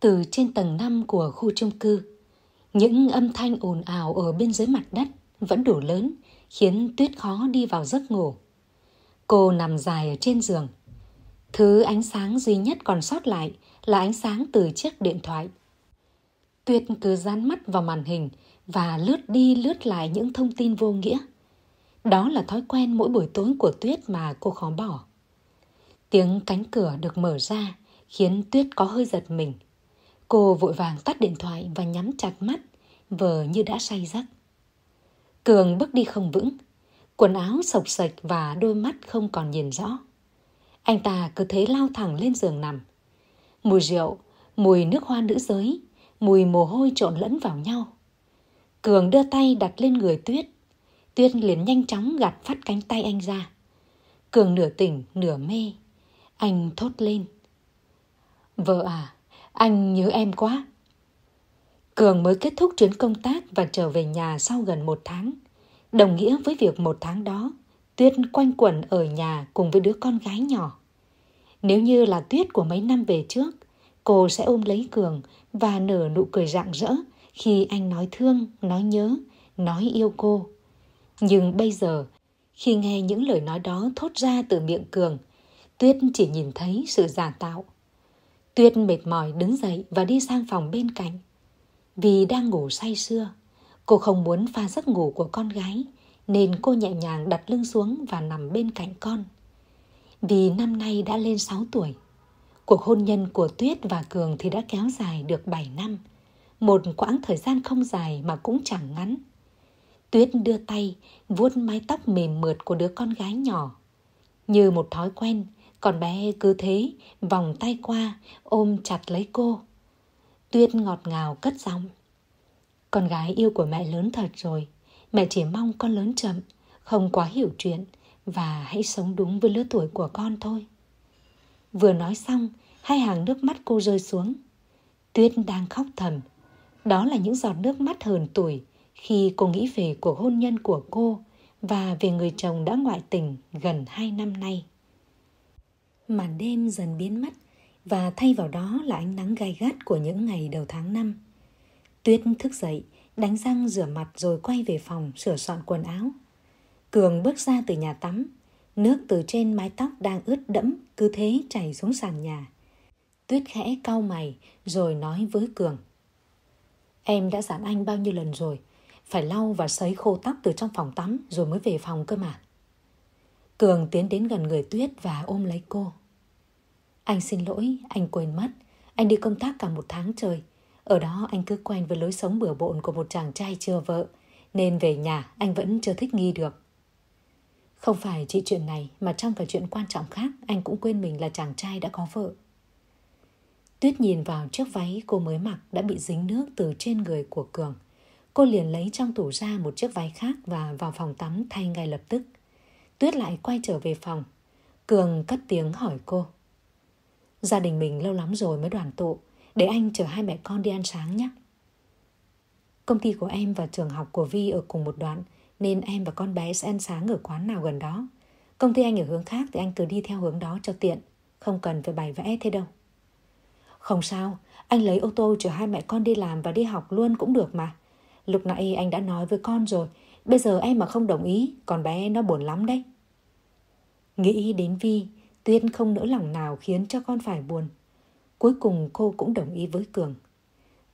từ trên tầng 5 của khu chung cư. Những âm thanh ồn ào ở bên dưới mặt đất vẫn đủ lớn, khiến Tuyết khó đi vào giấc ngủ. Cô nằm dài ở trên giường. Thứ ánh sáng duy nhất còn sót lại là ánh sáng từ chiếc điện thoại. Tuyết cứ dán mắt vào màn hình và lướt đi lướt lại những thông tin vô nghĩa. Đó là thói quen mỗi buổi tối của Tuyết mà cô khó bỏ. Tiếng cánh cửa được mở ra khiến Tuyết có hơi giật mình – Cô vội vàng tắt điện thoại và nhắm chặt mắt, vờ như đã say giấc. Cường bước đi không vững, quần áo sộc sạch và đôi mắt không còn nhìn rõ. Anh ta cứ thế lao thẳng lên giường nằm. Mùi rượu, mùi nước hoa nữ giới, mùi mồ hôi trộn lẫn vào nhau. Cường đưa tay đặt lên người Tuyết. Tuyết liền nhanh chóng gạt phát cánh tay anh ra. Cường nửa tỉnh, nửa mê. Anh thốt lên. Vợ à, anh nhớ em quá. Cường mới kết thúc chuyến công tác và trở về nhà sau gần một tháng. Đồng nghĩa với việc một tháng đó, Tuyết quanh quẩn ở nhà cùng với đứa con gái nhỏ. Nếu như là Tuyết của mấy năm về trước, cô sẽ ôm lấy Cường và nở nụ cười rạng rỡ khi anh nói thương, nói nhớ, nói yêu cô. Nhưng bây giờ, khi nghe những lời nói đó thốt ra từ miệng Cường, Tuyết chỉ nhìn thấy sự giả tạo. Tuyết mệt mỏi đứng dậy và đi sang phòng bên cạnh. Vì đang ngủ say sưa, cô không muốn pha giấc ngủ của con gái, nên cô nhẹ nhàng đặt lưng xuống và nằm bên cạnh con. Vì năm nay đã lên 6 tuổi, cuộc hôn nhân của Tuyết và Cường thì đã kéo dài được 7 năm, một quãng thời gian không dài mà cũng chẳng ngắn. Tuyết đưa tay vuốt mái tóc mềm mượt của đứa con gái nhỏ. Như một thói quen, còn bé cứ thế, vòng tay qua, ôm chặt lấy cô. Tuyết ngọt ngào cất giọng. Con gái yêu của mẹ lớn thật rồi. Mẹ chỉ mong con lớn chậm, không quá hiểu chuyện và hãy sống đúng với lứa tuổi của con thôi. Vừa nói xong, hai hàng nước mắt cô rơi xuống. Tuyết đang khóc thầm. Đó là những giọt nước mắt hờn tuổi khi cô nghĩ về cuộc hôn nhân của cô và về người chồng đã ngoại tình gần hai năm nay màn đêm dần biến mất và thay vào đó là ánh nắng gai gắt của những ngày đầu tháng năm. Tuyết thức dậy, đánh răng rửa mặt rồi quay về phòng sửa soạn quần áo. Cường bước ra từ nhà tắm, nước từ trên mái tóc đang ướt đẫm cứ thế chảy xuống sàn nhà. Tuyết khẽ cau mày rồi nói với Cường. Em đã dặn anh bao nhiêu lần rồi, phải lau và sấy khô tóc từ trong phòng tắm rồi mới về phòng cơ mà. Cường tiến đến gần người Tuyết và ôm lấy cô. Anh xin lỗi, anh quên mất. Anh đi công tác cả một tháng trời. Ở đó anh cứ quen với lối sống bừa bộn của một chàng trai chưa vợ. Nên về nhà anh vẫn chưa thích nghi được. Không phải chỉ chuyện này mà trong cả chuyện quan trọng khác anh cũng quên mình là chàng trai đã có vợ. Tuyết nhìn vào chiếc váy cô mới mặc đã bị dính nước từ trên người của Cường. Cô liền lấy trong tủ ra một chiếc váy khác và vào phòng tắm thay ngay lập tức. Tuyết lại quay trở về phòng. Cường cất tiếng hỏi cô. Gia đình mình lâu lắm rồi mới đoàn tụ Để anh chở hai mẹ con đi ăn sáng nhé Công ty của em và trường học của Vi ở cùng một đoạn Nên em và con bé sẽ ăn sáng ở quán nào gần đó Công ty anh ở hướng khác thì anh cứ đi theo hướng đó cho tiện Không cần phải bày vẽ thế đâu Không sao, anh lấy ô tô chở hai mẹ con đi làm và đi học luôn cũng được mà Lúc nãy anh đã nói với con rồi Bây giờ em mà không đồng ý Còn bé nó buồn lắm đấy Nghĩ đến Vi Tuyết không nỡ lòng nào khiến cho con phải buồn. Cuối cùng cô cũng đồng ý với Cường.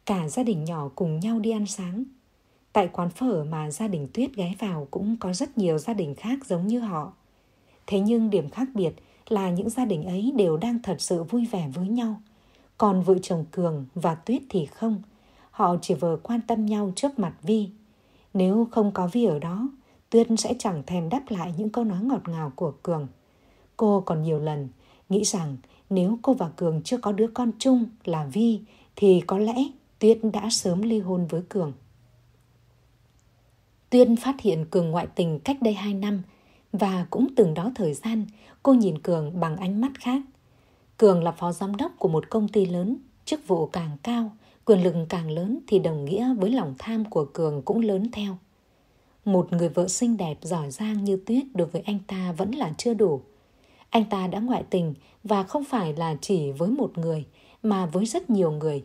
Cả gia đình nhỏ cùng nhau đi ăn sáng. Tại quán phở mà gia đình Tuyết ghé vào cũng có rất nhiều gia đình khác giống như họ. Thế nhưng điểm khác biệt là những gia đình ấy đều đang thật sự vui vẻ với nhau. Còn vợ chồng Cường và Tuyết thì không. Họ chỉ vừa quan tâm nhau trước mặt Vi. Nếu không có Vi ở đó, Tuyết sẽ chẳng thèm đáp lại những câu nói ngọt ngào của Cường. Cô còn nhiều lần nghĩ rằng nếu cô và Cường chưa có đứa con chung là Vi thì có lẽ Tuyết đã sớm ly hôn với Cường. Tuyết phát hiện Cường ngoại tình cách đây 2 năm và cũng từng đó thời gian cô nhìn Cường bằng ánh mắt khác. Cường là phó giám đốc của một công ty lớn, chức vụ càng cao, quyền lực càng lớn thì đồng nghĩa với lòng tham của Cường cũng lớn theo. Một người vợ xinh đẹp giỏi giang như Tuyết đối với anh ta vẫn là chưa đủ – anh ta đã ngoại tình và không phải là chỉ với một người mà với rất nhiều người.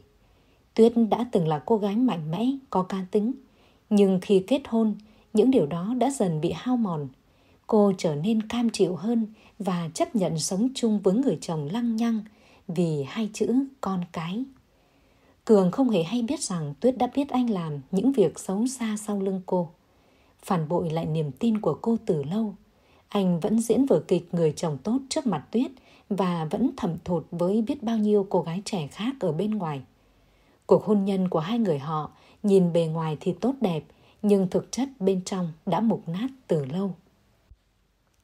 Tuyết đã từng là cô gái mạnh mẽ, có cá tính. Nhưng khi kết hôn, những điều đó đã dần bị hao mòn. Cô trở nên cam chịu hơn và chấp nhận sống chung với người chồng lăng nhăng vì hai chữ con cái. Cường không hề hay biết rằng Tuyết đã biết anh làm những việc xấu xa sau lưng cô. Phản bội lại niềm tin của cô từ lâu – anh vẫn diễn vở kịch Người chồng tốt trước mặt Tuyết và vẫn thầm thụt với biết bao nhiêu cô gái trẻ khác ở bên ngoài. Cuộc hôn nhân của hai người họ nhìn bề ngoài thì tốt đẹp, nhưng thực chất bên trong đã mục nát từ lâu.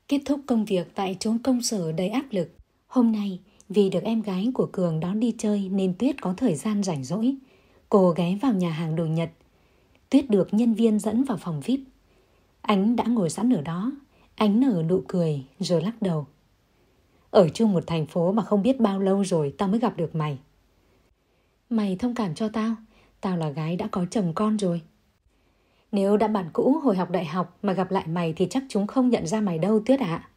Kết thúc công việc tại chốn công sở đầy áp lực, hôm nay vì được em gái của Cường đón đi chơi nên Tuyết có thời gian rảnh rỗi. Cô ghé vào nhà hàng đồ Nhật. Tuyết được nhân viên dẫn vào phòng VIP. Ánh đã ngồi sẵn ở đó, Ánh nở nụ cười rồi lắc đầu. Ở chung một thành phố mà không biết bao lâu rồi tao mới gặp được mày. Mày thông cảm cho tao, tao là gái đã có chồng con rồi. Nếu đã bạn cũ hồi học đại học mà gặp lại mày thì chắc chúng không nhận ra mày đâu Tuyết ạ. À.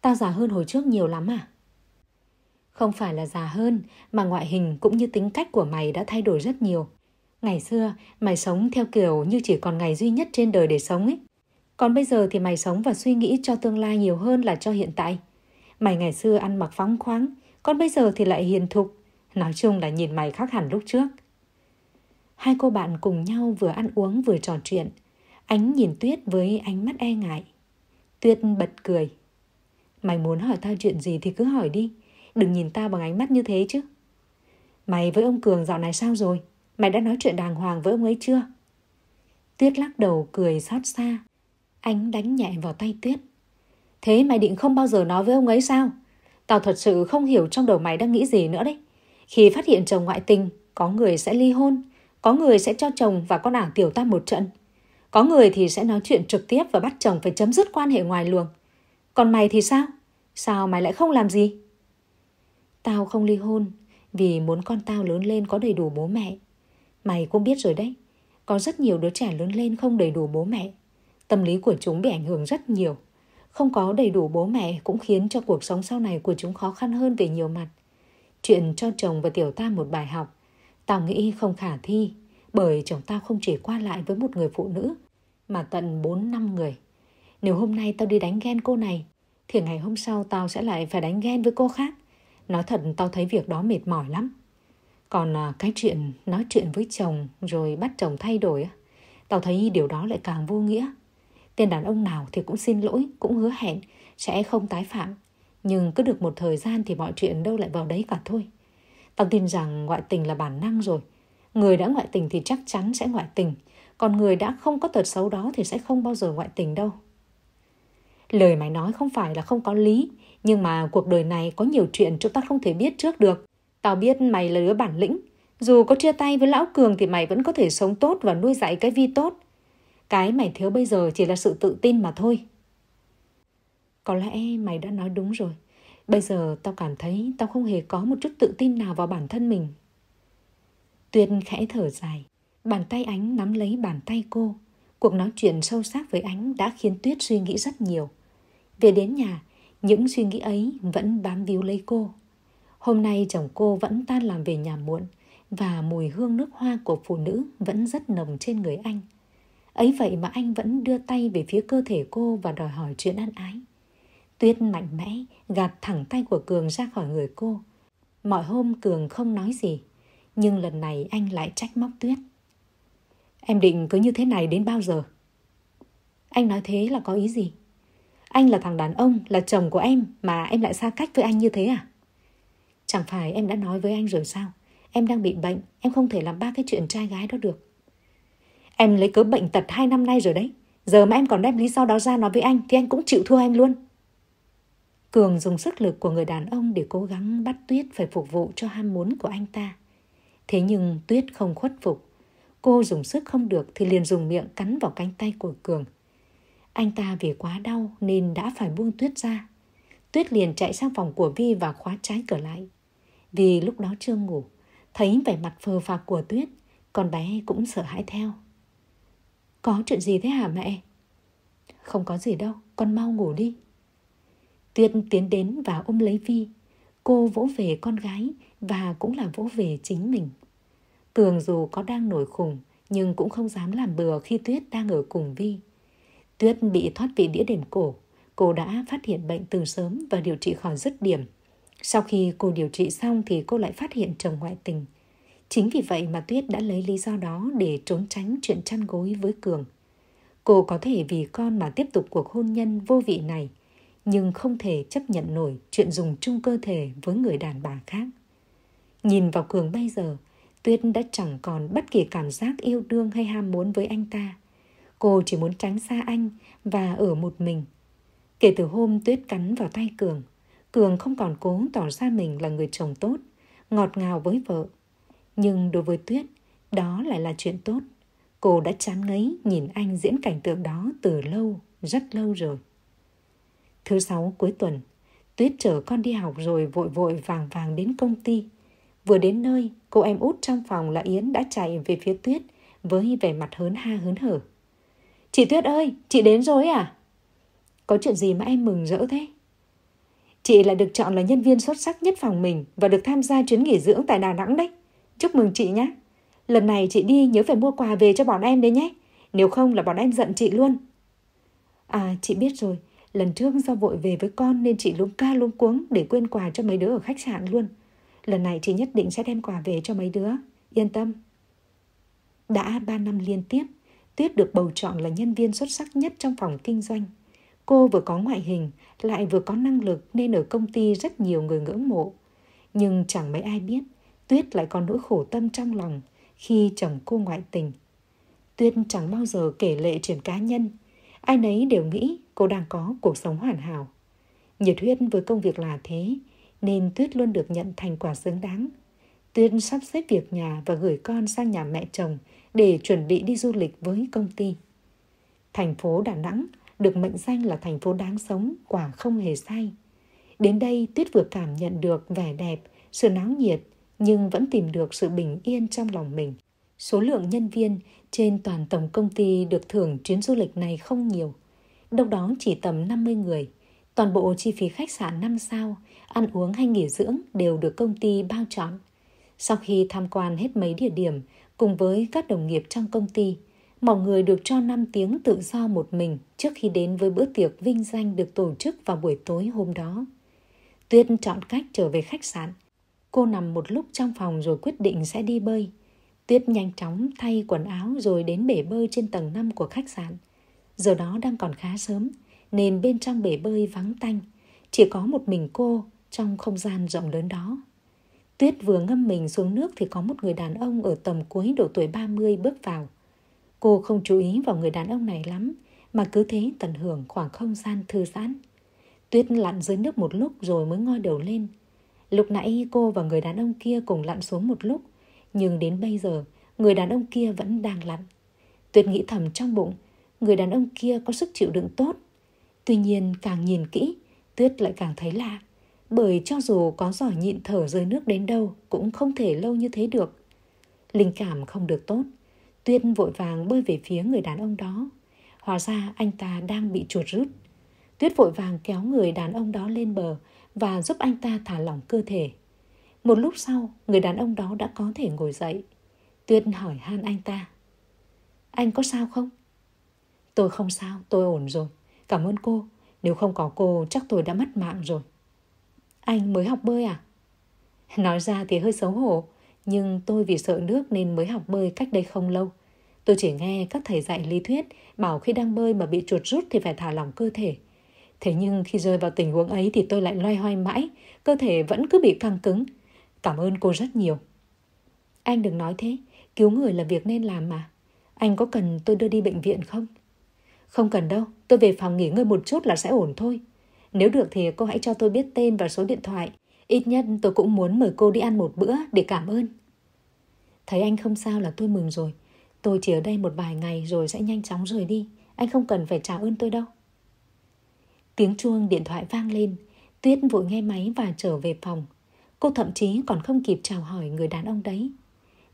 Tao già hơn hồi trước nhiều lắm à? Không phải là già hơn mà ngoại hình cũng như tính cách của mày đã thay đổi rất nhiều. Ngày xưa mày sống theo kiểu như chỉ còn ngày duy nhất trên đời để sống ấy. Còn bây giờ thì mày sống và suy nghĩ cho tương lai nhiều hơn là cho hiện tại. Mày ngày xưa ăn mặc phóng khoáng, còn bây giờ thì lại hiền thục. Nói chung là nhìn mày khác hẳn lúc trước. Hai cô bạn cùng nhau vừa ăn uống vừa trò chuyện. Ánh nhìn Tuyết với ánh mắt e ngại. Tuyết bật cười. Mày muốn hỏi tao chuyện gì thì cứ hỏi đi. Đừng nhìn tao bằng ánh mắt như thế chứ. Mày với ông Cường dạo này sao rồi? Mày đã nói chuyện đàng hoàng với ông ấy chưa? Tuyết lắc đầu cười xót xa. Anh đánh nhẹ vào tay Tuyết. Thế mày định không bao giờ nói với ông ấy sao? Tao thật sự không hiểu trong đầu mày đang nghĩ gì nữa đấy. Khi phát hiện chồng ngoại tình, có người sẽ ly hôn, có người sẽ cho chồng và con ảng tiểu tam một trận. Có người thì sẽ nói chuyện trực tiếp và bắt chồng phải chấm dứt quan hệ ngoài luồng. Còn mày thì sao? Sao mày lại không làm gì? Tao không ly hôn vì muốn con tao lớn lên có đầy đủ bố mẹ. Mày cũng biết rồi đấy, có rất nhiều đứa trẻ lớn lên không đầy đủ bố mẹ. Tâm lý của chúng bị ảnh hưởng rất nhiều. Không có đầy đủ bố mẹ cũng khiến cho cuộc sống sau này của chúng khó khăn hơn về nhiều mặt. Chuyện cho chồng và tiểu ta một bài học, tao nghĩ không khả thi, bởi chồng tao không chỉ qua lại với một người phụ nữ, mà tận 4 năm người. Nếu hôm nay tao đi đánh ghen cô này, thì ngày hôm sau tao sẽ lại phải đánh ghen với cô khác. Nói thật tao thấy việc đó mệt mỏi lắm. Còn à, cái chuyện nói chuyện với chồng rồi bắt chồng thay đổi, tao thấy điều đó lại càng vô nghĩa. Tên đàn ông nào thì cũng xin lỗi, cũng hứa hẹn sẽ không tái phạm. Nhưng cứ được một thời gian thì mọi chuyện đâu lại vào đấy cả thôi. Tao tin rằng ngoại tình là bản năng rồi. Người đã ngoại tình thì chắc chắn sẽ ngoại tình. Còn người đã không có tật xấu đó thì sẽ không bao giờ ngoại tình đâu. Lời mày nói không phải là không có lý, nhưng mà cuộc đời này có nhiều chuyện chúng ta không thể biết trước được. Tao biết mày là đứa bản lĩnh. Dù có chia tay với Lão Cường thì mày vẫn có thể sống tốt và nuôi dạy cái vi tốt cái mày thiếu bây giờ chỉ là sự tự tin mà thôi có lẽ mày đã nói đúng rồi bây giờ tao cảm thấy tao không hề có một chút tự tin nào vào bản thân mình tuyết khẽ thở dài bàn tay ánh nắm lấy bàn tay cô cuộc nói chuyện sâu sắc với ánh đã khiến tuyết suy nghĩ rất nhiều về đến nhà những suy nghĩ ấy vẫn bám víu lấy cô hôm nay chồng cô vẫn tan làm về nhà muộn và mùi hương nước hoa của phụ nữ vẫn rất nồng trên người anh Ấy vậy mà anh vẫn đưa tay về phía cơ thể cô và đòi hỏi chuyện ăn ái. Tuyết mạnh mẽ gạt thẳng tay của Cường ra khỏi người cô. Mọi hôm Cường không nói gì, nhưng lần này anh lại trách móc Tuyết. Em định cứ như thế này đến bao giờ? Anh nói thế là có ý gì? Anh là thằng đàn ông, là chồng của em mà em lại xa cách với anh như thế à? Chẳng phải em đã nói với anh rồi sao? Em đang bị bệnh, em không thể làm ba cái chuyện trai gái đó được. Em lấy cớ bệnh tật hai năm nay rồi đấy. Giờ mà em còn đem lý do đó ra nói với anh thì anh cũng chịu thua em luôn. Cường dùng sức lực của người đàn ông để cố gắng bắt Tuyết phải phục vụ cho ham muốn của anh ta. Thế nhưng Tuyết không khuất phục. Cô dùng sức không được thì liền dùng miệng cắn vào cánh tay của Cường. Anh ta vì quá đau nên đã phải buông Tuyết ra. Tuyết liền chạy sang phòng của Vi và khóa trái cửa lại. Vì lúc đó chưa ngủ, thấy vẻ mặt phờ phạc của Tuyết, con bé cũng sợ hãi theo. Có chuyện gì thế hả mẹ? Không có gì đâu, con mau ngủ đi. Tuyết tiến đến và ôm lấy Vi. Cô vỗ về con gái và cũng là vỗ về chính mình. Cường dù có đang nổi khùng nhưng cũng không dám làm bừa khi Tuyết đang ở cùng Vi. Tuyết bị thoát vị đĩa đệm cổ. Cô đã phát hiện bệnh từ sớm và điều trị khỏi dứt điểm. Sau khi cô điều trị xong thì cô lại phát hiện chồng ngoại tình – Chính vì vậy mà Tuyết đã lấy lý do đó để trốn tránh chuyện chăn gối với Cường. Cô có thể vì con mà tiếp tục cuộc hôn nhân vô vị này, nhưng không thể chấp nhận nổi chuyện dùng chung cơ thể với người đàn bà khác. Nhìn vào Cường bây giờ, Tuyết đã chẳng còn bất kỳ cảm giác yêu đương hay ham muốn với anh ta. Cô chỉ muốn tránh xa anh và ở một mình. Kể từ hôm Tuyết cắn vào tay Cường, Cường không còn cố tỏ ra mình là người chồng tốt, ngọt ngào với vợ nhưng đối với Tuyết, đó lại là chuyện tốt. Cô đã chán ngấy nhìn anh diễn cảnh tượng đó từ lâu, rất lâu rồi. Thứ sáu cuối tuần, Tuyết chở con đi học rồi vội vội vàng vàng đến công ty. Vừa đến nơi, cô em út trong phòng là Yến đã chạy về phía Tuyết với vẻ mặt hớn ha hớn hở. Chị Tuyết ơi, chị đến rồi à? Có chuyện gì mà em mừng rỡ thế? Chị lại được chọn là nhân viên xuất sắc nhất phòng mình và được tham gia chuyến nghỉ dưỡng tại Đà Nẵng đấy. Chúc mừng chị nhé. Lần này chị đi nhớ phải mua quà về cho bọn em đấy nhé. Nếu không là bọn em giận chị luôn. À chị biết rồi. Lần trước do vội về với con nên chị luống ca luống cuống để quên quà cho mấy đứa ở khách sạn luôn. Lần này chị nhất định sẽ đem quà về cho mấy đứa. Yên tâm. Đã 3 năm liên tiếp, Tuyết được bầu chọn là nhân viên xuất sắc nhất trong phòng kinh doanh. Cô vừa có ngoại hình, lại vừa có năng lực nên ở công ty rất nhiều người ngưỡng mộ. Nhưng chẳng mấy ai biết, Tuyết lại còn nỗi khổ tâm trong lòng khi chồng cô ngoại tình. Tuyết chẳng bao giờ kể lệ chuyện cá nhân. Ai nấy đều nghĩ cô đang có cuộc sống hoàn hảo. Nhiệt huyết với công việc là thế, nên Tuyết luôn được nhận thành quả xứng đáng. Tuyết sắp xếp việc nhà và gửi con sang nhà mẹ chồng để chuẩn bị đi du lịch với công ty. Thành phố Đà Nẵng được mệnh danh là thành phố đáng sống quả không hề sai. Đến đây Tuyết vừa cảm nhận được vẻ đẹp, sự náo nhiệt nhưng vẫn tìm được sự bình yên trong lòng mình. Số lượng nhân viên trên toàn tổng công ty được thưởng chuyến du lịch này không nhiều. Đâu đó chỉ tầm 50 người. Toàn bộ chi phí khách sạn 5 sao, ăn uống hay nghỉ dưỡng đều được công ty bao trọn. Sau khi tham quan hết mấy địa điểm cùng với các đồng nghiệp trong công ty, mọi người được cho 5 tiếng tự do một mình trước khi đến với bữa tiệc vinh danh được tổ chức vào buổi tối hôm đó. Tuyết chọn cách trở về khách sạn – Cô nằm một lúc trong phòng rồi quyết định sẽ đi bơi. Tuyết nhanh chóng thay quần áo rồi đến bể bơi trên tầng 5 của khách sạn. Giờ đó đang còn khá sớm, nên bên trong bể bơi vắng tanh, chỉ có một mình cô trong không gian rộng lớn đó. Tuyết vừa ngâm mình xuống nước thì có một người đàn ông ở tầm cuối độ tuổi 30 bước vào. Cô không chú ý vào người đàn ông này lắm, mà cứ thế tận hưởng khoảng không gian thư giãn. Tuyết lặn dưới nước một lúc rồi mới ngoi đầu lên – Lúc nãy cô và người đàn ông kia cùng lặn xuống một lúc, nhưng đến bây giờ người đàn ông kia vẫn đang lặn. Tuyệt nghĩ thầm trong bụng, người đàn ông kia có sức chịu đựng tốt. Tuy nhiên càng nhìn kỹ, Tuyết lại càng thấy lạ. Bởi cho dù có giỏi nhịn thở dưới nước đến đâu cũng không thể lâu như thế được. Linh cảm không được tốt. Tuyết vội vàng bơi về phía người đàn ông đó. Hóa ra anh ta đang bị chuột rút. Tuyết vội vàng kéo người đàn ông đó lên bờ và giúp anh ta thả lỏng cơ thể. Một lúc sau, người đàn ông đó đã có thể ngồi dậy. Tuyết hỏi han anh ta. Anh có sao không? Tôi không sao, tôi ổn rồi. Cảm ơn cô. Nếu không có cô, chắc tôi đã mất mạng rồi. Anh mới học bơi à? Nói ra thì hơi xấu hổ, nhưng tôi vì sợ nước nên mới học bơi cách đây không lâu. Tôi chỉ nghe các thầy dạy lý thuyết bảo khi đang bơi mà bị chuột rút thì phải thả lỏng cơ thể – Thế nhưng khi rơi vào tình huống ấy thì tôi lại loay hoay mãi, cơ thể vẫn cứ bị căng cứng. Cảm ơn cô rất nhiều. Anh đừng nói thế, cứu người là việc nên làm mà. Anh có cần tôi đưa đi bệnh viện không? Không cần đâu, tôi về phòng nghỉ ngơi một chút là sẽ ổn thôi. Nếu được thì cô hãy cho tôi biết tên và số điện thoại. Ít nhất tôi cũng muốn mời cô đi ăn một bữa để cảm ơn. Thấy anh không sao là tôi mừng rồi. Tôi chỉ ở đây một vài ngày rồi sẽ nhanh chóng rời đi. Anh không cần phải trả ơn tôi đâu. Tiếng chuông điện thoại vang lên, Tuyết vội nghe máy và trở về phòng. Cô thậm chí còn không kịp chào hỏi người đàn ông đấy.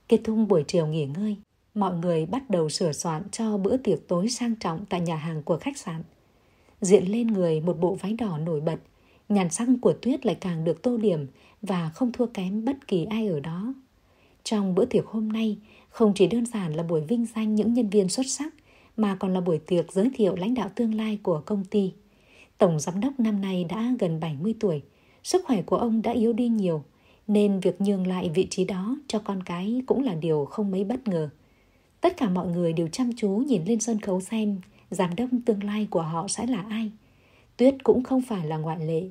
Kết thúc buổi chiều nghỉ ngơi, mọi người bắt đầu sửa soạn cho bữa tiệc tối sang trọng tại nhà hàng của khách sạn. Diện lên người một bộ váy đỏ nổi bật, nhàn sắc của Tuyết lại càng được tô điểm và không thua kém bất kỳ ai ở đó. Trong bữa tiệc hôm nay, không chỉ đơn giản là buổi vinh danh những nhân viên xuất sắc, mà còn là buổi tiệc giới thiệu lãnh đạo tương lai của công ty. Tổng giám đốc năm nay đã gần 70 tuổi, sức khỏe của ông đã yếu đi nhiều, nên việc nhường lại vị trí đó cho con cái cũng là điều không mấy bất ngờ. Tất cả mọi người đều chăm chú nhìn lên sân khấu xem giám đốc tương lai của họ sẽ là ai. Tuyết cũng không phải là ngoại lệ.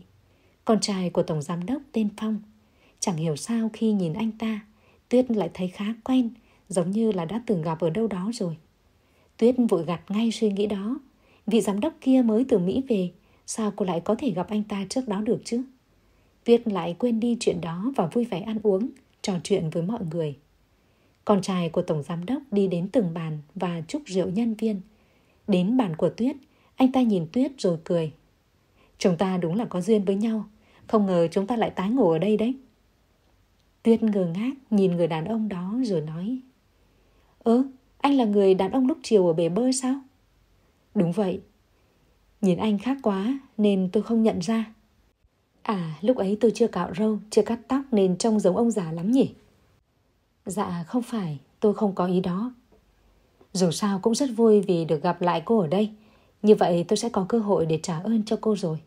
Con trai của tổng giám đốc tên Phong. Chẳng hiểu sao khi nhìn anh ta, Tuyết lại thấy khá quen, giống như là đã từng gặp ở đâu đó rồi. Tuyết vội gạt ngay suy nghĩ đó. Vị giám đốc kia mới từ Mỹ về, Sao cô lại có thể gặp anh ta trước đó được chứ? Viết lại quên đi chuyện đó và vui vẻ ăn uống, trò chuyện với mọi người. Con trai của Tổng Giám Đốc đi đến từng bàn và chúc rượu nhân viên. Đến bàn của Tuyết, anh ta nhìn Tuyết rồi cười. Chúng ta đúng là có duyên với nhau, không ngờ chúng ta lại tái ngủ ở đây đấy. Tuyết ngơ ngác nhìn người đàn ông đó rồi nói. Ơ, ừ, anh là người đàn ông lúc chiều ở bể bơi sao? Đúng vậy, Nhìn anh khác quá nên tôi không nhận ra. À, lúc ấy tôi chưa cạo râu, chưa cắt tóc nên trông giống ông già lắm nhỉ? Dạ không phải, tôi không có ý đó. Dù sao cũng rất vui vì được gặp lại cô ở đây. Như vậy tôi sẽ có cơ hội để trả ơn cho cô rồi.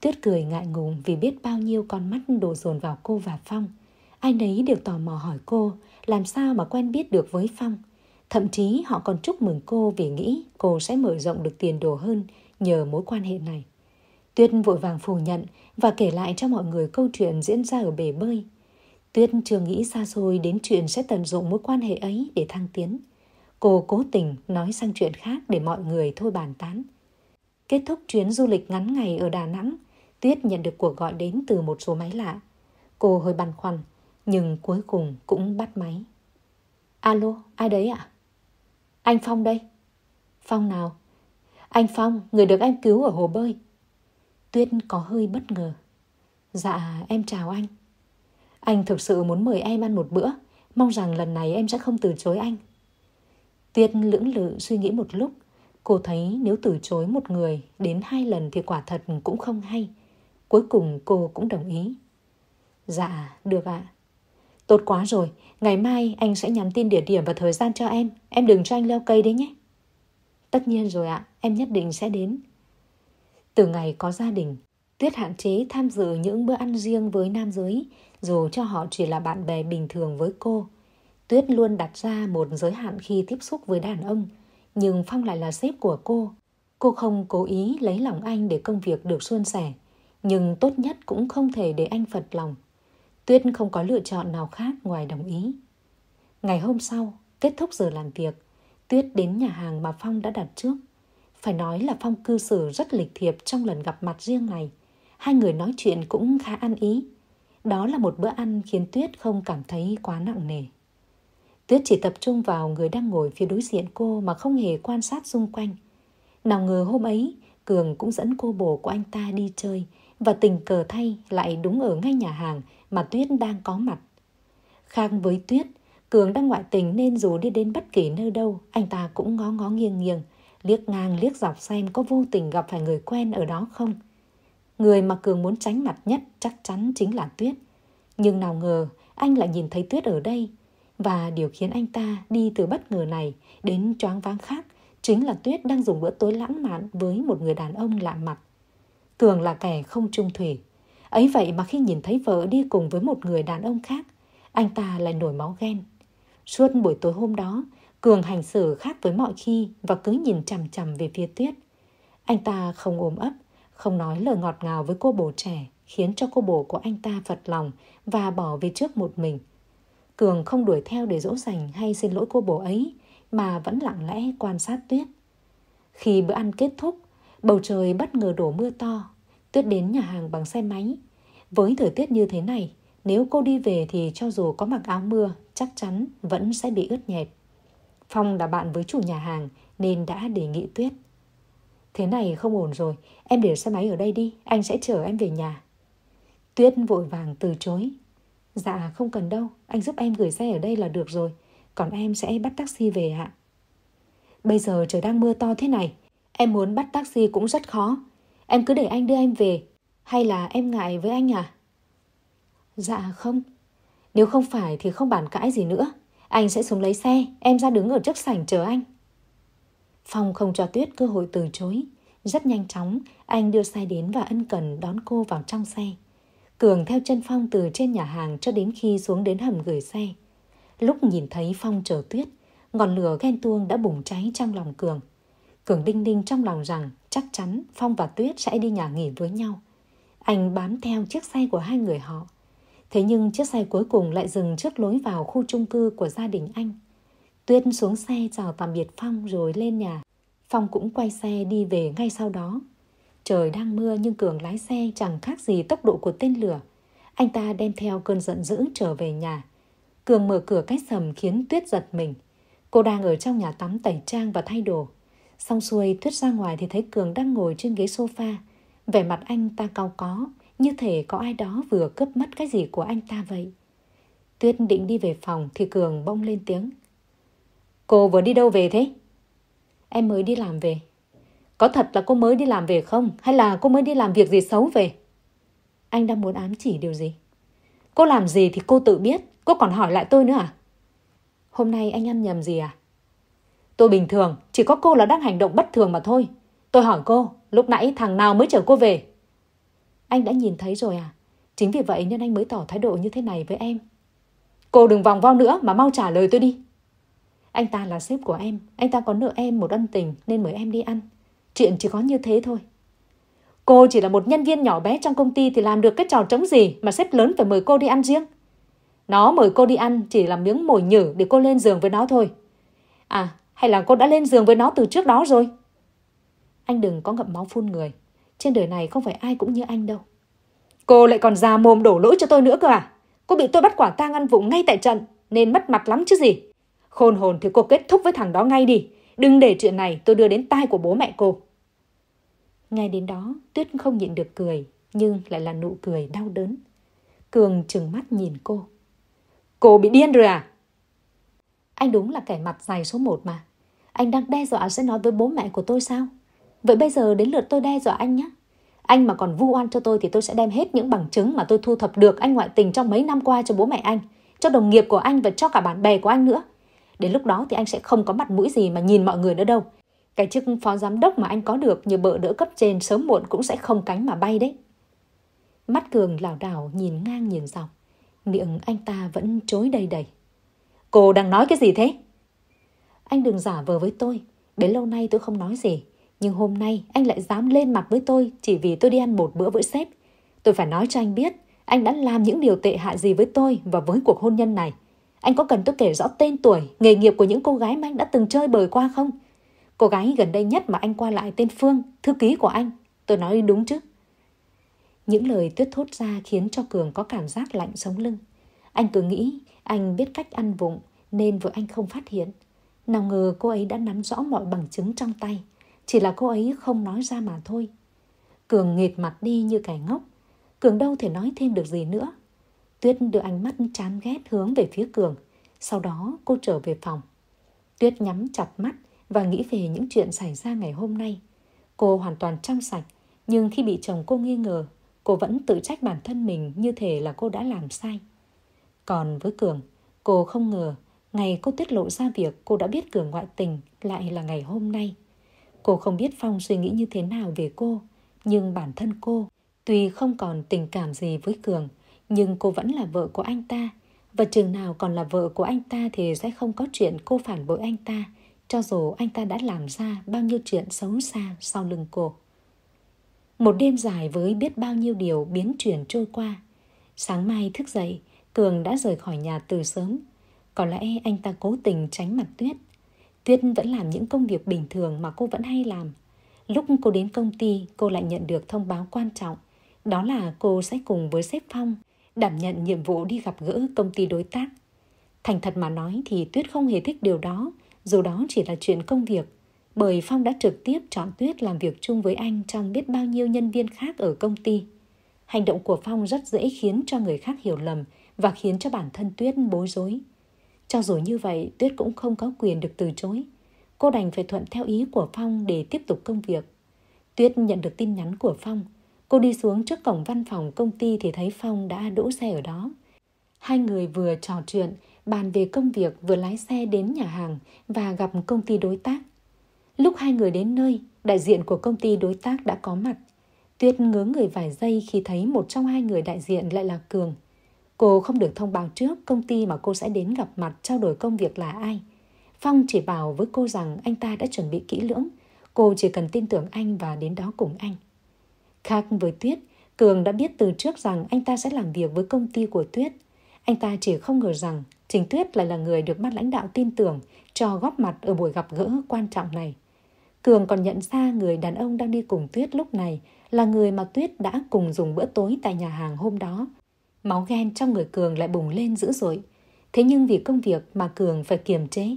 Tuyết cười ngại ngùng vì biết bao nhiêu con mắt đổ dồn vào cô và Phong. anh ấy đều tò mò hỏi cô làm sao mà quen biết được với Phong. Thậm chí họ còn chúc mừng cô vì nghĩ cô sẽ mở rộng được tiền đồ hơn nhờ mối quan hệ này. Tuyết vội vàng phủ nhận và kể lại cho mọi người câu chuyện diễn ra ở bể bơi. Tuyết chưa nghĩ xa xôi đến chuyện sẽ tận dụng mối quan hệ ấy để thăng tiến. Cô cố tình nói sang chuyện khác để mọi người thôi bàn tán. Kết thúc chuyến du lịch ngắn ngày ở Đà Nẵng, Tuyết nhận được cuộc gọi đến từ một số máy lạ. Cô hơi băn khoăn, nhưng cuối cùng cũng bắt máy. Alo, ai đấy ạ? À? Anh Phong đây. Phong nào? Anh Phong, người được em cứu ở hồ bơi. Tuyết có hơi bất ngờ. Dạ, em chào anh. Anh thực sự muốn mời em ăn một bữa, mong rằng lần này em sẽ không từ chối anh. Tuyết lưỡng lự suy nghĩ một lúc, cô thấy nếu từ chối một người đến hai lần thì quả thật cũng không hay. Cuối cùng cô cũng đồng ý. Dạ, được ạ. Tốt quá rồi, Ngày mai anh sẽ nhắn tin địa điểm và thời gian cho em. Em đừng cho anh leo cây đấy nhé. Tất nhiên rồi ạ, em nhất định sẽ đến. Từ ngày có gia đình, Tuyết hạn chế tham dự những bữa ăn riêng với nam giới, dù cho họ chỉ là bạn bè bình thường với cô. Tuyết luôn đặt ra một giới hạn khi tiếp xúc với đàn ông, nhưng Phong lại là sếp của cô. Cô không cố ý lấy lòng anh để công việc được suôn sẻ, nhưng tốt nhất cũng không thể để anh phật lòng. Tuyết không có lựa chọn nào khác ngoài đồng ý. Ngày hôm sau, kết thúc giờ làm việc, Tuyết đến nhà hàng mà Phong đã đặt trước. Phải nói là Phong cư xử rất lịch thiệp trong lần gặp mặt riêng này. Hai người nói chuyện cũng khá ăn ý. Đó là một bữa ăn khiến Tuyết không cảm thấy quá nặng nề. Tuyết chỉ tập trung vào người đang ngồi phía đối diện cô mà không hề quan sát xung quanh. Nào ngờ hôm ấy, Cường cũng dẫn cô bồ của anh ta đi chơi và tình cờ thay lại đúng ở ngay nhà hàng mà Tuyết đang có mặt. Khang với Tuyết, Cường đang ngoại tình nên dù đi đến bất kỳ nơi đâu, anh ta cũng ngó ngó nghiêng nghiêng, liếc ngang liếc dọc xem có vô tình gặp phải người quen ở đó không. Người mà Cường muốn tránh mặt nhất chắc chắn chính là Tuyết. Nhưng nào ngờ anh lại nhìn thấy Tuyết ở đây. Và điều khiến anh ta đi từ bất ngờ này đến choáng váng khác chính là Tuyết đang dùng bữa tối lãng mạn với một người đàn ông lạ mặt. Cường là kẻ không trung thủy. Ấy vậy mà khi nhìn thấy vợ đi cùng với một người đàn ông khác, anh ta lại nổi máu ghen. Suốt buổi tối hôm đó, Cường hành xử khác với mọi khi và cứ nhìn chằm chằm về phía tuyết. Anh ta không ôm ấp, không nói lời ngọt ngào với cô bồ trẻ, khiến cho cô bồ của anh ta phật lòng và bỏ về trước một mình. Cường không đuổi theo để dỗ dành hay xin lỗi cô bồ ấy, mà vẫn lặng lẽ quan sát tuyết. Khi bữa ăn kết thúc, bầu trời bất ngờ đổ mưa to Tuyết đến nhà hàng bằng xe máy. Với thời tiết như thế này, nếu cô đi về thì cho dù có mặc áo mưa, chắc chắn vẫn sẽ bị ướt nhẹp. Phong là bạn với chủ nhà hàng nên đã đề nghị Tuyết. Thế này không ổn rồi, em để xe máy ở đây đi, anh sẽ chở em về nhà. Tuyết vội vàng từ chối. Dạ không cần đâu, anh giúp em gửi xe ở đây là được rồi, còn em sẽ bắt taxi về ạ. Bây giờ trời đang mưa to thế này, em muốn bắt taxi cũng rất khó, Em cứ để anh đưa em về Hay là em ngại với anh à Dạ không Nếu không phải thì không bàn cãi gì nữa Anh sẽ xuống lấy xe Em ra đứng ở trước sảnh chờ anh Phong không cho Tuyết cơ hội từ chối Rất nhanh chóng Anh đưa xe đến và ân cần đón cô vào trong xe Cường theo chân Phong từ trên nhà hàng cho đến khi xuống đến hầm gửi xe. Lúc nhìn thấy Phong chờ tuyết, ngọn lửa ghen tuông đã bùng cháy trong lòng Cường. Cường đinh đinh trong lòng rằng chắc chắn Phong và Tuyết sẽ đi nhà nghỉ với nhau. Anh bám theo chiếc xe của hai người họ. Thế nhưng chiếc xe cuối cùng lại dừng trước lối vào khu chung cư của gia đình anh. Tuyết xuống xe chào tạm biệt Phong rồi lên nhà. Phong cũng quay xe đi về ngay sau đó. Trời đang mưa nhưng Cường lái xe chẳng khác gì tốc độ của tên lửa. Anh ta đem theo cơn giận dữ trở về nhà. Cường mở cửa cách sầm khiến Tuyết giật mình. Cô đang ở trong nhà tắm tẩy trang và thay đồ. Xong xuôi tuyết ra ngoài thì thấy Cường đang ngồi trên ghế sofa. Vẻ mặt anh ta cao có, như thể có ai đó vừa cướp mất cái gì của anh ta vậy. Tuyết định đi về phòng thì Cường bông lên tiếng. Cô vừa đi đâu về thế? Em mới đi làm về. Có thật là cô mới đi làm về không? Hay là cô mới đi làm việc gì xấu về? Anh đang muốn ám chỉ điều gì? Cô làm gì thì cô tự biết. Cô còn hỏi lại tôi nữa à? Hôm nay anh ăn nhầm gì à? Tôi bình thường, chỉ có cô là đang hành động bất thường mà thôi. Tôi hỏi cô, lúc nãy thằng nào mới chở cô về? Anh đã nhìn thấy rồi à? Chính vì vậy nên anh mới tỏ thái độ như thế này với em. Cô đừng vòng vo nữa mà mau trả lời tôi đi. Anh ta là sếp của em, anh ta có nợ em một ân tình nên mời em đi ăn. Chuyện chỉ có như thế thôi. Cô chỉ là một nhân viên nhỏ bé trong công ty thì làm được cái trò trống gì mà sếp lớn phải mời cô đi ăn riêng. Nó mời cô đi ăn chỉ là miếng mồi nhử để cô lên giường với nó thôi. À, hay là cô đã lên giường với nó từ trước đó rồi? Anh đừng có ngậm máu phun người. Trên đời này không phải ai cũng như anh đâu. Cô lại còn già mồm đổ lỗi cho tôi nữa cơ à? Cô bị tôi bắt quả tang ăn vụng ngay tại trận nên mất mặt lắm chứ gì. Khôn hồn thì cô kết thúc với thằng đó ngay đi. Đừng để chuyện này tôi đưa đến tai của bố mẹ cô. Ngay đến đó, Tuyết không nhịn được cười, nhưng lại là nụ cười đau đớn. Cường trừng mắt nhìn cô. Cô bị điên rồi à? Anh đúng là kẻ mặt dài số một mà. Anh đang đe dọa sẽ nói với bố mẹ của tôi sao? Vậy bây giờ đến lượt tôi đe dọa anh nhé. Anh mà còn vu oan cho tôi thì tôi sẽ đem hết những bằng chứng mà tôi thu thập được anh ngoại tình trong mấy năm qua cho bố mẹ anh, cho đồng nghiệp của anh và cho cả bạn bè của anh nữa. Đến lúc đó thì anh sẽ không có mặt mũi gì mà nhìn mọi người nữa đâu. Cái chức phó giám đốc mà anh có được như bợ đỡ cấp trên sớm muộn cũng sẽ không cánh mà bay đấy. Mắt Cường lảo đảo nhìn ngang nhìn dọc, miệng anh ta vẫn chối đầy đầy. Cô đang nói cái gì thế? Anh đừng giả vờ với tôi. Đến lâu nay tôi không nói gì. Nhưng hôm nay anh lại dám lên mặt với tôi chỉ vì tôi đi ăn một bữa với sếp. Tôi phải nói cho anh biết anh đã làm những điều tệ hại gì với tôi và với cuộc hôn nhân này. Anh có cần tôi kể rõ tên tuổi, nghề nghiệp của những cô gái mà anh đã từng chơi bời qua không? Cô gái gần đây nhất mà anh qua lại tên Phương, thư ký của anh. Tôi nói đúng chứ? Những lời tuyết thốt ra khiến cho Cường có cảm giác lạnh sống lưng. Anh cứ nghĩ anh biết cách ăn vụng nên vợ anh không phát hiện. Nào ngờ cô ấy đã nắm rõ mọi bằng chứng trong tay, chỉ là cô ấy không nói ra mà thôi. Cường nghệt mặt đi như cải ngốc, Cường đâu thể nói thêm được gì nữa. Tuyết đưa ánh mắt chán ghét hướng về phía Cường, sau đó cô trở về phòng. Tuyết nhắm chặt mắt và nghĩ về những chuyện xảy ra ngày hôm nay. Cô hoàn toàn trong sạch, nhưng khi bị chồng cô nghi ngờ, cô vẫn tự trách bản thân mình như thể là cô đã làm sai. Còn với Cường, cô không ngờ Ngày cô tiết lộ ra việc cô đã biết Cường ngoại tình lại là ngày hôm nay. Cô không biết Phong suy nghĩ như thế nào về cô, nhưng bản thân cô tuy không còn tình cảm gì với Cường, nhưng cô vẫn là vợ của anh ta. Và trường nào còn là vợ của anh ta thì sẽ không có chuyện cô phản bội anh ta, cho dù anh ta đã làm ra bao nhiêu chuyện xấu xa sau lưng cô. Một đêm dài với biết bao nhiêu điều biến chuyển trôi qua. Sáng mai thức dậy, Cường đã rời khỏi nhà từ sớm có lẽ anh ta cố tình tránh mặt Tuyết. Tuyết vẫn làm những công việc bình thường mà cô vẫn hay làm. Lúc cô đến công ty, cô lại nhận được thông báo quan trọng. Đó là cô sẽ cùng với sếp Phong đảm nhận nhiệm vụ đi gặp gỡ công ty đối tác. Thành thật mà nói thì Tuyết không hề thích điều đó, dù đó chỉ là chuyện công việc. Bởi Phong đã trực tiếp chọn Tuyết làm việc chung với anh trong biết bao nhiêu nhân viên khác ở công ty. Hành động của Phong rất dễ khiến cho người khác hiểu lầm và khiến cho bản thân Tuyết bối rối. Cho dù như vậy, Tuyết cũng không có quyền được từ chối. Cô đành phải thuận theo ý của Phong để tiếp tục công việc. Tuyết nhận được tin nhắn của Phong. Cô đi xuống trước cổng văn phòng công ty thì thấy Phong đã đỗ xe ở đó. Hai người vừa trò chuyện, bàn về công việc vừa lái xe đến nhà hàng và gặp công ty đối tác. Lúc hai người đến nơi, đại diện của công ty đối tác đã có mặt. Tuyết ngớ người vài giây khi thấy một trong hai người đại diện lại là Cường. Cô không được thông báo trước công ty mà cô sẽ đến gặp mặt trao đổi công việc là ai. Phong chỉ bảo với cô rằng anh ta đã chuẩn bị kỹ lưỡng, cô chỉ cần tin tưởng anh và đến đó cùng anh. Khác với Tuyết, Cường đã biết từ trước rằng anh ta sẽ làm việc với công ty của Tuyết. Anh ta chỉ không ngờ rằng Trình Tuyết lại là người được ban lãnh đạo tin tưởng cho góp mặt ở buổi gặp gỡ quan trọng này. Cường còn nhận ra người đàn ông đang đi cùng Tuyết lúc này là người mà Tuyết đã cùng dùng bữa tối tại nhà hàng hôm đó. Máu ghen trong người Cường lại bùng lên dữ dội. Thế nhưng vì công việc mà Cường phải kiềm chế.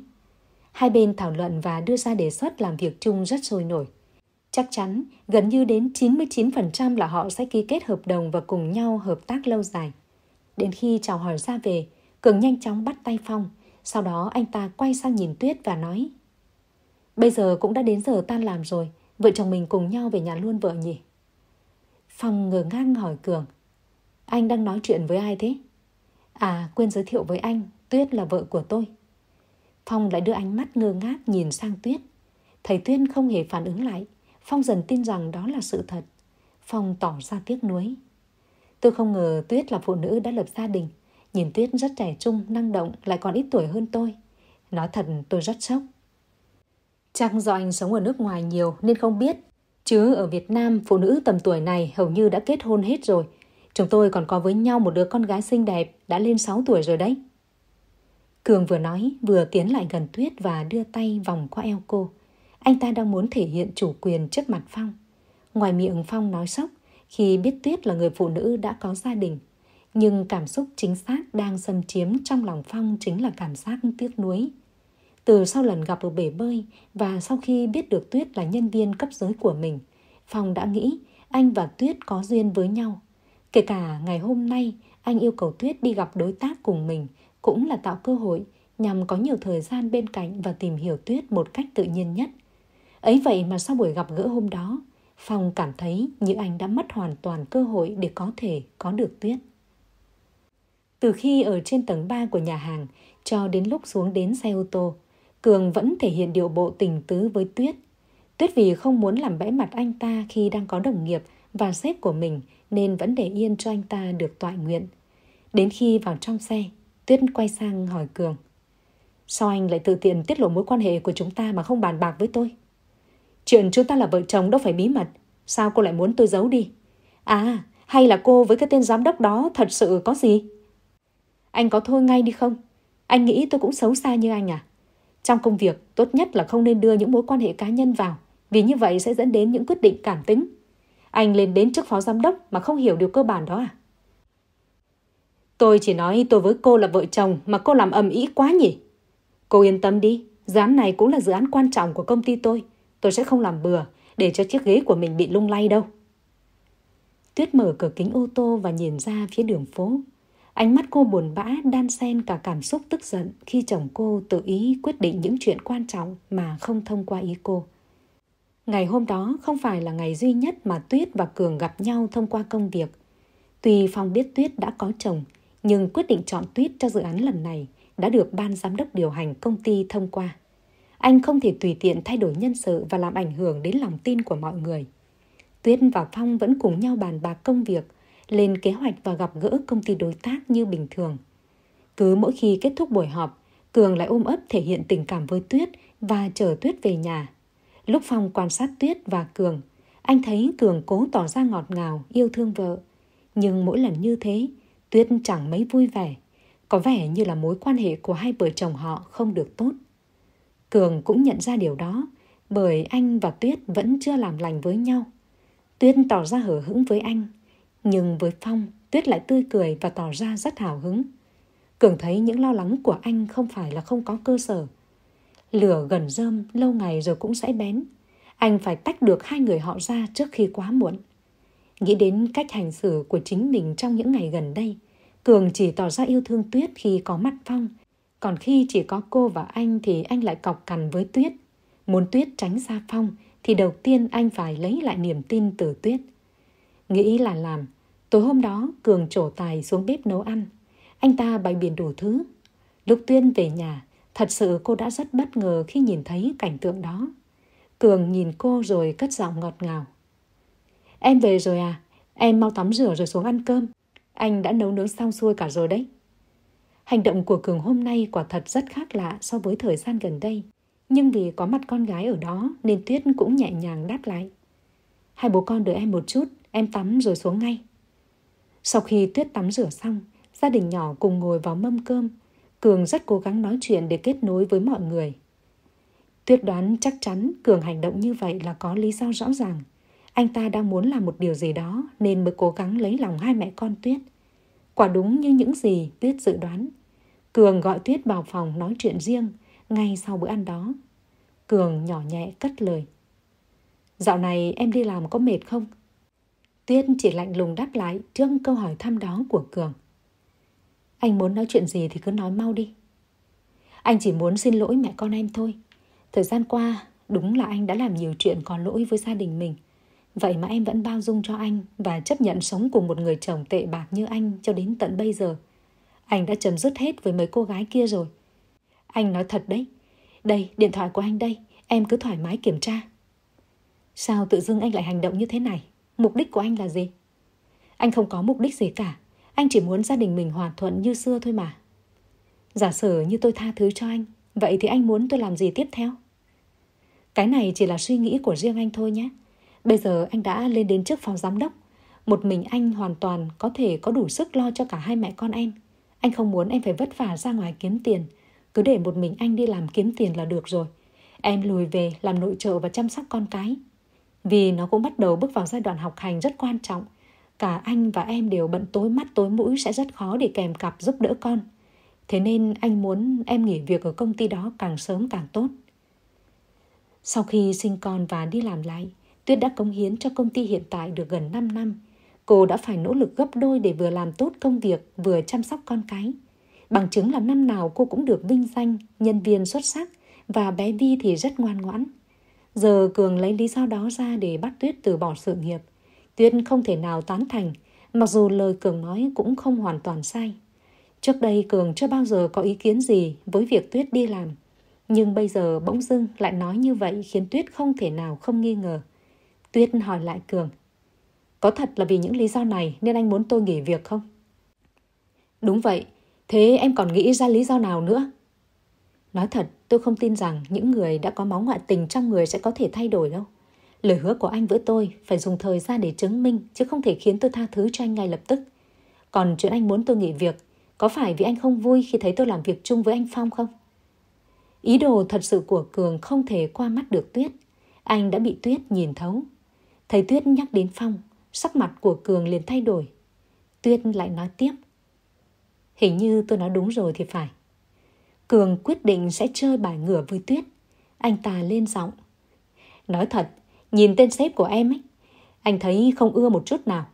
Hai bên thảo luận và đưa ra đề xuất làm việc chung rất sôi nổi. Chắc chắn, gần như đến 99% là họ sẽ ký kết hợp đồng và cùng nhau hợp tác lâu dài. Đến khi chào hỏi ra về, Cường nhanh chóng bắt tay Phong. Sau đó anh ta quay sang nhìn Tuyết và nói Bây giờ cũng đã đến giờ tan làm rồi, vợ chồng mình cùng nhau về nhà luôn vợ nhỉ? Phong ngờ ngang hỏi Cường anh đang nói chuyện với ai thế? À, quên giới thiệu với anh, Tuyết là vợ của tôi. Phong lại đưa ánh mắt ngơ ngác nhìn sang Tuyết. Thầy Tuyên không hề phản ứng lại. Phong dần tin rằng đó là sự thật. Phong tỏ ra tiếc nuối. Tôi không ngờ Tuyết là phụ nữ đã lập gia đình. Nhìn Tuyết rất trẻ trung, năng động, lại còn ít tuổi hơn tôi. Nói thật tôi rất sốc. Chắc do anh sống ở nước ngoài nhiều nên không biết. Chứ ở Việt Nam, phụ nữ tầm tuổi này hầu như đã kết hôn hết rồi Chúng tôi còn có với nhau một đứa con gái xinh đẹp đã lên 6 tuổi rồi đấy. Cường vừa nói vừa tiến lại gần Tuyết và đưa tay vòng qua eo cô. Anh ta đang muốn thể hiện chủ quyền trước mặt Phong. Ngoài miệng Phong nói sốc khi biết Tuyết là người phụ nữ đã có gia đình. Nhưng cảm xúc chính xác đang xâm chiếm trong lòng Phong chính là cảm giác tiếc nuối. Từ sau lần gặp ở bể bơi và sau khi biết được Tuyết là nhân viên cấp giới của mình, Phong đã nghĩ anh và Tuyết có duyên với nhau Kể cả ngày hôm nay, anh yêu cầu Tuyết đi gặp đối tác cùng mình cũng là tạo cơ hội nhằm có nhiều thời gian bên cạnh và tìm hiểu Tuyết một cách tự nhiên nhất. Ấy vậy mà sau buổi gặp gỡ hôm đó, Phong cảm thấy như anh đã mất hoàn toàn cơ hội để có thể có được Tuyết. Từ khi ở trên tầng 3 của nhà hàng cho đến lúc xuống đến xe ô tô, Cường vẫn thể hiện điệu bộ tình tứ với Tuyết. Tuyết vì không muốn làm bẽ mặt anh ta khi đang có đồng nghiệp và sếp của mình nên vẫn để yên cho anh ta được tọa nguyện. Đến khi vào trong xe, Tuyết quay sang hỏi Cường. Sao anh lại tự tiện tiết lộ mối quan hệ của chúng ta mà không bàn bạc với tôi? Chuyện chúng ta là vợ chồng đâu phải bí mật. Sao cô lại muốn tôi giấu đi? À, hay là cô với cái tên giám đốc đó thật sự có gì? Anh có thôi ngay đi không? Anh nghĩ tôi cũng xấu xa như anh à? Trong công việc, tốt nhất là không nên đưa những mối quan hệ cá nhân vào, vì như vậy sẽ dẫn đến những quyết định cảm tính. Anh lên đến chức phó giám đốc mà không hiểu điều cơ bản đó à? Tôi chỉ nói tôi với cô là vợ chồng mà cô làm ầm ĩ quá nhỉ? Cô yên tâm đi, dự án này cũng là dự án quan trọng của công ty tôi. Tôi sẽ không làm bừa để cho chiếc ghế của mình bị lung lay đâu. Tuyết mở cửa kính ô tô và nhìn ra phía đường phố. Ánh mắt cô buồn bã đan xen cả cảm xúc tức giận khi chồng cô tự ý quyết định những chuyện quan trọng mà không thông qua ý cô. Ngày hôm đó không phải là ngày duy nhất mà Tuyết và Cường gặp nhau thông qua công việc. Tuy Phong biết Tuyết đã có chồng, nhưng quyết định chọn Tuyết cho dự án lần này đã được ban giám đốc điều hành công ty thông qua. Anh không thể tùy tiện thay đổi nhân sự và làm ảnh hưởng đến lòng tin của mọi người. Tuyết và Phong vẫn cùng nhau bàn bạc công việc, lên kế hoạch và gặp gỡ công ty đối tác như bình thường. Cứ mỗi khi kết thúc buổi họp, Cường lại ôm ấp thể hiện tình cảm với Tuyết và chờ Tuyết về nhà. Lúc Phong quan sát Tuyết và Cường, anh thấy Cường cố tỏ ra ngọt ngào, yêu thương vợ. Nhưng mỗi lần như thế, Tuyết chẳng mấy vui vẻ. Có vẻ như là mối quan hệ của hai vợ chồng họ không được tốt. Cường cũng nhận ra điều đó, bởi anh và Tuyết vẫn chưa làm lành với nhau. Tuyết tỏ ra hở hững với anh, nhưng với Phong, Tuyết lại tươi cười và tỏ ra rất hào hứng. Cường thấy những lo lắng của anh không phải là không có cơ sở, lửa gần rơm lâu ngày rồi cũng sẽ bén. Anh phải tách được hai người họ ra trước khi quá muộn. Nghĩ đến cách hành xử của chính mình trong những ngày gần đây, Cường chỉ tỏ ra yêu thương Tuyết khi có mặt Phong, còn khi chỉ có cô và anh thì anh lại cọc cằn với Tuyết. Muốn Tuyết tránh xa Phong thì đầu tiên anh phải lấy lại niềm tin từ Tuyết. Nghĩ là làm, tối hôm đó Cường trổ tài xuống bếp nấu ăn. Anh ta bày biển đủ thứ. Lúc Tuyên về nhà, Thật sự cô đã rất bất ngờ khi nhìn thấy cảnh tượng đó. Cường nhìn cô rồi cất giọng ngọt ngào. Em về rồi à? Em mau tắm rửa rồi xuống ăn cơm. Anh đã nấu nướng xong xuôi cả rồi đấy. Hành động của Cường hôm nay quả thật rất khác lạ so với thời gian gần đây. Nhưng vì có mặt con gái ở đó nên Tuyết cũng nhẹ nhàng đáp lại. Hai bố con đợi em một chút, em tắm rồi xuống ngay. Sau khi Tuyết tắm rửa xong, gia đình nhỏ cùng ngồi vào mâm cơm Cường rất cố gắng nói chuyện để kết nối với mọi người. Tuyết đoán chắc chắn Cường hành động như vậy là có lý do rõ ràng. Anh ta đang muốn làm một điều gì đó nên mới cố gắng lấy lòng hai mẹ con Tuyết. Quả đúng như những gì Tuyết dự đoán. Cường gọi Tuyết vào phòng nói chuyện riêng ngay sau bữa ăn đó. Cường nhỏ nhẹ cất lời. Dạo này em đi làm có mệt không? Tuyết chỉ lạnh lùng đáp lại trước câu hỏi thăm đó của Cường. Anh muốn nói chuyện gì thì cứ nói mau đi. Anh chỉ muốn xin lỗi mẹ con em thôi. Thời gian qua, đúng là anh đã làm nhiều chuyện có lỗi với gia đình mình. Vậy mà em vẫn bao dung cho anh và chấp nhận sống cùng một người chồng tệ bạc như anh cho đến tận bây giờ. Anh đã chấm dứt hết với mấy cô gái kia rồi. Anh nói thật đấy. Đây, điện thoại của anh đây. Em cứ thoải mái kiểm tra. Sao tự dưng anh lại hành động như thế này? Mục đích của anh là gì? Anh không có mục đích gì cả. Anh chỉ muốn gia đình mình hòa thuận như xưa thôi mà. Giả sử như tôi tha thứ cho anh, vậy thì anh muốn tôi làm gì tiếp theo? Cái này chỉ là suy nghĩ của riêng anh thôi nhé. Bây giờ anh đã lên đến trước phòng giám đốc. Một mình anh hoàn toàn có thể có đủ sức lo cho cả hai mẹ con em. Anh không muốn em phải vất vả ra ngoài kiếm tiền. Cứ để một mình anh đi làm kiếm tiền là được rồi. Em lùi về làm nội trợ và chăm sóc con cái. Vì nó cũng bắt đầu bước vào giai đoạn học hành rất quan trọng cả anh và em đều bận tối mắt tối mũi sẽ rất khó để kèm cặp giúp đỡ con. Thế nên anh muốn em nghỉ việc ở công ty đó càng sớm càng tốt. Sau khi sinh con và đi làm lại, Tuyết đã cống hiến cho công ty hiện tại được gần 5 năm. Cô đã phải nỗ lực gấp đôi để vừa làm tốt công việc, vừa chăm sóc con cái. Bằng chứng là năm nào cô cũng được vinh danh, nhân viên xuất sắc và bé Vi thì rất ngoan ngoãn. Giờ Cường lấy lý do đó ra để bắt Tuyết từ bỏ sự nghiệp – Tuyết không thể nào tán thành, mặc dù lời Cường nói cũng không hoàn toàn sai. Trước đây Cường chưa bao giờ có ý kiến gì với việc Tuyết đi làm. Nhưng bây giờ bỗng dưng lại nói như vậy khiến Tuyết không thể nào không nghi ngờ. Tuyết hỏi lại Cường. Có thật là vì những lý do này nên anh muốn tôi nghỉ việc không? Đúng vậy, thế em còn nghĩ ra lý do nào nữa? Nói thật, tôi không tin rằng những người đã có máu ngoại tình trong người sẽ có thể thay đổi đâu. Lời hứa của anh với tôi phải dùng thời gian để chứng minh chứ không thể khiến tôi tha thứ cho anh ngay lập tức. Còn chuyện anh muốn tôi nghỉ việc, có phải vì anh không vui khi thấy tôi làm việc chung với anh Phong không? Ý đồ thật sự của Cường không thể qua mắt được Tuyết. Anh đã bị Tuyết nhìn thấu. Thấy Tuyết nhắc đến Phong, sắc mặt của Cường liền thay đổi. Tuyết lại nói tiếp. Hình như tôi nói đúng rồi thì phải. Cường quyết định sẽ chơi bài ngửa với Tuyết. Anh ta lên giọng. Nói thật, Nhìn tên sếp của em ấy, anh thấy không ưa một chút nào.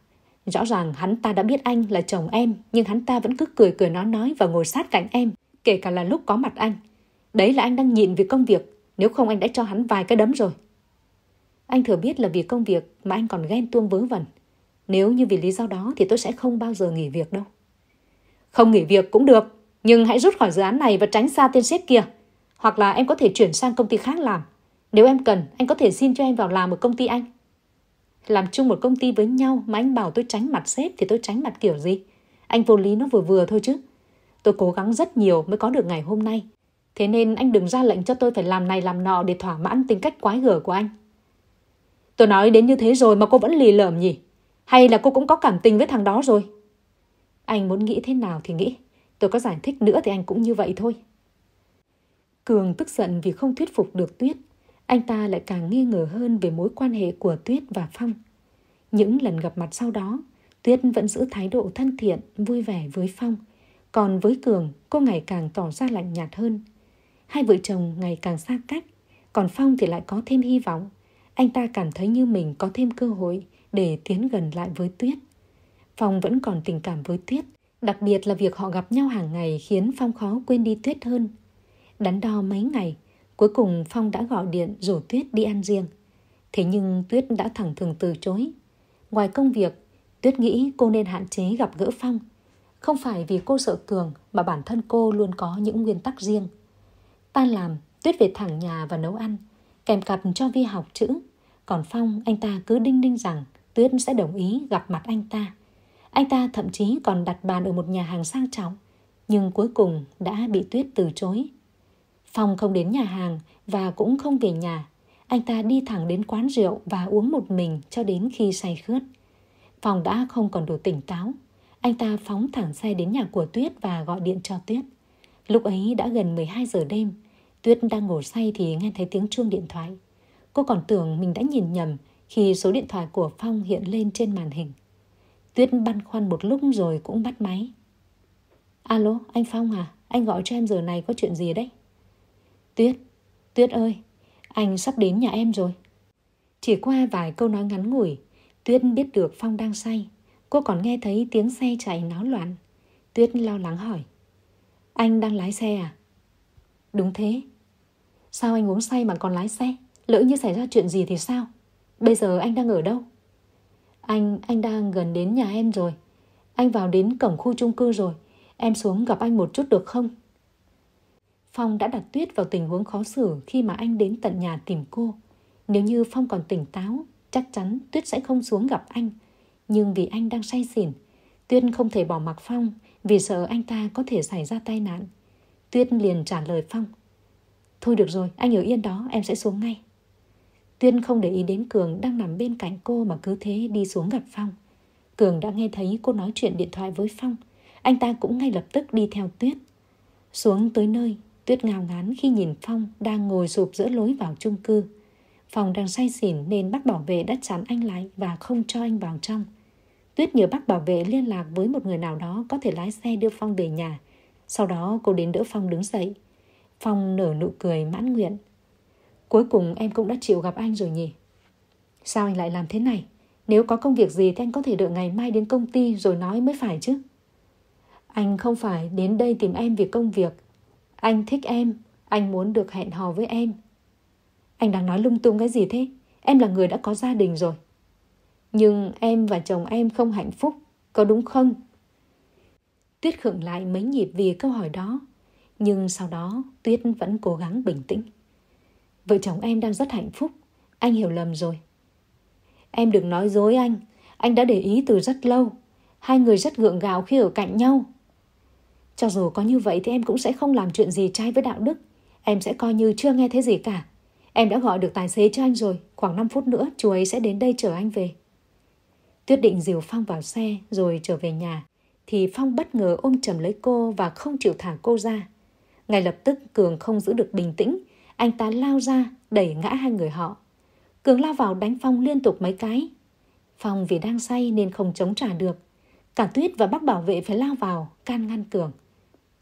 Rõ ràng hắn ta đã biết anh là chồng em, nhưng hắn ta vẫn cứ cười cười nói nói và ngồi sát cạnh em, kể cả là lúc có mặt anh. Đấy là anh đang nhịn vì công việc, nếu không anh đã cho hắn vài cái đấm rồi. Anh thừa biết là vì công việc mà anh còn ghen tuông vớ vẩn. Nếu như vì lý do đó thì tôi sẽ không bao giờ nghỉ việc đâu. Không nghỉ việc cũng được, nhưng hãy rút khỏi dự án này và tránh xa tên sếp kia. Hoặc là em có thể chuyển sang công ty khác làm, nếu em cần, anh có thể xin cho em vào làm ở công ty anh. Làm chung một công ty với nhau mà anh bảo tôi tránh mặt sếp thì tôi tránh mặt kiểu gì? Anh vô lý nó vừa vừa thôi chứ. Tôi cố gắng rất nhiều mới có được ngày hôm nay. Thế nên anh đừng ra lệnh cho tôi phải làm này làm nọ để thỏa mãn tính cách quái gở của anh. Tôi nói đến như thế rồi mà cô vẫn lì lợm nhỉ? Hay là cô cũng có cảm tình với thằng đó rồi? Anh muốn nghĩ thế nào thì nghĩ. Tôi có giải thích nữa thì anh cũng như vậy thôi. Cường tức giận vì không thuyết phục được Tuyết anh ta lại càng nghi ngờ hơn về mối quan hệ của Tuyết và Phong. Những lần gặp mặt sau đó, Tuyết vẫn giữ thái độ thân thiện, vui vẻ với Phong. Còn với Cường, cô ngày càng tỏ ra lạnh nhạt hơn. Hai vợ chồng ngày càng xa cách, còn Phong thì lại có thêm hy vọng. Anh ta cảm thấy như mình có thêm cơ hội để tiến gần lại với Tuyết. Phong vẫn còn tình cảm với Tuyết, đặc biệt là việc họ gặp nhau hàng ngày khiến Phong khó quên đi Tuyết hơn. Đắn đo mấy ngày, Cuối cùng Phong đã gọi điện rủ Tuyết đi ăn riêng. Thế nhưng Tuyết đã thẳng thừng từ chối. Ngoài công việc, Tuyết nghĩ cô nên hạn chế gặp gỡ Phong. Không phải vì cô sợ Cường mà bản thân cô luôn có những nguyên tắc riêng. Tan làm, Tuyết về thẳng nhà và nấu ăn, kèm cặp cho Vi học chữ. Còn Phong, anh ta cứ đinh đinh rằng Tuyết sẽ đồng ý gặp mặt anh ta. Anh ta thậm chí còn đặt bàn ở một nhà hàng sang trọng, nhưng cuối cùng đã bị Tuyết từ chối. Phong không đến nhà hàng và cũng không về nhà. Anh ta đi thẳng đến quán rượu và uống một mình cho đến khi say khướt. Phong đã không còn đủ tỉnh táo. Anh ta phóng thẳng xe đến nhà của Tuyết và gọi điện cho Tuyết. Lúc ấy đã gần 12 giờ đêm. Tuyết đang ngủ say thì nghe thấy tiếng chuông điện thoại. Cô còn tưởng mình đã nhìn nhầm khi số điện thoại của Phong hiện lên trên màn hình. Tuyết băn khoăn một lúc rồi cũng bắt máy. Alo, anh Phong à? Anh gọi cho em giờ này có chuyện gì đấy? Tuyết, Tuyết ơi, anh sắp đến nhà em rồi. Chỉ qua vài câu nói ngắn ngủi, Tuyết biết được Phong đang say. Cô còn nghe thấy tiếng xe chạy náo loạn. Tuyết lo lắng hỏi. Anh đang lái xe à? Đúng thế. Sao anh uống say mà còn lái xe? Lỡ như xảy ra chuyện gì thì sao? Bây giờ anh đang ở đâu? Anh, anh đang gần đến nhà em rồi. Anh vào đến cổng khu chung cư rồi. Em xuống gặp anh một chút được không? Phong đã đặt Tuyết vào tình huống khó xử khi mà anh đến tận nhà tìm cô. Nếu như Phong còn tỉnh táo, chắc chắn Tuyết sẽ không xuống gặp anh. Nhưng vì anh đang say xỉn, Tuyết không thể bỏ mặc Phong vì sợ anh ta có thể xảy ra tai nạn. Tuyết liền trả lời Phong. Thôi được rồi, anh ở yên đó, em sẽ xuống ngay. Tuyên không để ý đến Cường đang nằm bên cạnh cô mà cứ thế đi xuống gặp Phong. Cường đã nghe thấy cô nói chuyện điện thoại với Phong. Anh ta cũng ngay lập tức đi theo Tuyết. Xuống tới nơi, Tuyết ngao ngán khi nhìn Phong đang ngồi sụp giữa lối vào chung cư. Phong đang say xỉn nên bắt bảo vệ đã chắn anh lại và không cho anh vào trong. Tuyết nhờ bác bảo vệ liên lạc với một người nào đó có thể lái xe đưa Phong về nhà. Sau đó cô đến đỡ Phong đứng dậy. Phong nở nụ cười mãn nguyện. Cuối cùng em cũng đã chịu gặp anh rồi nhỉ? Sao anh lại làm thế này? Nếu có công việc gì thì anh có thể đợi ngày mai đến công ty rồi nói mới phải chứ. Anh không phải đến đây tìm em vì công việc anh thích em, anh muốn được hẹn hò với em. Anh đang nói lung tung cái gì thế? Em là người đã có gia đình rồi. Nhưng em và chồng em không hạnh phúc, có đúng không? Tuyết khựng lại mấy nhịp vì câu hỏi đó. Nhưng sau đó Tuyết vẫn cố gắng bình tĩnh. Vợ chồng em đang rất hạnh phúc, anh hiểu lầm rồi. Em đừng nói dối anh, anh đã để ý từ rất lâu. Hai người rất gượng gạo khi ở cạnh nhau. Cho dù có như vậy thì em cũng sẽ không làm chuyện gì trái với đạo đức. Em sẽ coi như chưa nghe thấy gì cả. Em đã gọi được tài xế cho anh rồi. Khoảng 5 phút nữa chú ấy sẽ đến đây chở anh về. Tuyết định dìu Phong vào xe rồi trở về nhà. Thì Phong bất ngờ ôm chầm lấy cô và không chịu thả cô ra. Ngay lập tức Cường không giữ được bình tĩnh. Anh ta lao ra, đẩy ngã hai người họ. Cường lao vào đánh Phong liên tục mấy cái. Phong vì đang say nên không chống trả được. Cả Tuyết và bác bảo vệ phải lao vào, can ngăn Cường.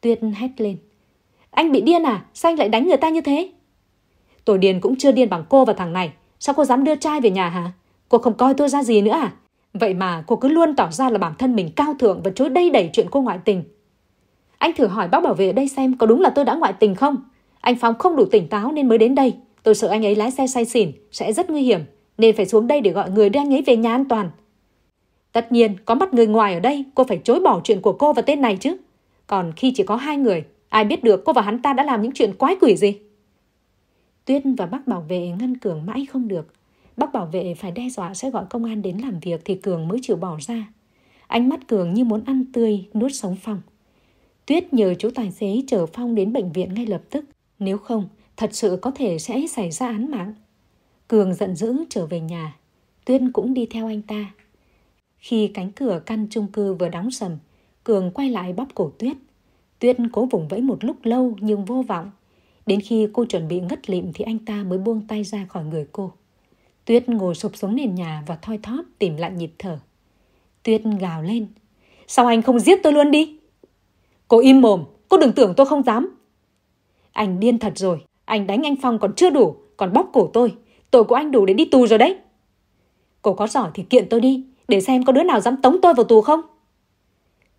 Tuyết hét lên. Anh bị điên à? Sao anh lại đánh người ta như thế? Tôi điên cũng chưa điên bằng cô và thằng này. Sao cô dám đưa trai về nhà hả? Cô không coi tôi ra gì nữa à? Vậy mà cô cứ luôn tỏ ra là bản thân mình cao thượng và chối đây đẩy chuyện cô ngoại tình. Anh thử hỏi bác bảo vệ ở đây xem có đúng là tôi đã ngoại tình không? Anh Phong không đủ tỉnh táo nên mới đến đây. Tôi sợ anh ấy lái xe say xỉn, sẽ rất nguy hiểm. Nên phải xuống đây để gọi người đưa anh ấy về nhà an toàn. Tất nhiên, có mặt người ngoài ở đây, cô phải chối bỏ chuyện của cô và tên này chứ. Còn khi chỉ có hai người, ai biết được cô và hắn ta đã làm những chuyện quái quỷ gì. Tuyết và bác bảo vệ ngăn Cường mãi không được. Bác bảo vệ phải đe dọa sẽ gọi công an đến làm việc thì Cường mới chịu bỏ ra. Ánh mắt Cường như muốn ăn tươi, nuốt sống Phong. Tuyết nhờ chú tài xế chở Phong đến bệnh viện ngay lập tức. Nếu không, thật sự có thể sẽ xảy ra án mạng. Cường giận dữ trở về nhà. Tuyết cũng đi theo anh ta. Khi cánh cửa căn chung cư vừa đóng sầm, Cường quay lại bóp cổ Tuyết. Tuyết cố vùng vẫy một lúc lâu nhưng vô vọng. Đến khi cô chuẩn bị ngất lịm thì anh ta mới buông tay ra khỏi người cô. Tuyết ngồi sụp xuống nền nhà và thoi thóp tìm lại nhịp thở. Tuyết gào lên. Sao anh không giết tôi luôn đi? Cô im mồm, cô đừng tưởng tôi không dám. Anh điên thật rồi, anh đánh anh Phong còn chưa đủ, còn bóp cổ tôi. Tội của anh đủ để đi tù rồi đấy. Cô có giỏi thì kiện tôi đi, để xem có đứa nào dám tống tôi vào tù không?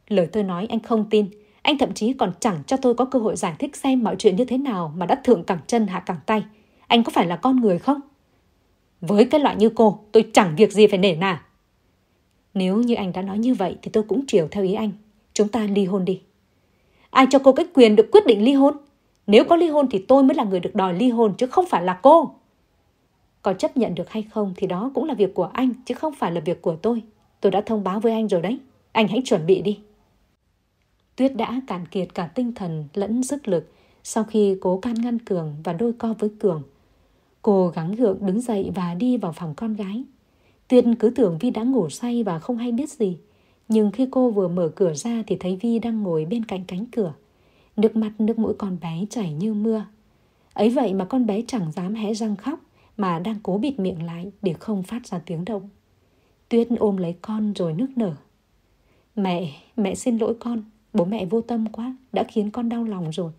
Lời tôi nói anh không tin, anh thậm chí còn chẳng cho tôi có cơ hội giải thích xem mọi chuyện như thế nào mà đã thượng cẳng chân hạ cẳng tay. Anh có phải là con người không? Với cái loại như cô, tôi chẳng việc gì phải nể nà. Nếu như anh đã nói như vậy thì tôi cũng chiều theo ý anh. Chúng ta ly hôn đi. Ai cho cô cái quyền được quyết định ly hôn? Nếu có ly hôn thì tôi mới là người được đòi ly hôn chứ không phải là cô. Có chấp nhận được hay không thì đó cũng là việc của anh chứ không phải là việc của tôi. Tôi đã thông báo với anh rồi đấy. Anh hãy chuẩn bị đi. Tuyết đã cạn kiệt cả tinh thần lẫn sức lực sau khi cố can ngăn Cường và đôi co với Cường. Cô gắng gượng đứng dậy và đi vào phòng con gái. Tuyết cứ tưởng Vi đã ngủ say và không hay biết gì. Nhưng khi cô vừa mở cửa ra thì thấy Vi đang ngồi bên cạnh cánh cửa. Nước mặt nước mũi con bé chảy như mưa. Ấy vậy mà con bé chẳng dám hé răng khóc mà đang cố bịt miệng lại để không phát ra tiếng động. Tuyết ôm lấy con rồi nước nở. Mẹ, mẹ xin lỗi con, bố mẹ vô tâm quá, đã khiến con đau lòng rồi.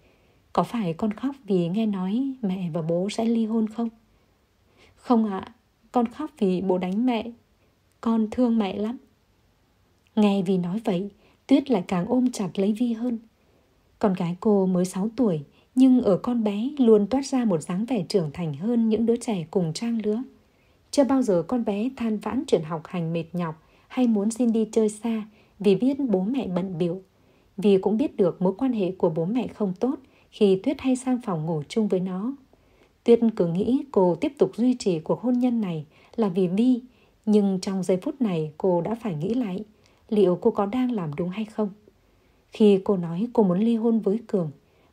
Có phải con khóc vì nghe nói mẹ và bố sẽ ly hôn không? Không ạ, à, con khóc vì bố đánh mẹ. Con thương mẹ lắm. Nghe vì nói vậy, Tuyết lại càng ôm chặt lấy Vi hơn. Con gái cô mới 6 tuổi nhưng ở con bé luôn toát ra một dáng vẻ trưởng thành hơn những đứa trẻ cùng trang lứa. Chưa bao giờ con bé than vãn chuyện học hành mệt nhọc hay muốn xin đi chơi xa vì biết bố mẹ bận biểu. Vì cũng biết được mối quan hệ của bố mẹ không tốt khi Tuyết hay sang phòng ngủ chung với nó. Tuyết cứ nghĩ cô tiếp tục duy trì cuộc hôn nhân này là vì Vi, nhưng trong giây phút này cô đã phải nghĩ lại liệu cô có đang làm đúng hay không. Khi cô nói cô muốn ly hôn với Cường,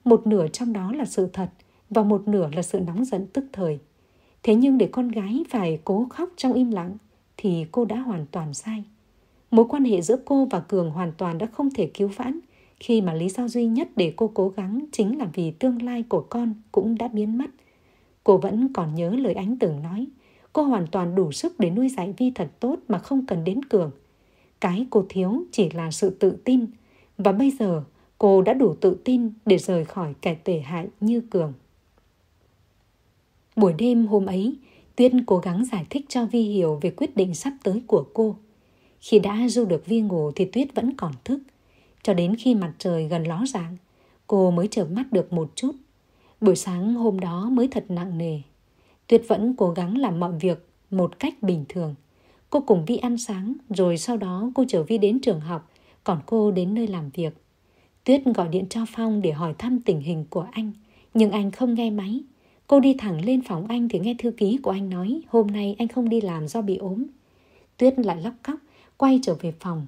một nửa trong đó là sự thật và một nửa là sự nóng giận tức thời thế nhưng để con gái phải cố khóc trong im lặng thì cô đã hoàn toàn sai mối quan hệ giữa cô và cường hoàn toàn đã không thể cứu vãn khi mà lý do duy nhất để cô cố gắng chính là vì tương lai của con cũng đã biến mất cô vẫn còn nhớ lời ánh từng nói cô hoàn toàn đủ sức để nuôi dạy vi thật tốt mà không cần đến cường cái cô thiếu chỉ là sự tự tin và bây giờ cô đã đủ tự tin để rời khỏi kẻ tệ hại như Cường. Buổi đêm hôm ấy, Tuyết cố gắng giải thích cho Vi hiểu về quyết định sắp tới của cô. Khi đã du được Vi ngủ thì Tuyết vẫn còn thức. Cho đến khi mặt trời gần ló dạng, cô mới chợp mắt được một chút. Buổi sáng hôm đó mới thật nặng nề. Tuyết vẫn cố gắng làm mọi việc một cách bình thường. Cô cùng Vi ăn sáng, rồi sau đó cô chở Vi đến trường học, còn cô đến nơi làm việc. Tuyết gọi điện cho Phong để hỏi thăm tình hình của anh, nhưng anh không nghe máy. Cô đi thẳng lên phòng anh thì nghe thư ký của anh nói hôm nay anh không đi làm do bị ốm. Tuyết lại lóc cóc, quay trở về phòng.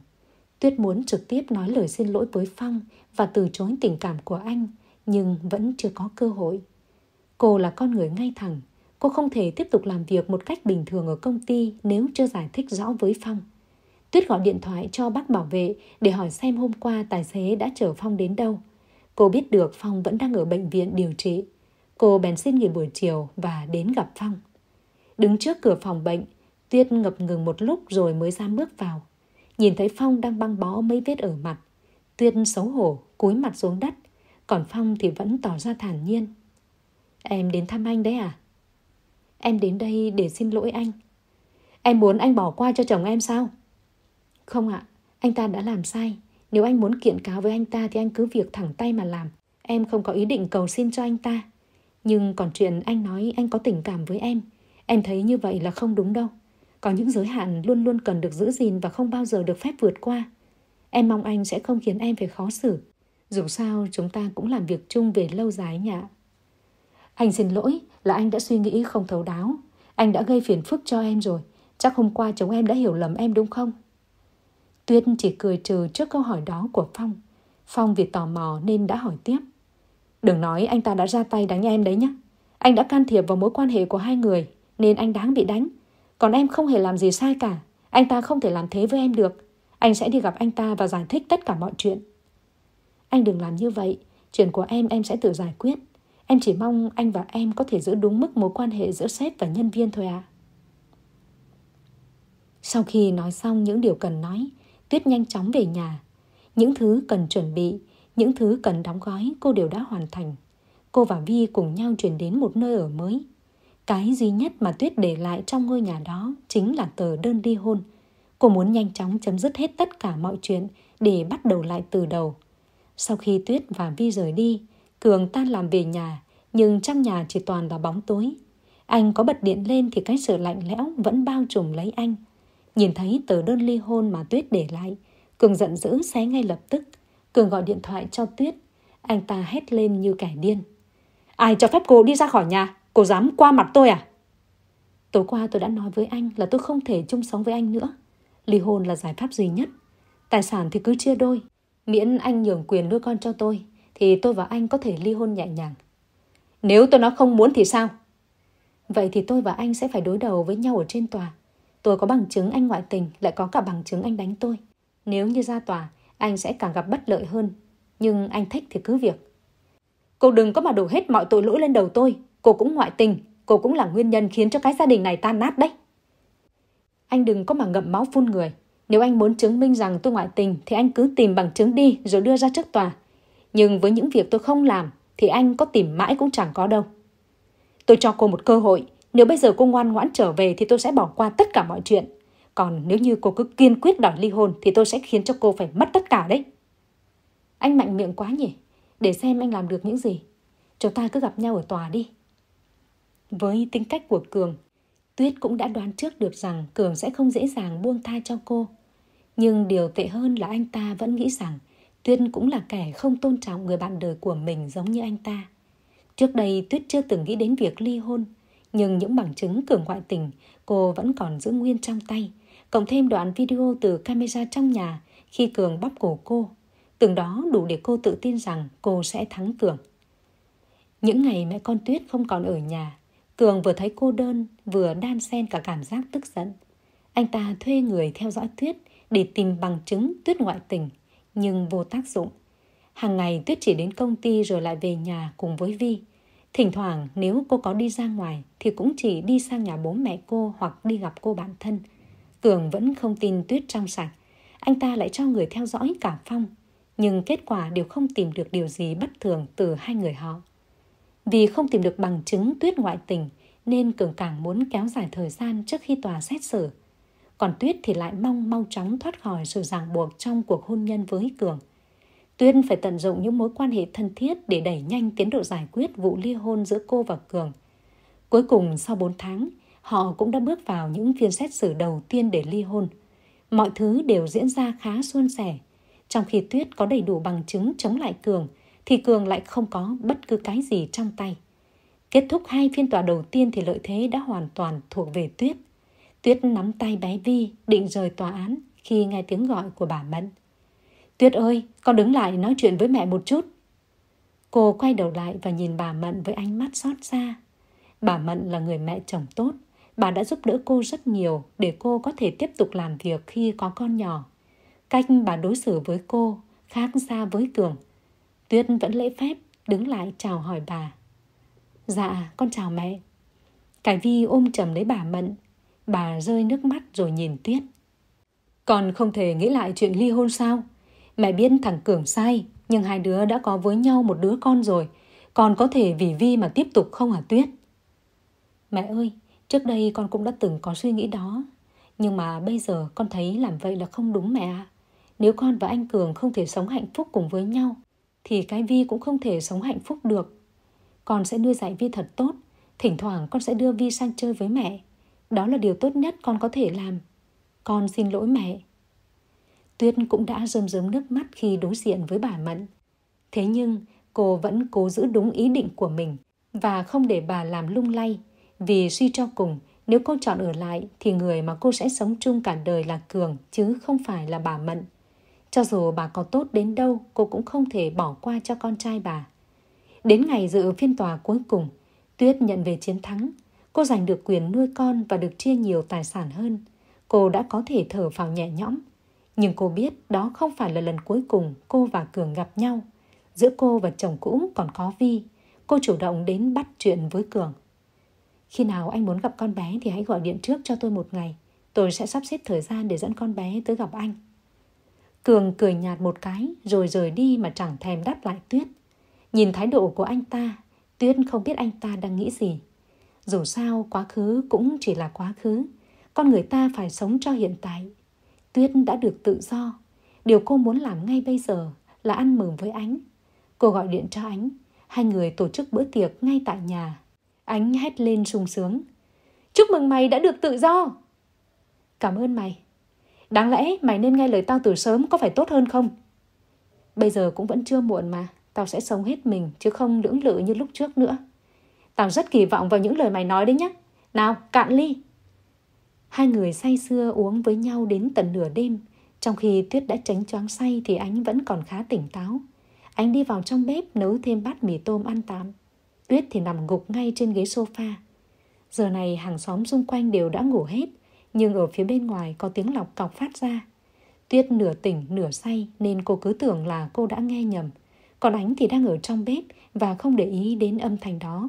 Tuyết muốn trực tiếp nói lời xin lỗi với Phong và từ chối tình cảm của anh, nhưng vẫn chưa có cơ hội. Cô là con người ngay thẳng, cô không thể tiếp tục làm việc một cách bình thường ở công ty nếu chưa giải thích rõ với Phong. Tuyết gọi điện thoại cho bác bảo vệ để hỏi xem hôm qua tài xế đã chở Phong đến đâu. Cô biết được Phong vẫn đang ở bệnh viện điều trị. Cô bèn xin nghỉ buổi chiều và đến gặp Phong. Đứng trước cửa phòng bệnh, Tuyết ngập ngừng một lúc rồi mới ra bước vào. Nhìn thấy Phong đang băng bó mấy vết ở mặt. Tuyết xấu hổ, cúi mặt xuống đất. Còn Phong thì vẫn tỏ ra thản nhiên. Em đến thăm anh đấy à? Em đến đây để xin lỗi anh. Em muốn anh bỏ qua cho chồng em sao? Không ạ, anh ta đã làm sai. Nếu anh muốn kiện cáo với anh ta thì anh cứ việc thẳng tay mà làm. Em không có ý định cầu xin cho anh ta. Nhưng còn chuyện anh nói anh có tình cảm với em, em thấy như vậy là không đúng đâu. Có những giới hạn luôn luôn cần được giữ gìn và không bao giờ được phép vượt qua. Em mong anh sẽ không khiến em phải khó xử. Dù sao chúng ta cũng làm việc chung về lâu dài nhạ. Anh xin lỗi là anh đã suy nghĩ không thấu đáo. Anh đã gây phiền phức cho em rồi. Chắc hôm qua chồng em đã hiểu lầm em đúng không? Tuyết chỉ cười trừ trước câu hỏi đó của Phong. Phong vì tò mò nên đã hỏi tiếp. Đừng nói anh ta đã ra tay đánh em đấy nhé. Anh đã can thiệp vào mối quan hệ của hai người nên anh đáng bị đánh. Còn em không hề làm gì sai cả. Anh ta không thể làm thế với em được. Anh sẽ đi gặp anh ta và giải thích tất cả mọi chuyện. Anh đừng làm như vậy. Chuyện của em em sẽ tự giải quyết. Em chỉ mong anh và em có thể giữ đúng mức mối quan hệ giữa sếp và nhân viên thôi ạ. À. Sau khi nói xong những điều cần nói, Tuyết nhanh chóng về nhà. Những thứ cần chuẩn bị, những thứ cần đóng gói cô đều đã hoàn thành. Cô và Vi cùng nhau chuyển đến một nơi ở mới. Cái duy nhất mà Tuyết để lại trong ngôi nhà đó chính là tờ đơn ly hôn. Cô muốn nhanh chóng chấm dứt hết tất cả mọi chuyện để bắt đầu lại từ đầu. Sau khi Tuyết và Vi rời đi, Cường tan làm về nhà, nhưng trong nhà chỉ toàn là bóng tối. Anh có bật điện lên thì cái sự lạnh lẽo vẫn bao trùm lấy anh – Nhìn thấy tờ đơn ly hôn mà Tuyết để lại, Cường giận dữ xé ngay lập tức. Cường gọi điện thoại cho Tuyết. Anh ta hét lên như kẻ điên. Ai cho phép cô đi ra khỏi nhà? Cô dám qua mặt tôi à? Tối qua tôi đã nói với anh là tôi không thể chung sống với anh nữa. Ly hôn là giải pháp duy nhất. Tài sản thì cứ chia đôi. Miễn anh nhường quyền nuôi con cho tôi, thì tôi và anh có thể ly hôn nhẹ nhàng. Nếu tôi nói không muốn thì sao? Vậy thì tôi và anh sẽ phải đối đầu với nhau ở trên tòa. Tôi có bằng chứng anh ngoại tình, lại có cả bằng chứng anh đánh tôi. Nếu như ra tòa, anh sẽ càng gặp bất lợi hơn. Nhưng anh thích thì cứ việc. Cô đừng có mà đổ hết mọi tội lỗi lên đầu tôi. Cô cũng ngoại tình, cô cũng là nguyên nhân khiến cho cái gia đình này tan nát đấy. Anh đừng có mà ngậm máu phun người. Nếu anh muốn chứng minh rằng tôi ngoại tình thì anh cứ tìm bằng chứng đi rồi đưa ra trước tòa. Nhưng với những việc tôi không làm thì anh có tìm mãi cũng chẳng có đâu. Tôi cho cô một cơ hội, nếu bây giờ cô ngoan ngoãn trở về thì tôi sẽ bỏ qua tất cả mọi chuyện. Còn nếu như cô cứ kiên quyết đòi ly hôn thì tôi sẽ khiến cho cô phải mất tất cả đấy. Anh mạnh miệng quá nhỉ, để xem anh làm được những gì. Chúng ta cứ gặp nhau ở tòa đi. Với tính cách của Cường, Tuyết cũng đã đoán trước được rằng Cường sẽ không dễ dàng buông tha cho cô. Nhưng điều tệ hơn là anh ta vẫn nghĩ rằng Tuyết cũng là kẻ không tôn trọng người bạn đời của mình giống như anh ta. Trước đây Tuyết chưa từng nghĩ đến việc ly hôn, nhưng những bằng chứng cường ngoại tình cô vẫn còn giữ nguyên trong tay, cộng thêm đoạn video từ camera trong nhà khi Cường bóp cổ cô. Từng đó đủ để cô tự tin rằng cô sẽ thắng Cường. Những ngày mẹ con Tuyết không còn ở nhà, Cường vừa thấy cô đơn, vừa đan xen cả cảm giác tức giận. Anh ta thuê người theo dõi Tuyết để tìm bằng chứng Tuyết ngoại tình, nhưng vô tác dụng. Hàng ngày Tuyết chỉ đến công ty rồi lại về nhà cùng với Vi. Thỉnh thoảng nếu cô có đi ra ngoài thì cũng chỉ đi sang nhà bố mẹ cô hoặc đi gặp cô bạn thân. Cường vẫn không tin Tuyết trong sạch. Anh ta lại cho người theo dõi cả Phong. Nhưng kết quả đều không tìm được điều gì bất thường từ hai người họ. Vì không tìm được bằng chứng Tuyết ngoại tình nên Cường càng muốn kéo dài thời gian trước khi tòa xét xử. Còn Tuyết thì lại mong mau chóng thoát khỏi sự ràng buộc trong cuộc hôn nhân với Cường. Tuyên phải tận dụng những mối quan hệ thân thiết để đẩy nhanh tiến độ giải quyết vụ ly hôn giữa cô và Cường. Cuối cùng sau 4 tháng, họ cũng đã bước vào những phiên xét xử đầu tiên để ly hôn. Mọi thứ đều diễn ra khá suôn sẻ. Trong khi Tuyết có đầy đủ bằng chứng chống lại Cường, thì Cường lại không có bất cứ cái gì trong tay. Kết thúc hai phiên tòa đầu tiên thì lợi thế đã hoàn toàn thuộc về Tuyết. Tuyết nắm tay bé Vi định rời tòa án khi nghe tiếng gọi của bà Mẫn. Tuyết ơi, con đứng lại nói chuyện với mẹ một chút. Cô quay đầu lại và nhìn bà Mận với ánh mắt xót xa. Bà Mận là người mẹ chồng tốt. Bà đã giúp đỡ cô rất nhiều để cô có thể tiếp tục làm việc khi có con nhỏ. Cách bà đối xử với cô khác xa với Cường. Tuyết vẫn lễ phép đứng lại chào hỏi bà. Dạ, con chào mẹ. Cải Vi ôm chầm lấy bà Mận. Bà rơi nước mắt rồi nhìn Tuyết. Con không thể nghĩ lại chuyện ly hôn sao? Mẹ biết thằng Cường sai, nhưng hai đứa đã có với nhau một đứa con rồi. Còn có thể vì Vi mà tiếp tục không hả Tuyết? Mẹ ơi, trước đây con cũng đã từng có suy nghĩ đó. Nhưng mà bây giờ con thấy làm vậy là không đúng mẹ ạ. Nếu con và anh Cường không thể sống hạnh phúc cùng với nhau, thì cái Vi cũng không thể sống hạnh phúc được. Con sẽ nuôi dạy Vi thật tốt, thỉnh thoảng con sẽ đưa Vi sang chơi với mẹ. Đó là điều tốt nhất con có thể làm. Con xin lỗi mẹ. Tuyết cũng đã rơm rớm nước mắt khi đối diện với bà Mận. Thế nhưng, cô vẫn cố giữ đúng ý định của mình và không để bà làm lung lay. Vì suy cho cùng, nếu cô chọn ở lại thì người mà cô sẽ sống chung cả đời là Cường chứ không phải là bà Mận. Cho dù bà có tốt đến đâu, cô cũng không thể bỏ qua cho con trai bà. Đến ngày dự phiên tòa cuối cùng, Tuyết nhận về chiến thắng. Cô giành được quyền nuôi con và được chia nhiều tài sản hơn. Cô đã có thể thở phào nhẹ nhõm nhưng cô biết đó không phải là lần cuối cùng cô và Cường gặp nhau. Giữa cô và chồng cũ còn có Vi. Cô chủ động đến bắt chuyện với Cường. Khi nào anh muốn gặp con bé thì hãy gọi điện trước cho tôi một ngày. Tôi sẽ sắp xếp thời gian để dẫn con bé tới gặp anh. Cường cười nhạt một cái rồi rời đi mà chẳng thèm đáp lại Tuyết. Nhìn thái độ của anh ta, Tuyết không biết anh ta đang nghĩ gì. Dù sao quá khứ cũng chỉ là quá khứ. Con người ta phải sống cho hiện tại Tuyết đã được tự do. Điều cô muốn làm ngay bây giờ là ăn mừng với Ánh. Cô gọi điện cho Ánh. Hai người tổ chức bữa tiệc ngay tại nhà. Ánh hét lên sung sướng. Chúc mừng mày đã được tự do. Cảm ơn mày. Đáng lẽ mày nên nghe lời tao từ sớm có phải tốt hơn không? Bây giờ cũng vẫn chưa muộn mà. Tao sẽ sống hết mình chứ không lưỡng lự như lúc trước nữa. Tao rất kỳ vọng vào những lời mày nói đấy nhé. Nào, cạn ly. Hai người say sưa uống với nhau đến tận nửa đêm, trong khi Tuyết đã tránh choáng say thì anh vẫn còn khá tỉnh táo. Anh đi vào trong bếp nấu thêm bát mì tôm ăn tạm. Tuyết thì nằm gục ngay trên ghế sofa. Giờ này hàng xóm xung quanh đều đã ngủ hết, nhưng ở phía bên ngoài có tiếng lọc cọc phát ra. Tuyết nửa tỉnh nửa say nên cô cứ tưởng là cô đã nghe nhầm. Còn ánh thì đang ở trong bếp và không để ý đến âm thanh đó.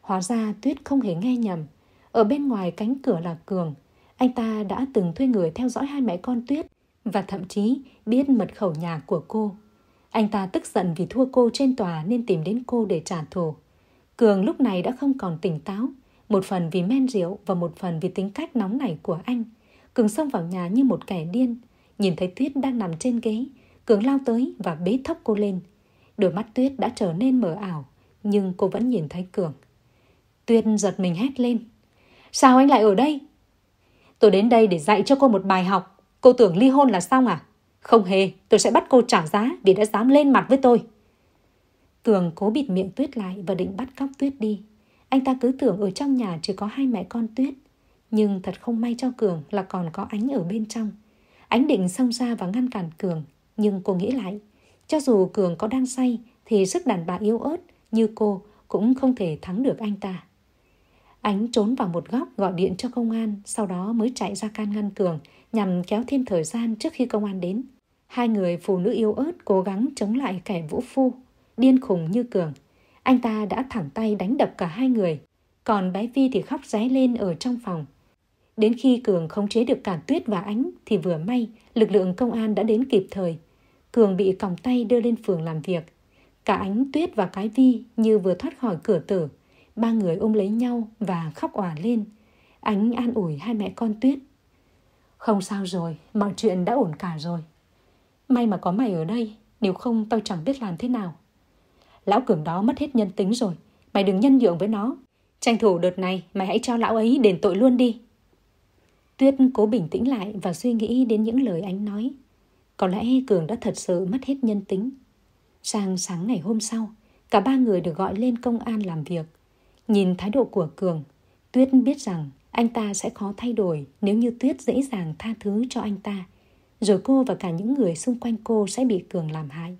Hóa ra Tuyết không hề nghe nhầm. Ở bên ngoài cánh cửa là Cường, anh ta đã từng thuê người theo dõi hai mẹ con Tuyết và thậm chí biết mật khẩu nhà của cô. Anh ta tức giận vì thua cô trên tòa nên tìm đến cô để trả thù. Cường lúc này đã không còn tỉnh táo, một phần vì men rượu và một phần vì tính cách nóng nảy của anh. Cường xông vào nhà như một kẻ điên, nhìn thấy Tuyết đang nằm trên ghế, Cường lao tới và bế thốc cô lên. Đôi mắt Tuyết đã trở nên mờ ảo, nhưng cô vẫn nhìn thấy Cường. Tuyết giật mình hét lên, Sao anh lại ở đây? Tôi đến đây để dạy cho cô một bài học. Cô tưởng ly hôn là xong à? Không hề, tôi sẽ bắt cô trả giá vì đã dám lên mặt với tôi. Tường cố bịt miệng Tuyết lại và định bắt cóc Tuyết đi. Anh ta cứ tưởng ở trong nhà chỉ có hai mẹ con Tuyết. Nhưng thật không may cho Cường là còn có Ánh ở bên trong. Ánh định xông ra và ngăn cản Cường. Nhưng cô nghĩ lại, cho dù Cường có đang say thì sức đàn bà yếu ớt như cô cũng không thể thắng được anh ta. Ánh trốn vào một góc gọi điện cho công an, sau đó mới chạy ra can ngăn Cường nhằm kéo thêm thời gian trước khi công an đến. Hai người phụ nữ yêu ớt cố gắng chống lại kẻ vũ phu, điên khùng như Cường. Anh ta đã thẳng tay đánh đập cả hai người, còn bé Vi thì khóc ré lên ở trong phòng. Đến khi Cường khống chế được cả Tuyết và Ánh thì vừa may lực lượng công an đã đến kịp thời. Cường bị còng tay đưa lên phường làm việc. Cả Ánh Tuyết và Cái Vi như vừa thoát khỏi cửa tử Ba người ôm lấy nhau và khóc òa lên. Ánh an ủi hai mẹ con Tuyết. Không sao rồi, mọi chuyện đã ổn cả rồi. May mà có mày ở đây, nếu không tao chẳng biết làm thế nào. Lão cường đó mất hết nhân tính rồi, mày đừng nhân nhượng với nó. Tranh thủ đợt này, mày hãy cho lão ấy đền tội luôn đi. Tuyết cố bình tĩnh lại và suy nghĩ đến những lời anh nói. Có lẽ Cường đã thật sự mất hết nhân tính. Sang sáng ngày hôm sau, cả ba người được gọi lên công an làm việc. Nhìn thái độ của Cường, Tuyết biết rằng anh ta sẽ khó thay đổi nếu như Tuyết dễ dàng tha thứ cho anh ta. Rồi cô và cả những người xung quanh cô sẽ bị Cường làm hại.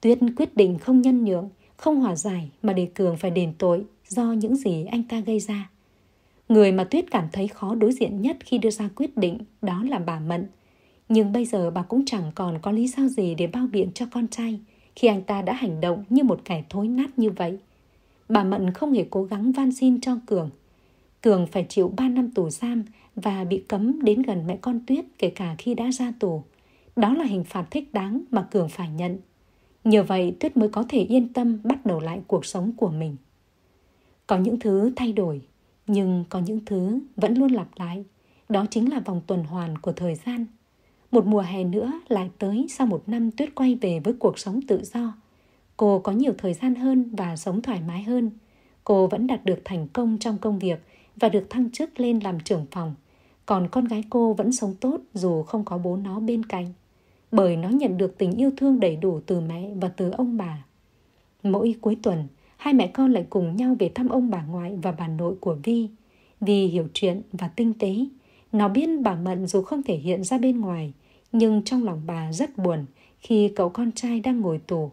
Tuyết quyết định không nhân nhượng, không hòa giải mà để Cường phải đền tội do những gì anh ta gây ra. Người mà Tuyết cảm thấy khó đối diện nhất khi đưa ra quyết định đó là bà Mận. Nhưng bây giờ bà cũng chẳng còn có lý do gì để bao biện cho con trai khi anh ta đã hành động như một kẻ thối nát như vậy bà Mận không hề cố gắng van xin cho Cường. Cường phải chịu 3 năm tù giam và bị cấm đến gần mẹ con Tuyết kể cả khi đã ra tù. Đó là hình phạt thích đáng mà Cường phải nhận. Nhờ vậy Tuyết mới có thể yên tâm bắt đầu lại cuộc sống của mình. Có những thứ thay đổi, nhưng có những thứ vẫn luôn lặp lại. Đó chính là vòng tuần hoàn của thời gian. Một mùa hè nữa lại tới sau một năm Tuyết quay về với cuộc sống tự do – cô có nhiều thời gian hơn và sống thoải mái hơn. Cô vẫn đạt được thành công trong công việc và được thăng chức lên làm trưởng phòng. Còn con gái cô vẫn sống tốt dù không có bố nó bên cạnh. Bởi nó nhận được tình yêu thương đầy đủ từ mẹ và từ ông bà. Mỗi cuối tuần, hai mẹ con lại cùng nhau về thăm ông bà ngoại và bà nội của Vi. Vi hiểu chuyện và tinh tế. Nó biết bà Mận dù không thể hiện ra bên ngoài, nhưng trong lòng bà rất buồn khi cậu con trai đang ngồi tù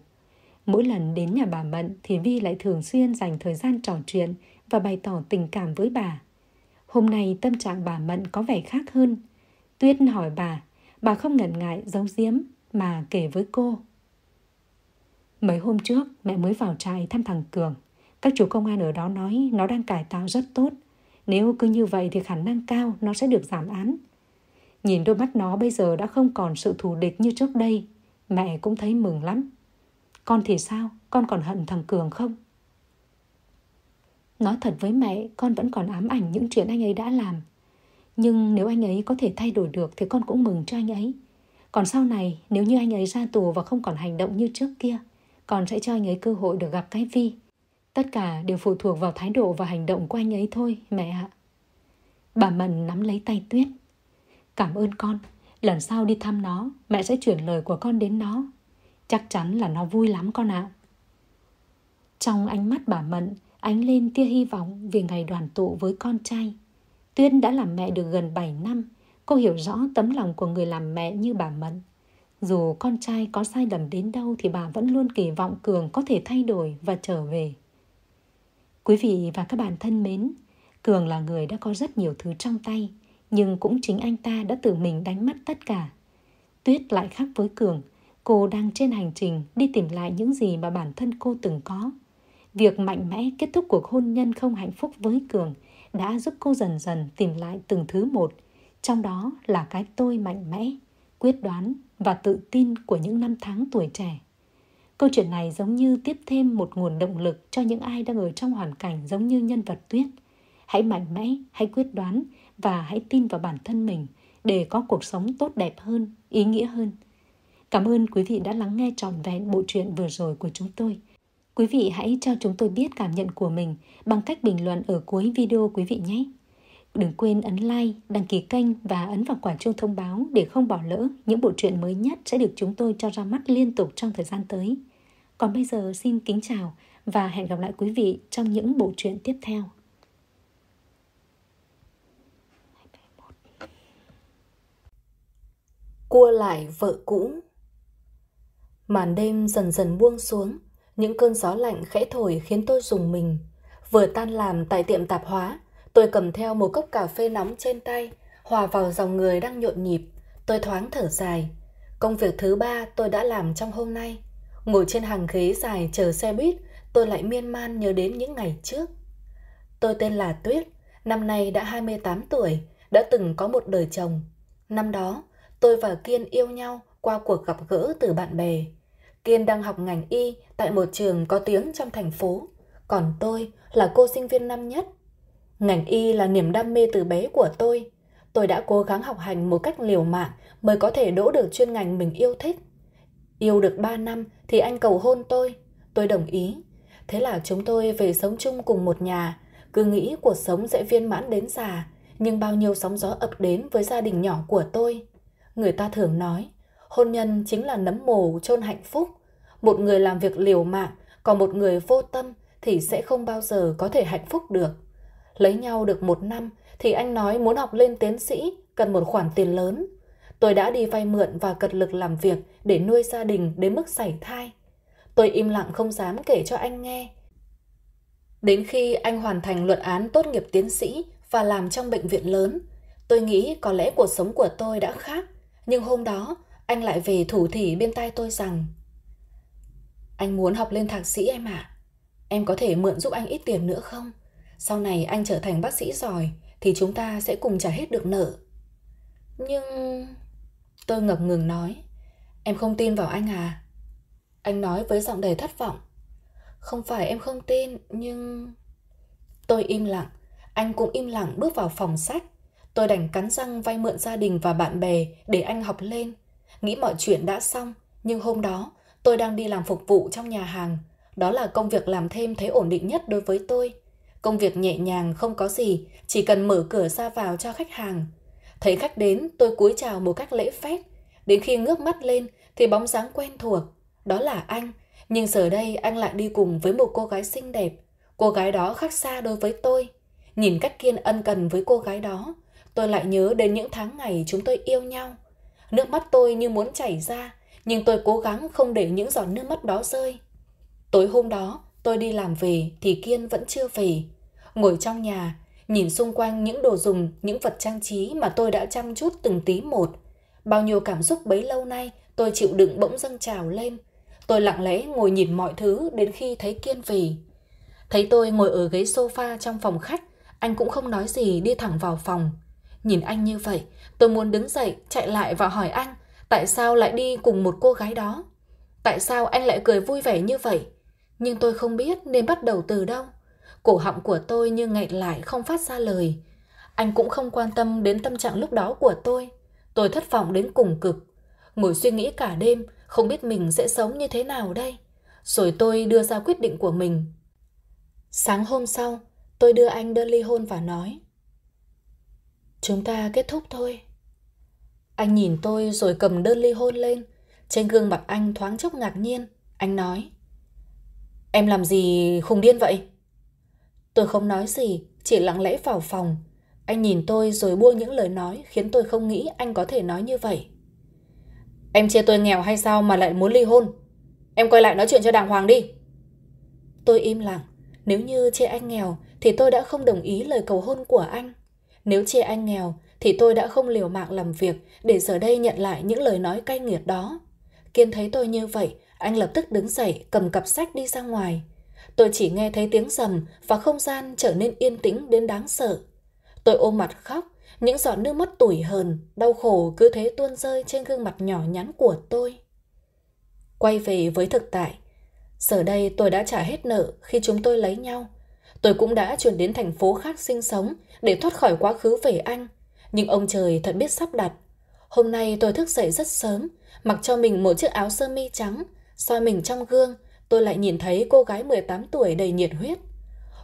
Mỗi lần đến nhà bà Mận thì Vi lại thường xuyên dành thời gian trò chuyện và bày tỏ tình cảm với bà. Hôm nay tâm trạng bà Mận có vẻ khác hơn. Tuyết hỏi bà, bà không ngần ngại giấu giếm mà kể với cô. Mấy hôm trước mẹ mới vào trại thăm thằng Cường. Các chú công an ở đó nói nó đang cải tạo rất tốt. Nếu cứ như vậy thì khả năng cao nó sẽ được giảm án. Nhìn đôi mắt nó bây giờ đã không còn sự thù địch như trước đây. Mẹ cũng thấy mừng lắm. Con thì sao? Con còn hận thằng Cường không? Nói thật với mẹ, con vẫn còn ám ảnh những chuyện anh ấy đã làm. Nhưng nếu anh ấy có thể thay đổi được thì con cũng mừng cho anh ấy. Còn sau này, nếu như anh ấy ra tù và không còn hành động như trước kia, con sẽ cho anh ấy cơ hội được gặp cái Vi. Tất cả đều phụ thuộc vào thái độ và hành động của anh ấy thôi, mẹ ạ. Bà Mận nắm lấy tay Tuyết. Cảm ơn con, lần sau đi thăm nó, mẹ sẽ chuyển lời của con đến nó chắc chắn là nó vui lắm con ạ. Trong ánh mắt bà Mận, ánh lên tia hy vọng về ngày đoàn tụ với con trai. Tuyên đã làm mẹ được gần 7 năm, cô hiểu rõ tấm lòng của người làm mẹ như bà Mận. Dù con trai có sai lầm đến đâu thì bà vẫn luôn kỳ vọng Cường có thể thay đổi và trở về. Quý vị và các bạn thân mến, Cường là người đã có rất nhiều thứ trong tay, nhưng cũng chính anh ta đã tự mình đánh mất tất cả. Tuyết lại khác với Cường – cô đang trên hành trình đi tìm lại những gì mà bản thân cô từng có. Việc mạnh mẽ kết thúc cuộc hôn nhân không hạnh phúc với Cường đã giúp cô dần dần tìm lại từng thứ một, trong đó là cái tôi mạnh mẽ, quyết đoán và tự tin của những năm tháng tuổi trẻ. Câu chuyện này giống như tiếp thêm một nguồn động lực cho những ai đang ở trong hoàn cảnh giống như nhân vật Tuyết. Hãy mạnh mẽ, hãy quyết đoán và hãy tin vào bản thân mình để có cuộc sống tốt đẹp hơn, ý nghĩa hơn – Cảm ơn quý vị đã lắng nghe trọn vẹn bộ truyện vừa rồi của chúng tôi. Quý vị hãy cho chúng tôi biết cảm nhận của mình bằng cách bình luận ở cuối video quý vị nhé. Đừng quên ấn like, đăng ký kênh và ấn vào quả chuông thông báo để không bỏ lỡ những bộ truyện mới nhất sẽ được chúng tôi cho ra mắt liên tục trong thời gian tới. Còn bây giờ xin kính chào và hẹn gặp lại quý vị trong những bộ truyện tiếp theo. Cua lại vợ cũ Màn đêm dần dần buông xuống, những cơn gió lạnh khẽ thổi khiến tôi dùng mình. Vừa tan làm tại tiệm tạp hóa, tôi cầm theo một cốc cà phê nóng trên tay, hòa vào dòng người đang nhộn nhịp. Tôi thoáng thở dài. Công việc thứ ba tôi đã làm trong hôm nay. Ngồi trên hàng ghế dài chờ xe buýt, tôi lại miên man nhớ đến những ngày trước. Tôi tên là Tuyết, năm nay đã 28 tuổi, đã từng có một đời chồng. Năm đó, tôi và Kiên yêu nhau qua cuộc gặp gỡ từ bạn bè. Kiên đang học ngành y tại một trường có tiếng trong thành phố, còn tôi là cô sinh viên năm nhất. Ngành y là niềm đam mê từ bé của tôi. Tôi đã cố gắng học hành một cách liều mạng mới có thể đỗ được chuyên ngành mình yêu thích. Yêu được 3 năm thì anh cầu hôn tôi, tôi đồng ý. Thế là chúng tôi về sống chung cùng một nhà, cứ nghĩ cuộc sống sẽ viên mãn đến già, nhưng bao nhiêu sóng gió ập đến với gia đình nhỏ của tôi. Người ta thường nói, Hôn nhân chính là nấm mồ chôn hạnh phúc. Một người làm việc liều mạng, còn một người vô tâm thì sẽ không bao giờ có thể hạnh phúc được. Lấy nhau được một năm thì anh nói muốn học lên tiến sĩ cần một khoản tiền lớn. Tôi đã đi vay mượn và cật lực làm việc để nuôi gia đình đến mức sảy thai. Tôi im lặng không dám kể cho anh nghe. Đến khi anh hoàn thành luận án tốt nghiệp tiến sĩ và làm trong bệnh viện lớn, tôi nghĩ có lẽ cuộc sống của tôi đã khác. Nhưng hôm đó, anh lại về thủ thỉ bên tai tôi rằng Anh muốn học lên thạc sĩ em ạ. À? Em có thể mượn giúp anh ít tiền nữa không? Sau này anh trở thành bác sĩ giỏi thì chúng ta sẽ cùng trả hết được nợ. Nhưng... Tôi ngập ngừng nói Em không tin vào anh à? Anh nói với giọng đầy thất vọng Không phải em không tin nhưng... Tôi im lặng Anh cũng im lặng bước vào phòng sách Tôi đành cắn răng vay mượn gia đình và bạn bè để anh học lên nghĩ mọi chuyện đã xong, nhưng hôm đó tôi đang đi làm phục vụ trong nhà hàng. Đó là công việc làm thêm thấy ổn định nhất đối với tôi. Công việc nhẹ nhàng không có gì, chỉ cần mở cửa ra vào cho khách hàng. Thấy khách đến, tôi cúi chào một cách lễ phép. Đến khi ngước mắt lên thì bóng dáng quen thuộc, đó là anh. Nhưng giờ đây anh lại đi cùng với một cô gái xinh đẹp. Cô gái đó khác xa đối với tôi. Nhìn cách Kiên ân cần với cô gái đó, tôi lại nhớ đến những tháng ngày chúng tôi yêu nhau. Nước mắt tôi như muốn chảy ra, nhưng tôi cố gắng không để những giọt nước mắt đó rơi. Tối hôm đó, tôi đi làm về thì Kiên vẫn chưa về. Ngồi trong nhà, nhìn xung quanh những đồ dùng, những vật trang trí mà tôi đã chăm chút từng tí một. Bao nhiêu cảm xúc bấy lâu nay tôi chịu đựng bỗng dâng trào lên. Tôi lặng lẽ ngồi nhìn mọi thứ đến khi thấy Kiên về. Thấy tôi ngồi ở ghế sofa trong phòng khách, anh cũng không nói gì đi thẳng vào phòng. Nhìn anh như vậy, Tôi muốn đứng dậy, chạy lại và hỏi anh, tại sao lại đi cùng một cô gái đó? Tại sao anh lại cười vui vẻ như vậy? Nhưng tôi không biết nên bắt đầu từ đâu. Cổ họng của tôi như nghẹt lại không phát ra lời. Anh cũng không quan tâm đến tâm trạng lúc đó của tôi. Tôi thất vọng đến cùng cực. Ngồi suy nghĩ cả đêm, không biết mình sẽ sống như thế nào đây. Rồi tôi đưa ra quyết định của mình. Sáng hôm sau, tôi đưa anh đơn ly hôn và nói. Chúng ta kết thúc thôi. Anh nhìn tôi rồi cầm đơn ly hôn lên. Trên gương mặt anh thoáng chốc ngạc nhiên. Anh nói. Em làm gì khùng điên vậy? Tôi không nói gì, chỉ lặng lẽ vào phòng. Anh nhìn tôi rồi buông những lời nói khiến tôi không nghĩ anh có thể nói như vậy. Em chê tôi nghèo hay sao mà lại muốn ly hôn? Em quay lại nói chuyện cho đàng hoàng đi. Tôi im lặng. Nếu như chê anh nghèo thì tôi đã không đồng ý lời cầu hôn của anh. Nếu chê anh nghèo thì tôi đã không liều mạng làm việc để giờ đây nhận lại những lời nói cay nghiệt đó. Kiên thấy tôi như vậy, anh lập tức đứng dậy cầm cặp sách đi ra ngoài. Tôi chỉ nghe thấy tiếng rầm và không gian trở nên yên tĩnh đến đáng sợ. Tôi ôm mặt khóc, những giọt nước mắt tủi hờn, đau khổ cứ thế tuôn rơi trên gương mặt nhỏ nhắn của tôi. Quay về với thực tại, giờ đây tôi đã trả hết nợ khi chúng tôi lấy nhau. Tôi cũng đã chuyển đến thành phố khác sinh sống để thoát khỏi quá khứ về anh nhưng ông trời thật biết sắp đặt. Hôm nay tôi thức dậy rất sớm, mặc cho mình một chiếc áo sơ mi trắng, soi mình trong gương, tôi lại nhìn thấy cô gái 18 tuổi đầy nhiệt huyết.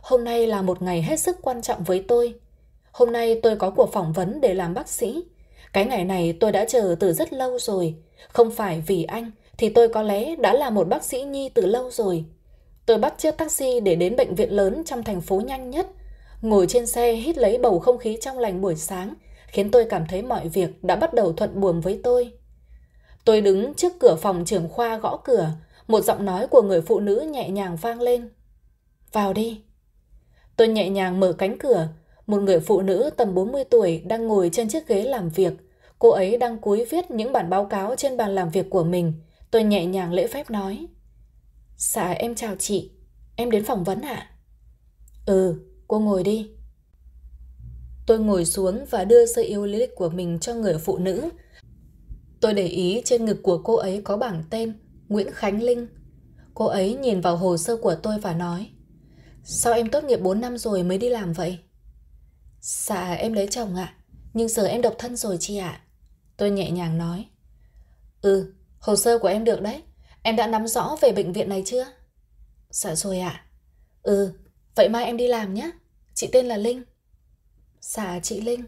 Hôm nay là một ngày hết sức quan trọng với tôi. Hôm nay tôi có cuộc phỏng vấn để làm bác sĩ. Cái ngày này tôi đã chờ từ rất lâu rồi. Không phải vì anh thì tôi có lẽ đã là một bác sĩ nhi từ lâu rồi. Tôi bắt chiếc taxi để đến bệnh viện lớn trong thành phố nhanh nhất. Ngồi trên xe hít lấy bầu không khí trong lành buổi sáng – khiến tôi cảm thấy mọi việc đã bắt đầu thuận buồm với tôi. Tôi đứng trước cửa phòng trưởng khoa gõ cửa, một giọng nói của người phụ nữ nhẹ nhàng vang lên. Vào đi. Tôi nhẹ nhàng mở cánh cửa, một người phụ nữ tầm 40 tuổi đang ngồi trên chiếc ghế làm việc. Cô ấy đang cúi viết những bản báo cáo trên bàn làm việc của mình. Tôi nhẹ nhàng lễ phép nói. Dạ em chào chị, em đến phỏng vấn ạ. À? Ừ, cô ngồi đi. Tôi ngồi xuống và đưa sơ yêu lý lịch của mình cho người phụ nữ. Tôi để ý trên ngực của cô ấy có bảng tên Nguyễn Khánh Linh. Cô ấy nhìn vào hồ sơ của tôi và nói Sao em tốt nghiệp 4 năm rồi mới đi làm vậy? Dạ em lấy chồng ạ, à, nhưng giờ em độc thân rồi chị ạ. À? Tôi nhẹ nhàng nói Ừ, hồ sơ của em được đấy. Em đã nắm rõ về bệnh viện này chưa? Dạ rồi ạ. À. Ừ, vậy mai em đi làm nhé. Chị tên là Linh. Dạ chị Linh.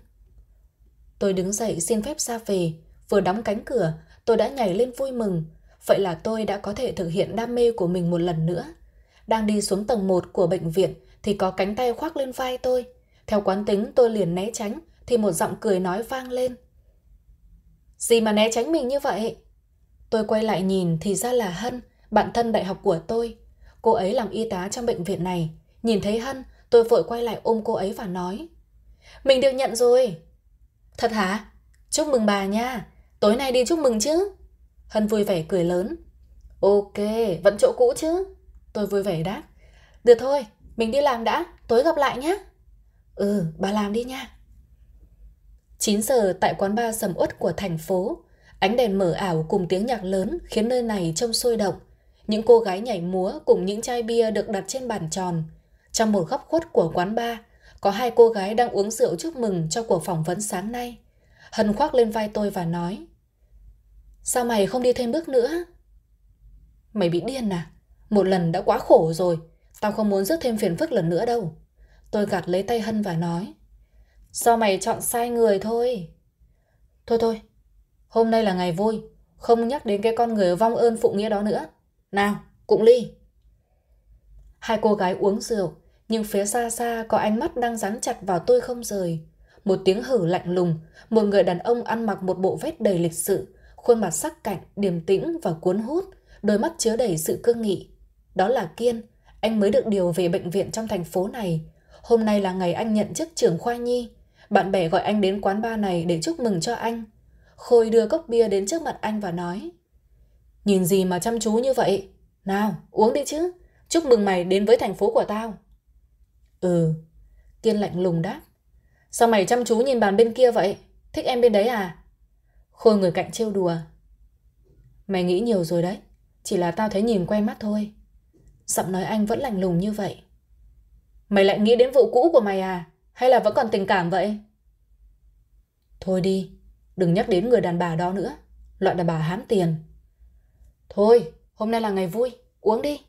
Tôi đứng dậy xin phép ra về, vừa đóng cánh cửa, tôi đã nhảy lên vui mừng. Vậy là tôi đã có thể thực hiện đam mê của mình một lần nữa. Đang đi xuống tầng 1 của bệnh viện thì có cánh tay khoác lên vai tôi. Theo quán tính tôi liền né tránh thì một giọng cười nói vang lên. Gì mà né tránh mình như vậy? Tôi quay lại nhìn thì ra là Hân, bạn thân đại học của tôi. Cô ấy làm y tá trong bệnh viện này. Nhìn thấy Hân, tôi vội quay lại ôm cô ấy và nói. Mình được nhận rồi. Thật hả? Chúc mừng bà nha. Tối nay đi chúc mừng chứ? Hân vui vẻ cười lớn. Ok, vẫn chỗ cũ chứ? Tôi vui vẻ đáp. Được thôi, mình đi làm đã, tối gặp lại nhé. Ừ, bà làm đi nha. 9 giờ tại quán bar sầm uất của thành phố, ánh đèn mở ảo cùng tiếng nhạc lớn khiến nơi này trông sôi động. Những cô gái nhảy múa cùng những chai bia được đặt trên bàn tròn. Trong một góc khuất của quán bar, có hai cô gái đang uống rượu chúc mừng cho cuộc phỏng vấn sáng nay. Hân khoác lên vai tôi và nói Sao mày không đi thêm bước nữa? Mày bị điên à? Một lần đã quá khổ rồi Tao không muốn rước thêm phiền phức lần nữa đâu Tôi gạt lấy tay Hân và nói Do mày chọn sai người thôi Thôi thôi Hôm nay là ngày vui Không nhắc đến cái con người vong ơn phụ nghĩa đó nữa Nào, cũng ly Hai cô gái uống rượu nhưng phía xa xa có ánh mắt đang dán chặt vào tôi không rời. Một tiếng hử lạnh lùng, một người đàn ông ăn mặc một bộ vest đầy lịch sự, khuôn mặt sắc cạnh, điềm tĩnh và cuốn hút, đôi mắt chứa đầy sự cương nghị. Đó là Kiên, anh mới được điều về bệnh viện trong thành phố này. Hôm nay là ngày anh nhận chức trưởng khoa nhi. Bạn bè gọi anh đến quán bar này để chúc mừng cho anh. Khôi đưa cốc bia đến trước mặt anh và nói. Nhìn gì mà chăm chú như vậy? Nào, uống đi chứ. Chúc mừng mày đến với thành phố của tao. Ừ. Kiên lạnh lùng đáp. Sao mày chăm chú nhìn bàn bên kia vậy? Thích em bên đấy à? Khôi người cạnh trêu đùa. Mày nghĩ nhiều rồi đấy. Chỉ là tao thấy nhìn quen mắt thôi. Giọng nói anh vẫn lạnh lùng như vậy. Mày lại nghĩ đến vụ cũ của mày à? Hay là vẫn còn tình cảm vậy? Thôi đi, đừng nhắc đến người đàn bà đó nữa. Loại đàn bà hám tiền. Thôi, hôm nay là ngày vui, uống đi.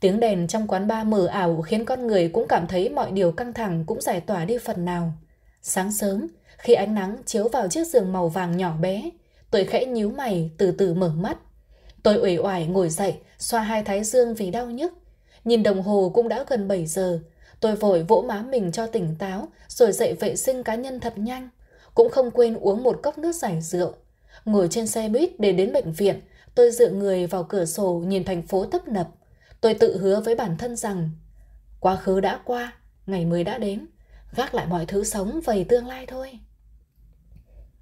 Tiếng đèn trong quán bar mờ ảo khiến con người cũng cảm thấy mọi điều căng thẳng cũng giải tỏa đi phần nào. Sáng sớm, khi ánh nắng chiếu vào chiếc giường màu vàng nhỏ bé, tôi khẽ nhíu mày từ từ mở mắt. Tôi uể oải ngồi dậy, xoa hai thái dương vì đau nhức. Nhìn đồng hồ cũng đã gần 7 giờ, tôi vội vỗ má mình cho tỉnh táo rồi dậy vệ sinh cá nhân thật nhanh. Cũng không quên uống một cốc nước giải rượu. Ngồi trên xe buýt để đến bệnh viện, tôi dựa người vào cửa sổ nhìn thành phố tấp nập. Tôi tự hứa với bản thân rằng quá khứ đã qua, ngày mới đã đến, gác lại mọi thứ sống về tương lai thôi.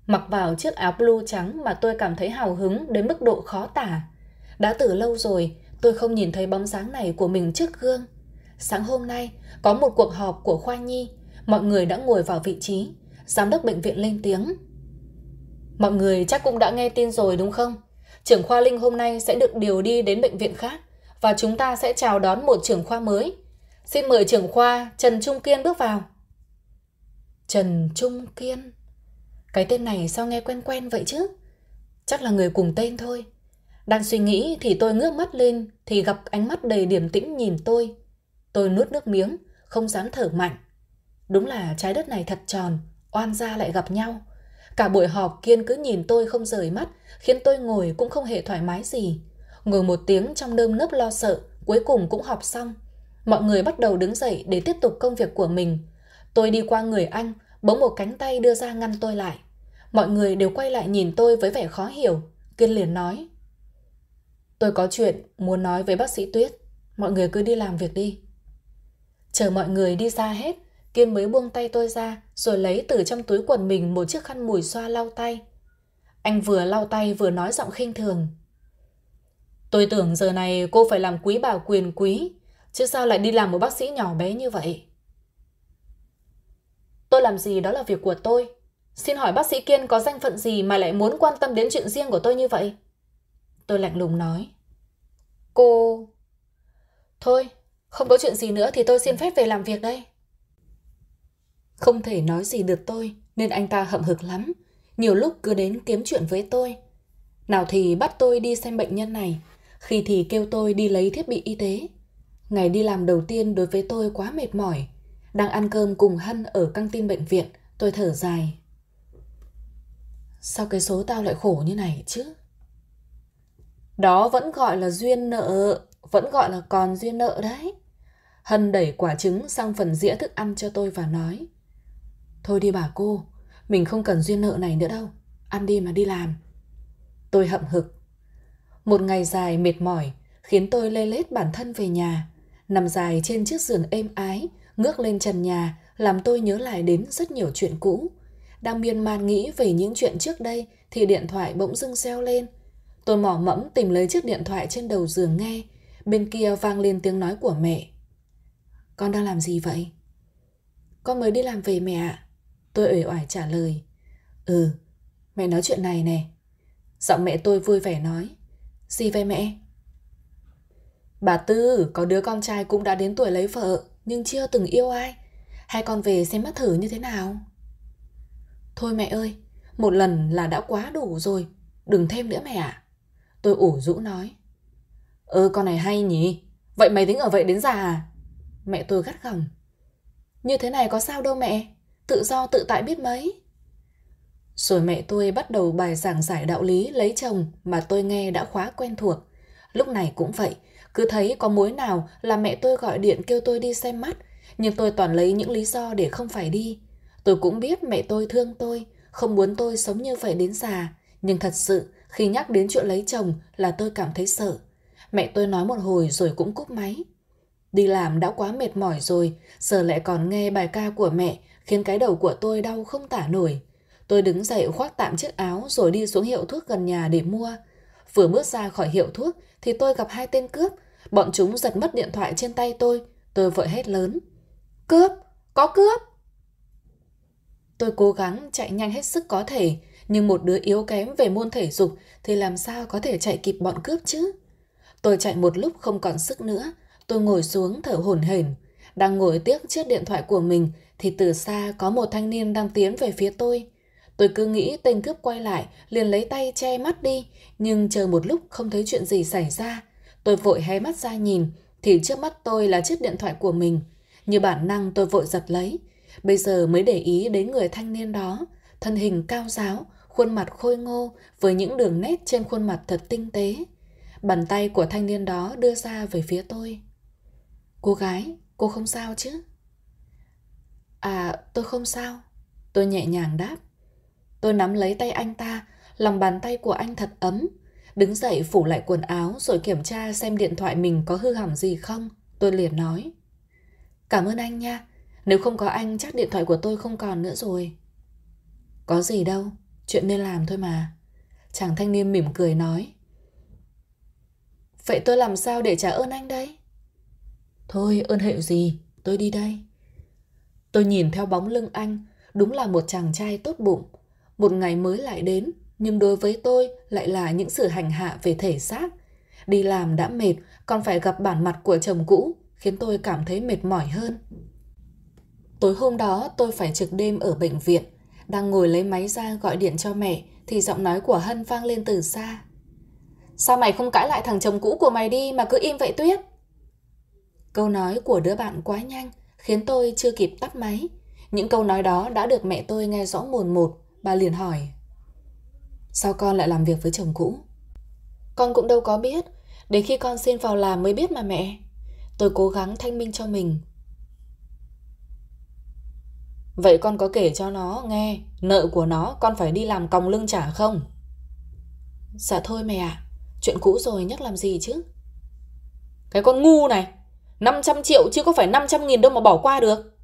Mặc vào chiếc áo blue trắng mà tôi cảm thấy hào hứng đến mức độ khó tả. Đã từ lâu rồi, tôi không nhìn thấy bóng dáng này của mình trước gương. Sáng hôm nay, có một cuộc họp của Khoa Nhi, mọi người đã ngồi vào vị trí, giám đốc bệnh viện lên tiếng. Mọi người chắc cũng đã nghe tin rồi đúng không? Trưởng khoa Linh hôm nay sẽ được điều đi đến bệnh viện khác và chúng ta sẽ chào đón một trưởng khoa mới. Xin mời trưởng khoa Trần Trung Kiên bước vào. Trần Trung Kiên. Cái tên này sao nghe quen quen vậy chứ? Chắc là người cùng tên thôi. Đang suy nghĩ thì tôi ngước mắt lên thì gặp ánh mắt đầy điểm tĩnh nhìn tôi. Tôi nuốt nước miếng, không dám thở mạnh. Đúng là trái đất này thật tròn, oan gia lại gặp nhau. Cả buổi họp Kiên cứ nhìn tôi không rời mắt, khiến tôi ngồi cũng không hề thoải mái gì. Ngồi một tiếng trong nơm nớp lo sợ, cuối cùng cũng họp xong. Mọi người bắt đầu đứng dậy để tiếp tục công việc của mình. Tôi đi qua người anh, bỗng một cánh tay đưa ra ngăn tôi lại. Mọi người đều quay lại nhìn tôi với vẻ khó hiểu. Kiên liền nói. Tôi có chuyện muốn nói với bác sĩ Tuyết. Mọi người cứ đi làm việc đi. Chờ mọi người đi ra hết, Kiên mới buông tay tôi ra rồi lấy từ trong túi quần mình một chiếc khăn mùi xoa lau tay. Anh vừa lau tay vừa nói giọng khinh thường. Tôi tưởng giờ này cô phải làm quý bà quyền quý, chứ sao lại đi làm một bác sĩ nhỏ bé như vậy? Tôi làm gì đó là việc của tôi. Xin hỏi bác sĩ Kiên có danh phận gì mà lại muốn quan tâm đến chuyện riêng của tôi như vậy? Tôi lạnh lùng nói. Cô... Thôi, không có chuyện gì nữa thì tôi xin phép về làm việc đây. Không thể nói gì được tôi, nên anh ta hậm hực lắm. Nhiều lúc cứ đến kiếm chuyện với tôi. Nào thì bắt tôi đi xem bệnh nhân này, khi thì kêu tôi đi lấy thiết bị y tế. Ngày đi làm đầu tiên đối với tôi quá mệt mỏi. Đang ăn cơm cùng Hân ở căng tin bệnh viện, tôi thở dài. Sao cái số tao lại khổ như này chứ? Đó vẫn gọi là duyên nợ, vẫn gọi là còn duyên nợ đấy. Hân đẩy quả trứng sang phần dĩa thức ăn cho tôi và nói. Thôi đi bà cô, mình không cần duyên nợ này nữa đâu. Ăn đi mà đi làm. Tôi hậm hực. Một ngày dài mệt mỏi khiến tôi lê lết bản thân về nhà. Nằm dài trên chiếc giường êm ái, ngước lên trần nhà làm tôi nhớ lại đến rất nhiều chuyện cũ. Đang miên man nghĩ về những chuyện trước đây thì điện thoại bỗng dưng reo lên. Tôi mỏ mẫm tìm lấy chiếc điện thoại trên đầu giường nghe. Bên kia vang lên tiếng nói của mẹ. Con đang làm gì vậy? Con mới đi làm về mẹ ạ. Tôi uể oải trả lời. Ừ, mẹ nói chuyện này nè. Giọng mẹ tôi vui vẻ nói. Gì vậy mẹ? Bà Tư có đứa con trai cũng đã đến tuổi lấy vợ nhưng chưa từng yêu ai. Hai con về xem mắt thử như thế nào? Thôi mẹ ơi, một lần là đã quá đủ rồi, đừng thêm nữa mẹ ạ. Tôi ủ rũ nói. Ơ ừ, con này hay nhỉ, vậy mày tính ở vậy đến già à? Mẹ tôi gắt gỏng. Như thế này có sao đâu mẹ, tự do tự tại biết mấy. Rồi mẹ tôi bắt đầu bài giảng giải đạo lý lấy chồng mà tôi nghe đã khóa quen thuộc. Lúc này cũng vậy, cứ thấy có mối nào là mẹ tôi gọi điện kêu tôi đi xem mắt, nhưng tôi toàn lấy những lý do để không phải đi. Tôi cũng biết mẹ tôi thương tôi, không muốn tôi sống như vậy đến già, nhưng thật sự khi nhắc đến chuyện lấy chồng là tôi cảm thấy sợ. Mẹ tôi nói một hồi rồi cũng cúp máy. Đi làm đã quá mệt mỏi rồi, giờ lại còn nghe bài ca của mẹ khiến cái đầu của tôi đau không tả nổi. Tôi đứng dậy khoác tạm chiếc áo rồi đi xuống hiệu thuốc gần nhà để mua. Vừa bước ra khỏi hiệu thuốc thì tôi gặp hai tên cướp. Bọn chúng giật mất điện thoại trên tay tôi. Tôi vội hét lớn. Cướp! Có cướp! Tôi cố gắng chạy nhanh hết sức có thể, nhưng một đứa yếu kém về môn thể dục thì làm sao có thể chạy kịp bọn cướp chứ? Tôi chạy một lúc không còn sức nữa, tôi ngồi xuống thở hổn hển. Đang ngồi tiếc chiếc điện thoại của mình thì từ xa có một thanh niên đang tiến về phía tôi. Tôi cứ nghĩ tên cướp quay lại, liền lấy tay che mắt đi, nhưng chờ một lúc không thấy chuyện gì xảy ra. Tôi vội hé mắt ra nhìn, thì trước mắt tôi là chiếc điện thoại của mình. Như bản năng tôi vội giật lấy. Bây giờ mới để ý đến người thanh niên đó, thân hình cao giáo, khuôn mặt khôi ngô với những đường nét trên khuôn mặt thật tinh tế. Bàn tay của thanh niên đó đưa ra về phía tôi. Cô gái, cô không sao chứ? À, tôi không sao. Tôi nhẹ nhàng đáp. Tôi nắm lấy tay anh ta, lòng bàn tay của anh thật ấm. Đứng dậy phủ lại quần áo rồi kiểm tra xem điện thoại mình có hư hỏng gì không. Tôi liền nói. Cảm ơn anh nha. Nếu không có anh chắc điện thoại của tôi không còn nữa rồi. Có gì đâu, chuyện nên làm thôi mà. Chàng thanh niên mỉm cười nói. Vậy tôi làm sao để trả ơn anh đấy? Thôi ơn hệ gì, tôi đi đây. Tôi nhìn theo bóng lưng anh, đúng là một chàng trai tốt bụng, một ngày mới lại đến, nhưng đối với tôi lại là những sự hành hạ về thể xác. Đi làm đã mệt, còn phải gặp bản mặt của chồng cũ, khiến tôi cảm thấy mệt mỏi hơn. Tối hôm đó tôi phải trực đêm ở bệnh viện, đang ngồi lấy máy ra gọi điện cho mẹ thì giọng nói của Hân vang lên từ xa. Sao mày không cãi lại thằng chồng cũ của mày đi mà cứ im vậy Tuyết? Câu nói của đứa bạn quá nhanh khiến tôi chưa kịp tắt máy. Những câu nói đó đã được mẹ tôi nghe rõ mồn một. Bà liền hỏi Sao con lại làm việc với chồng cũ? Con cũng đâu có biết Đến khi con xin vào làm mới biết mà mẹ Tôi cố gắng thanh minh cho mình Vậy con có kể cho nó nghe Nợ của nó con phải đi làm còng lưng trả không? Dạ thôi mẹ ạ Chuyện cũ rồi nhắc làm gì chứ Cái con ngu này 500 triệu chứ có phải 500 nghìn đâu mà bỏ qua được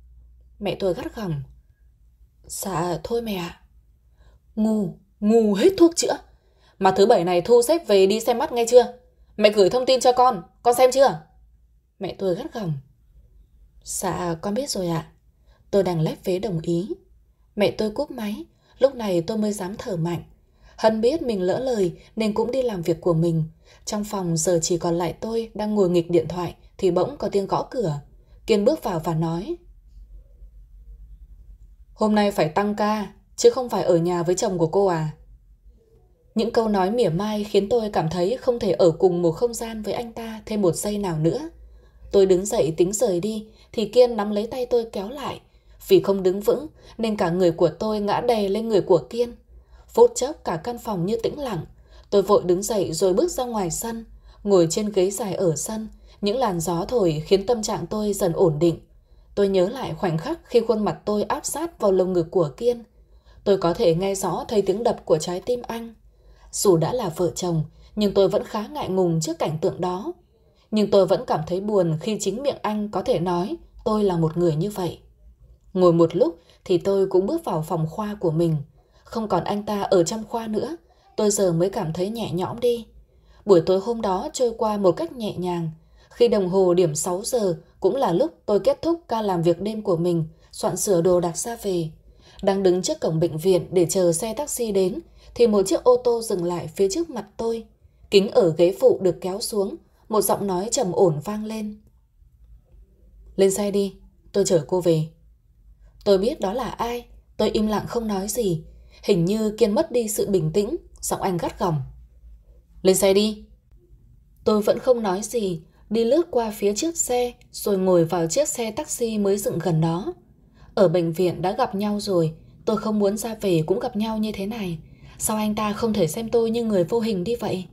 Mẹ tôi gắt gỏng Dạ thôi mẹ ạ Ngu, ngu hết thuốc chữa. Mà thứ bảy này thu xếp về đi xem mắt nghe chưa? Mẹ gửi thông tin cho con, con xem chưa? Mẹ tôi gắt gỏng. Dạ, con biết rồi ạ. À. Tôi đang lép vế đồng ý. Mẹ tôi cúp máy, lúc này tôi mới dám thở mạnh. Hân biết mình lỡ lời nên cũng đi làm việc của mình. Trong phòng giờ chỉ còn lại tôi đang ngồi nghịch điện thoại thì bỗng có tiếng gõ cửa. Kiên bước vào và nói. Hôm nay phải tăng ca, chứ không phải ở nhà với chồng của cô à? Những câu nói mỉa mai khiến tôi cảm thấy không thể ở cùng một không gian với anh ta thêm một giây nào nữa. Tôi đứng dậy tính rời đi thì Kiên nắm lấy tay tôi kéo lại. Vì không đứng vững nên cả người của tôi ngã đè lên người của Kiên. Phút chốc cả căn phòng như tĩnh lặng. Tôi vội đứng dậy rồi bước ra ngoài sân, ngồi trên ghế dài ở sân. Những làn gió thổi khiến tâm trạng tôi dần ổn định. Tôi nhớ lại khoảnh khắc khi khuôn mặt tôi áp sát vào lồng ngực của Kiên. Tôi có thể nghe rõ thấy tiếng đập của trái tim anh. Dù đã là vợ chồng, nhưng tôi vẫn khá ngại ngùng trước cảnh tượng đó. Nhưng tôi vẫn cảm thấy buồn khi chính miệng anh có thể nói tôi là một người như vậy. Ngồi một lúc thì tôi cũng bước vào phòng khoa của mình. Không còn anh ta ở trong khoa nữa, tôi giờ mới cảm thấy nhẹ nhõm đi. Buổi tối hôm đó trôi qua một cách nhẹ nhàng. Khi đồng hồ điểm 6 giờ cũng là lúc tôi kết thúc ca làm việc đêm của mình, soạn sửa đồ đạc ra về đang đứng trước cổng bệnh viện để chờ xe taxi đến, thì một chiếc ô tô dừng lại phía trước mặt tôi. Kính ở ghế phụ được kéo xuống, một giọng nói trầm ổn vang lên. Lên xe đi, tôi chở cô về. Tôi biết đó là ai, tôi im lặng không nói gì. Hình như Kiên mất đi sự bình tĩnh, giọng anh gắt gỏng. Lên xe đi. Tôi vẫn không nói gì, đi lướt qua phía trước xe rồi ngồi vào chiếc xe taxi mới dựng gần đó. Ở bệnh viện đã gặp nhau rồi, tôi không muốn ra về cũng gặp nhau như thế này. Sao anh ta không thể xem tôi như người vô hình đi vậy?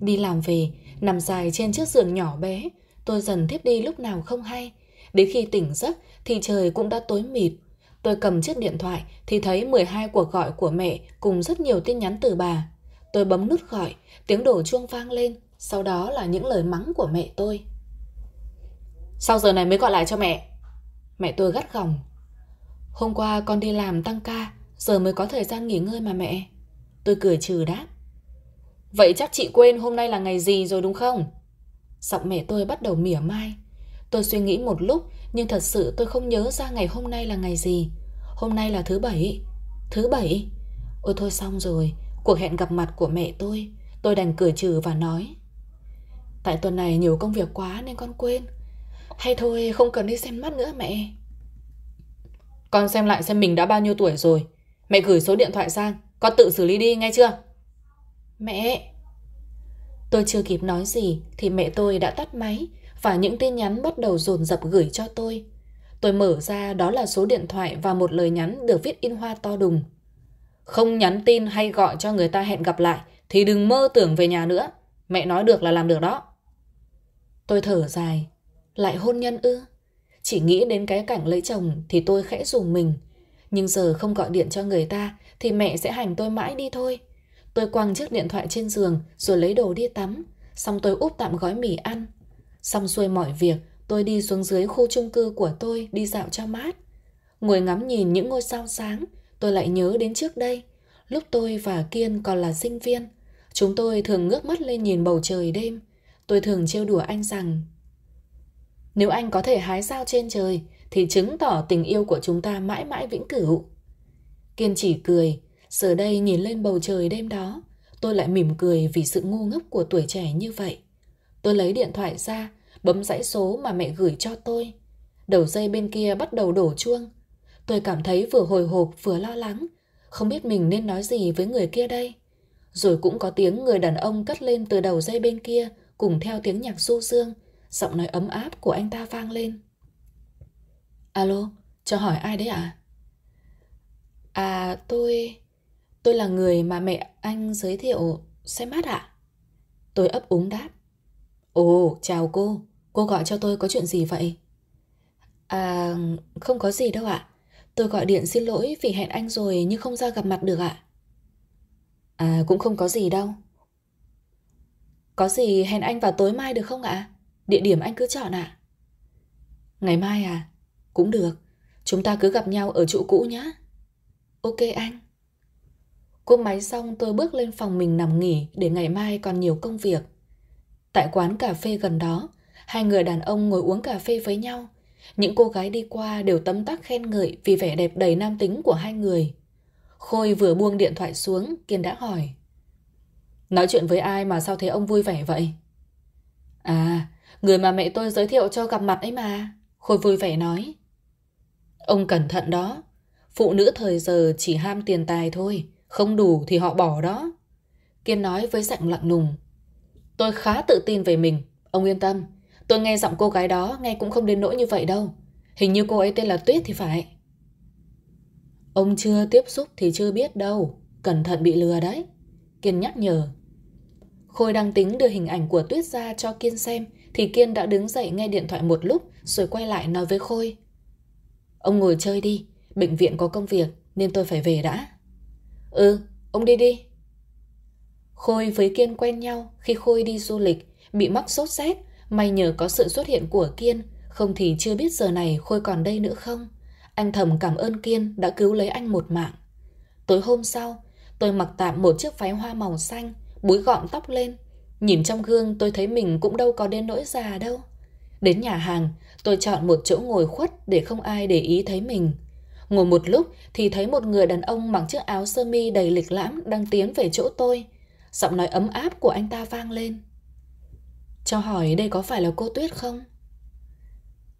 Đi làm về, nằm dài trên chiếc giường nhỏ bé, tôi dần thiếp đi lúc nào không hay. Đến khi tỉnh giấc thì trời cũng đã tối mịt. Tôi cầm chiếc điện thoại thì thấy 12 cuộc gọi của mẹ cùng rất nhiều tin nhắn từ bà. Tôi bấm nút gọi, tiếng đổ chuông vang lên, sau đó là những lời mắng của mẹ tôi. Sau giờ này mới gọi lại cho mẹ. Mẹ tôi gắt gỏng, Hôm qua con đi làm tăng ca, giờ mới có thời gian nghỉ ngơi mà mẹ. Tôi cười trừ đáp. Vậy chắc chị quên hôm nay là ngày gì rồi đúng không? Giọng mẹ tôi bắt đầu mỉa mai. Tôi suy nghĩ một lúc nhưng thật sự tôi không nhớ ra ngày hôm nay là ngày gì. Hôm nay là thứ bảy. Thứ bảy? Ôi thôi xong rồi, cuộc hẹn gặp mặt của mẹ tôi. Tôi đành cười trừ và nói. Tại tuần này nhiều công việc quá nên con quên. Hay thôi không cần đi xem mắt nữa mẹ. Con xem lại xem mình đã bao nhiêu tuổi rồi. Mẹ gửi số điện thoại sang, con tự xử lý đi nghe chưa? Mẹ! Tôi chưa kịp nói gì thì mẹ tôi đã tắt máy và những tin nhắn bắt đầu dồn dập gửi cho tôi. Tôi mở ra đó là số điện thoại và một lời nhắn được viết in hoa to đùng. Không nhắn tin hay gọi cho người ta hẹn gặp lại thì đừng mơ tưởng về nhà nữa. Mẹ nói được là làm được đó. Tôi thở dài. Lại hôn nhân ư? Chỉ nghĩ đến cái cảnh lấy chồng thì tôi khẽ dùng mình. Nhưng giờ không gọi điện cho người ta thì mẹ sẽ hành tôi mãi đi thôi. Tôi quăng chiếc điện thoại trên giường rồi lấy đồ đi tắm. Xong tôi úp tạm gói mì ăn. Xong xuôi mọi việc, tôi đi xuống dưới khu chung cư của tôi đi dạo cho mát. Ngồi ngắm nhìn những ngôi sao sáng, tôi lại nhớ đến trước đây. Lúc tôi và Kiên còn là sinh viên, chúng tôi thường ngước mắt lên nhìn bầu trời đêm. Tôi thường trêu đùa anh rằng nếu anh có thể hái sao trên trời, thì chứng tỏ tình yêu của chúng ta mãi mãi vĩnh cửu. Kiên chỉ cười, giờ đây nhìn lên bầu trời đêm đó, tôi lại mỉm cười vì sự ngu ngốc của tuổi trẻ như vậy. Tôi lấy điện thoại ra, bấm dãy số mà mẹ gửi cho tôi. Đầu dây bên kia bắt đầu đổ chuông. Tôi cảm thấy vừa hồi hộp vừa lo lắng, không biết mình nên nói gì với người kia đây. Rồi cũng có tiếng người đàn ông cất lên từ đầu dây bên kia cùng theo tiếng nhạc du dương – giọng nói ấm áp của anh ta vang lên. Alo, cho hỏi ai đấy ạ? À? à, tôi... Tôi là người mà mẹ anh giới thiệu xe mát ạ. À? Tôi ấp úng đáp. Ồ, chào cô. Cô gọi cho tôi có chuyện gì vậy? À, không có gì đâu ạ. À. Tôi gọi điện xin lỗi vì hẹn anh rồi nhưng không ra gặp mặt được ạ. À, cũng không có gì đâu. Có gì hẹn anh vào tối mai được không ạ? Địa điểm anh cứ chọn ạ. À? Ngày mai à? Cũng được. Chúng ta cứ gặp nhau ở chỗ cũ nhé. Ok anh. Cúp máy xong tôi bước lên phòng mình nằm nghỉ để ngày mai còn nhiều công việc. Tại quán cà phê gần đó, hai người đàn ông ngồi uống cà phê với nhau. Những cô gái đi qua đều tấm tắc khen ngợi vì vẻ đẹp đầy nam tính của hai người. Khôi vừa buông điện thoại xuống, Kiên đã hỏi. Nói chuyện với ai mà sao thấy ông vui vẻ vậy? À, Người mà mẹ tôi giới thiệu cho gặp mặt ấy mà. Khôi vui vẻ nói. Ông cẩn thận đó. Phụ nữ thời giờ chỉ ham tiền tài thôi. Không đủ thì họ bỏ đó. Kiên nói với giọng lặng lùng. Tôi khá tự tin về mình. Ông yên tâm. Tôi nghe giọng cô gái đó nghe cũng không đến nỗi như vậy đâu. Hình như cô ấy tên là Tuyết thì phải. Ông chưa tiếp xúc thì chưa biết đâu. Cẩn thận bị lừa đấy. Kiên nhắc nhở. Khôi đang tính đưa hình ảnh của Tuyết ra cho Kiên xem thì Kiên đã đứng dậy nghe điện thoại một lúc rồi quay lại nói với Khôi. Ông ngồi chơi đi, bệnh viện có công việc nên tôi phải về đã. Ừ, ông đi đi. Khôi với Kiên quen nhau khi Khôi đi du lịch, bị mắc sốt rét, may nhờ có sự xuất hiện của Kiên, không thì chưa biết giờ này Khôi còn đây nữa không. Anh thầm cảm ơn Kiên đã cứu lấy anh một mạng. Tối hôm sau, tôi mặc tạm một chiếc váy hoa màu xanh, búi gọn tóc lên Nhìn trong gương tôi thấy mình cũng đâu có đến nỗi già đâu. Đến nhà hàng, tôi chọn một chỗ ngồi khuất để không ai để ý thấy mình. Ngồi một lúc thì thấy một người đàn ông mặc chiếc áo sơ mi đầy lịch lãm đang tiến về chỗ tôi. Giọng nói ấm áp của anh ta vang lên. Cho hỏi đây có phải là cô Tuyết không?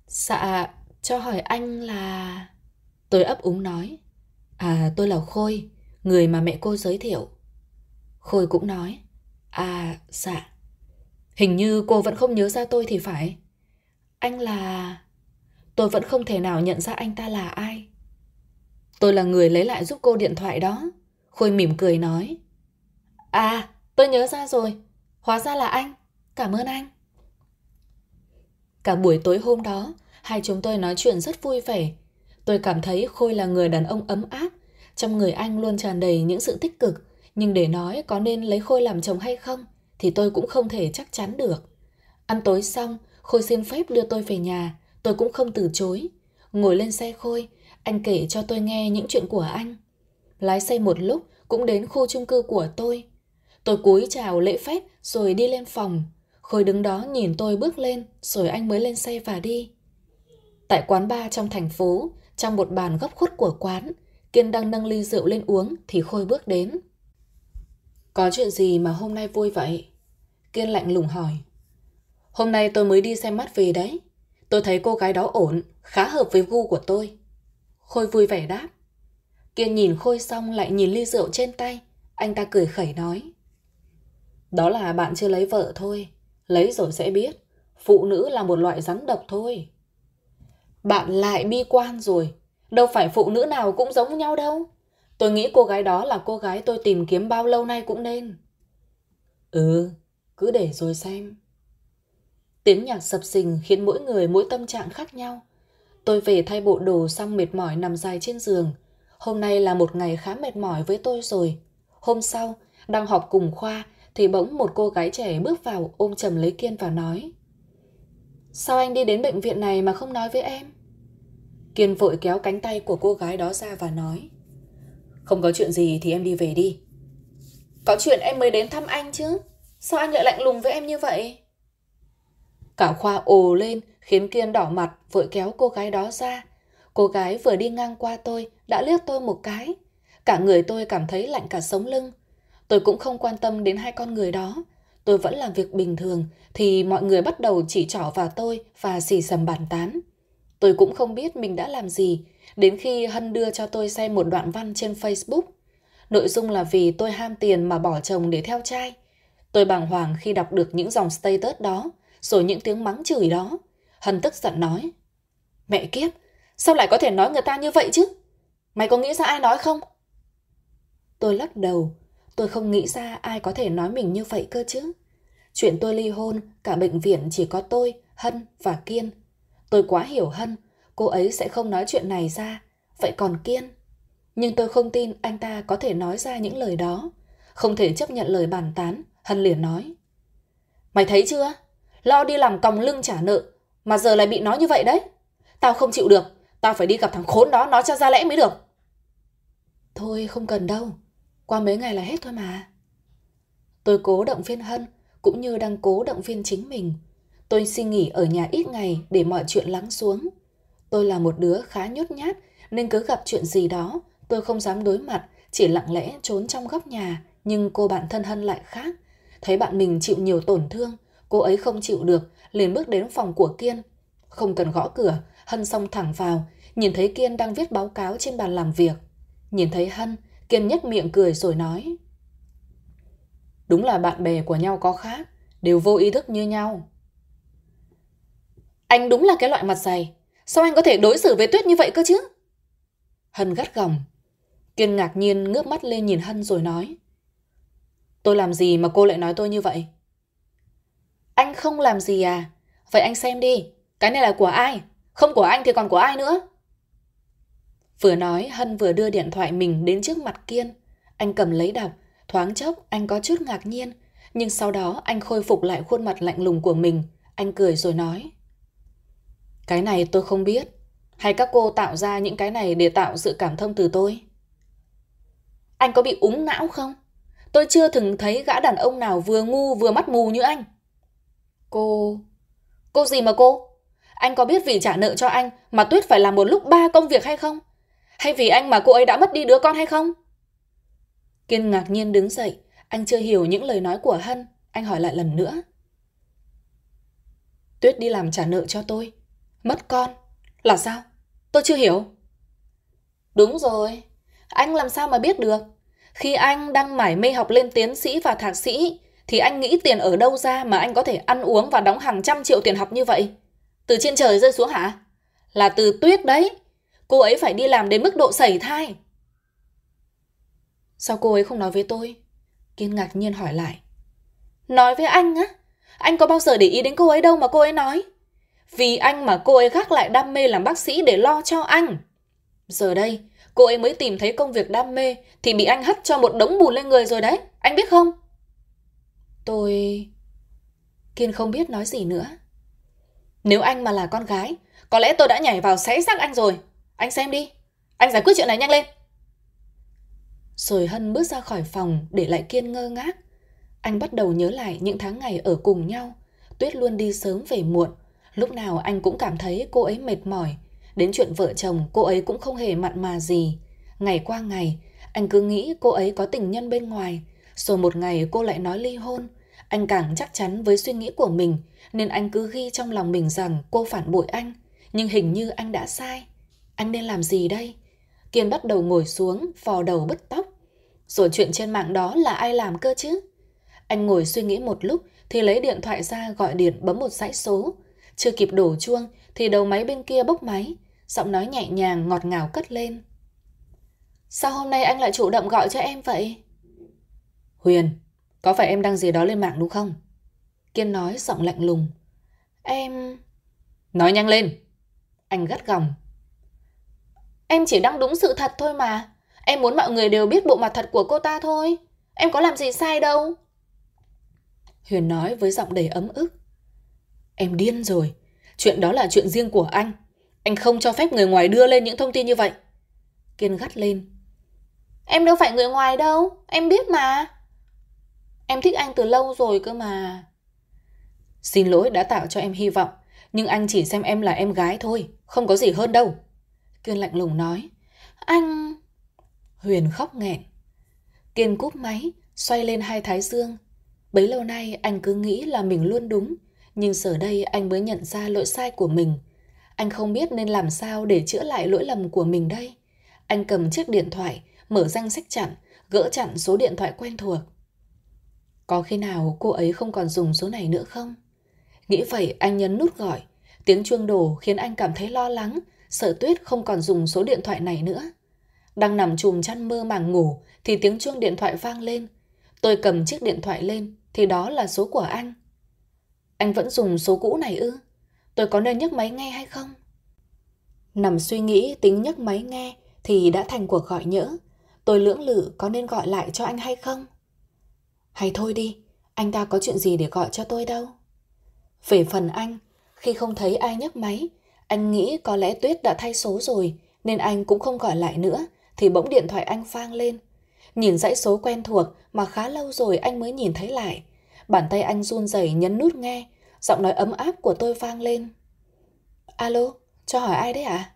Dạ, cho hỏi anh là... Tôi ấp úng nói. À, tôi là Khôi, người mà mẹ cô giới thiệu. Khôi cũng nói. À, dạ. Hình như cô vẫn không nhớ ra tôi thì phải. Anh là... Tôi vẫn không thể nào nhận ra anh ta là ai. Tôi là người lấy lại giúp cô điện thoại đó. Khôi mỉm cười nói. À, tôi nhớ ra rồi. Hóa ra là anh. Cảm ơn anh. Cả buổi tối hôm đó, hai chúng tôi nói chuyện rất vui vẻ. Tôi cảm thấy Khôi là người đàn ông ấm áp. Trong người anh luôn tràn đầy những sự tích cực, nhưng để nói có nên lấy Khôi làm chồng hay không thì tôi cũng không thể chắc chắn được. Ăn tối xong, Khôi xin phép đưa tôi về nhà, tôi cũng không từ chối. Ngồi lên xe Khôi, anh kể cho tôi nghe những chuyện của anh. Lái xe một lúc cũng đến khu chung cư của tôi. Tôi cúi chào lễ phép rồi đi lên phòng. Khôi đứng đó nhìn tôi bước lên rồi anh mới lên xe và đi. Tại quán bar trong thành phố, trong một bàn góc khuất của quán, Kiên đang nâng ly rượu lên uống thì Khôi bước đến. Có chuyện gì mà hôm nay vui vậy? Kiên lạnh lùng hỏi. Hôm nay tôi mới đi xem mắt về đấy. Tôi thấy cô gái đó ổn, khá hợp với gu của tôi. Khôi vui vẻ đáp. Kiên nhìn Khôi xong lại nhìn ly rượu trên tay. Anh ta cười khẩy nói. Đó là bạn chưa lấy vợ thôi. Lấy rồi sẽ biết. Phụ nữ là một loại rắn độc thôi. Bạn lại bi quan rồi. Đâu phải phụ nữ nào cũng giống nhau đâu. Tôi nghĩ cô gái đó là cô gái tôi tìm kiếm bao lâu nay cũng nên. Ừ, cứ để rồi xem. Tiếng nhạc sập sình khiến mỗi người mỗi tâm trạng khác nhau. Tôi về thay bộ đồ xong mệt mỏi nằm dài trên giường. Hôm nay là một ngày khá mệt mỏi với tôi rồi. Hôm sau, đang học cùng khoa thì bỗng một cô gái trẻ bước vào ôm chầm lấy Kiên và nói. Sao anh đi đến bệnh viện này mà không nói với em? Kiên vội kéo cánh tay của cô gái đó ra và nói. Không có chuyện gì thì em đi về đi. Có chuyện em mới đến thăm anh chứ. Sao anh lại lạnh lùng với em như vậy? Cả Khoa ồ lên khiến Kiên đỏ mặt vội kéo cô gái đó ra. Cô gái vừa đi ngang qua tôi đã liếc tôi một cái. Cả người tôi cảm thấy lạnh cả sống lưng. Tôi cũng không quan tâm đến hai con người đó. Tôi vẫn làm việc bình thường thì mọi người bắt đầu chỉ trỏ vào tôi và xì xầm bàn tán. Tôi cũng không biết mình đã làm gì Đến khi Hân đưa cho tôi xem một đoạn văn trên Facebook, nội dung là vì tôi ham tiền mà bỏ chồng để theo trai. Tôi bàng hoàng khi đọc được những dòng status đó, rồi những tiếng mắng chửi đó. Hân tức giận nói, mẹ kiếp, sao lại có thể nói người ta như vậy chứ? Mày có nghĩ ra ai nói không? Tôi lắc đầu, tôi không nghĩ ra ai có thể nói mình như vậy cơ chứ. Chuyện tôi ly hôn, cả bệnh viện chỉ có tôi, Hân và Kiên. Tôi quá hiểu Hân cô ấy sẽ không nói chuyện này ra, vậy còn Kiên. Nhưng tôi không tin anh ta có thể nói ra những lời đó. Không thể chấp nhận lời bàn tán, Hân liền nói. Mày thấy chưa? Lo đi làm còng lưng trả nợ, mà giờ lại bị nói như vậy đấy. Tao không chịu được, tao phải đi gặp thằng khốn đó nói cho ra lẽ mới được. Thôi không cần đâu, qua mấy ngày là hết thôi mà. Tôi cố động viên Hân, cũng như đang cố động viên chính mình. Tôi xin nghỉ ở nhà ít ngày để mọi chuyện lắng xuống. Tôi là một đứa khá nhút nhát nên cứ gặp chuyện gì đó, tôi không dám đối mặt, chỉ lặng lẽ trốn trong góc nhà, nhưng cô bạn thân Hân lại khác. Thấy bạn mình chịu nhiều tổn thương, cô ấy không chịu được, liền bước đến phòng của Kiên. Không cần gõ cửa, Hân xông thẳng vào, nhìn thấy Kiên đang viết báo cáo trên bàn làm việc. Nhìn thấy Hân, Kiên nhếch miệng cười rồi nói. Đúng là bạn bè của nhau có khác, đều vô ý thức như nhau. Anh đúng là cái loại mặt dày, Sao anh có thể đối xử với Tuyết như vậy cơ chứ? Hân gắt gỏng. Kiên ngạc nhiên ngước mắt lên nhìn Hân rồi nói. Tôi làm gì mà cô lại nói tôi như vậy? Anh không làm gì à? Vậy anh xem đi. Cái này là của ai? Không của anh thì còn của ai nữa? Vừa nói, Hân vừa đưa điện thoại mình đến trước mặt Kiên. Anh cầm lấy đọc. Thoáng chốc, anh có chút ngạc nhiên. Nhưng sau đó, anh khôi phục lại khuôn mặt lạnh lùng của mình. Anh cười rồi nói. Cái này tôi không biết. Hay các cô tạo ra những cái này để tạo sự cảm thông từ tôi? Anh có bị úng não không? Tôi chưa từng thấy gã đàn ông nào vừa ngu vừa mắt mù như anh. Cô... Cô gì mà cô? Anh có biết vì trả nợ cho anh mà Tuyết phải làm một lúc ba công việc hay không? Hay vì anh mà cô ấy đã mất đi đứa con hay không? Kiên ngạc nhiên đứng dậy, anh chưa hiểu những lời nói của Hân, anh hỏi lại lần nữa. Tuyết đi làm trả nợ cho tôi, Mất con? Là sao? Tôi chưa hiểu. Đúng rồi, anh làm sao mà biết được? Khi anh đang mải mê học lên tiến sĩ và thạc sĩ, thì anh nghĩ tiền ở đâu ra mà anh có thể ăn uống và đóng hàng trăm triệu tiền học như vậy? Từ trên trời rơi xuống hả? Là từ tuyết đấy. Cô ấy phải đi làm đến mức độ sẩy thai. Sao cô ấy không nói với tôi? Kiên ngạc nhiên hỏi lại. Nói với anh á? Anh có bao giờ để ý đến cô ấy đâu mà cô ấy nói? Vì anh mà cô ấy gác lại đam mê làm bác sĩ để lo cho anh. Giờ đây, cô ấy mới tìm thấy công việc đam mê thì bị anh hất cho một đống bùn lên người rồi đấy. Anh biết không? Tôi... Kiên không biết nói gì nữa. Nếu anh mà là con gái, có lẽ tôi đã nhảy vào xé xác anh rồi. Anh xem đi. Anh giải quyết chuyện này nhanh lên. Rồi Hân bước ra khỏi phòng để lại Kiên ngơ ngác. Anh bắt đầu nhớ lại những tháng ngày ở cùng nhau. Tuyết luôn đi sớm về muộn. Lúc nào anh cũng cảm thấy cô ấy mệt mỏi. Đến chuyện vợ chồng cô ấy cũng không hề mặn mà gì. Ngày qua ngày, anh cứ nghĩ cô ấy có tình nhân bên ngoài. Rồi một ngày cô lại nói ly hôn. Anh càng chắc chắn với suy nghĩ của mình nên anh cứ ghi trong lòng mình rằng cô phản bội anh. Nhưng hình như anh đã sai. Anh nên làm gì đây? Kiên bắt đầu ngồi xuống, phò đầu bứt tóc. Rồi chuyện trên mạng đó là ai làm cơ chứ? Anh ngồi suy nghĩ một lúc thì lấy điện thoại ra gọi điện bấm một dãy số. Chưa kịp đổ chuông thì đầu máy bên kia bốc máy, giọng nói nhẹ nhàng ngọt ngào cất lên. Sao hôm nay anh lại chủ động gọi cho em vậy? Huyền, có phải em đăng gì đó lên mạng đúng không? Kiên nói giọng lạnh lùng. Em... Nói nhanh lên! Anh gắt gỏng. Em chỉ đăng đúng sự thật thôi mà. Em muốn mọi người đều biết bộ mặt thật của cô ta thôi. Em có làm gì sai đâu. Huyền nói với giọng đầy ấm ức. Em điên rồi. Chuyện đó là chuyện riêng của anh. Anh không cho phép người ngoài đưa lên những thông tin như vậy. Kiên gắt lên. Em đâu phải người ngoài đâu. Em biết mà. Em thích anh từ lâu rồi cơ mà. Xin lỗi đã tạo cho em hy vọng. Nhưng anh chỉ xem em là em gái thôi. Không có gì hơn đâu. Kiên lạnh lùng nói. Anh... Huyền khóc nghẹn. Kiên cúp máy, xoay lên hai thái dương. Bấy lâu nay anh cứ nghĩ là mình luôn đúng, nhưng giờ đây anh mới nhận ra lỗi sai của mình. Anh không biết nên làm sao để chữa lại lỗi lầm của mình đây. Anh cầm chiếc điện thoại, mở danh sách chặn, gỡ chặn số điện thoại quen thuộc. Có khi nào cô ấy không còn dùng số này nữa không? Nghĩ vậy anh nhấn nút gọi. Tiếng chuông đổ khiến anh cảm thấy lo lắng, sợ tuyết không còn dùng số điện thoại này nữa. Đang nằm chùm chăn mơ màng ngủ thì tiếng chuông điện thoại vang lên. Tôi cầm chiếc điện thoại lên thì đó là số của anh. Anh vẫn dùng số cũ này ư? Tôi có nên nhấc máy nghe hay không? Nằm suy nghĩ tính nhấc máy nghe thì đã thành cuộc gọi nhỡ. Tôi lưỡng lự có nên gọi lại cho anh hay không? Hay thôi đi, anh ta có chuyện gì để gọi cho tôi đâu. Về phần anh, khi không thấy ai nhấc máy, anh nghĩ có lẽ Tuyết đã thay số rồi nên anh cũng không gọi lại nữa thì bỗng điện thoại anh vang lên. Nhìn dãy số quen thuộc mà khá lâu rồi anh mới nhìn thấy lại – Bàn tay anh run rẩy nhấn nút nghe, giọng nói ấm áp của tôi vang lên. Alo, cho hỏi ai đấy ạ? À?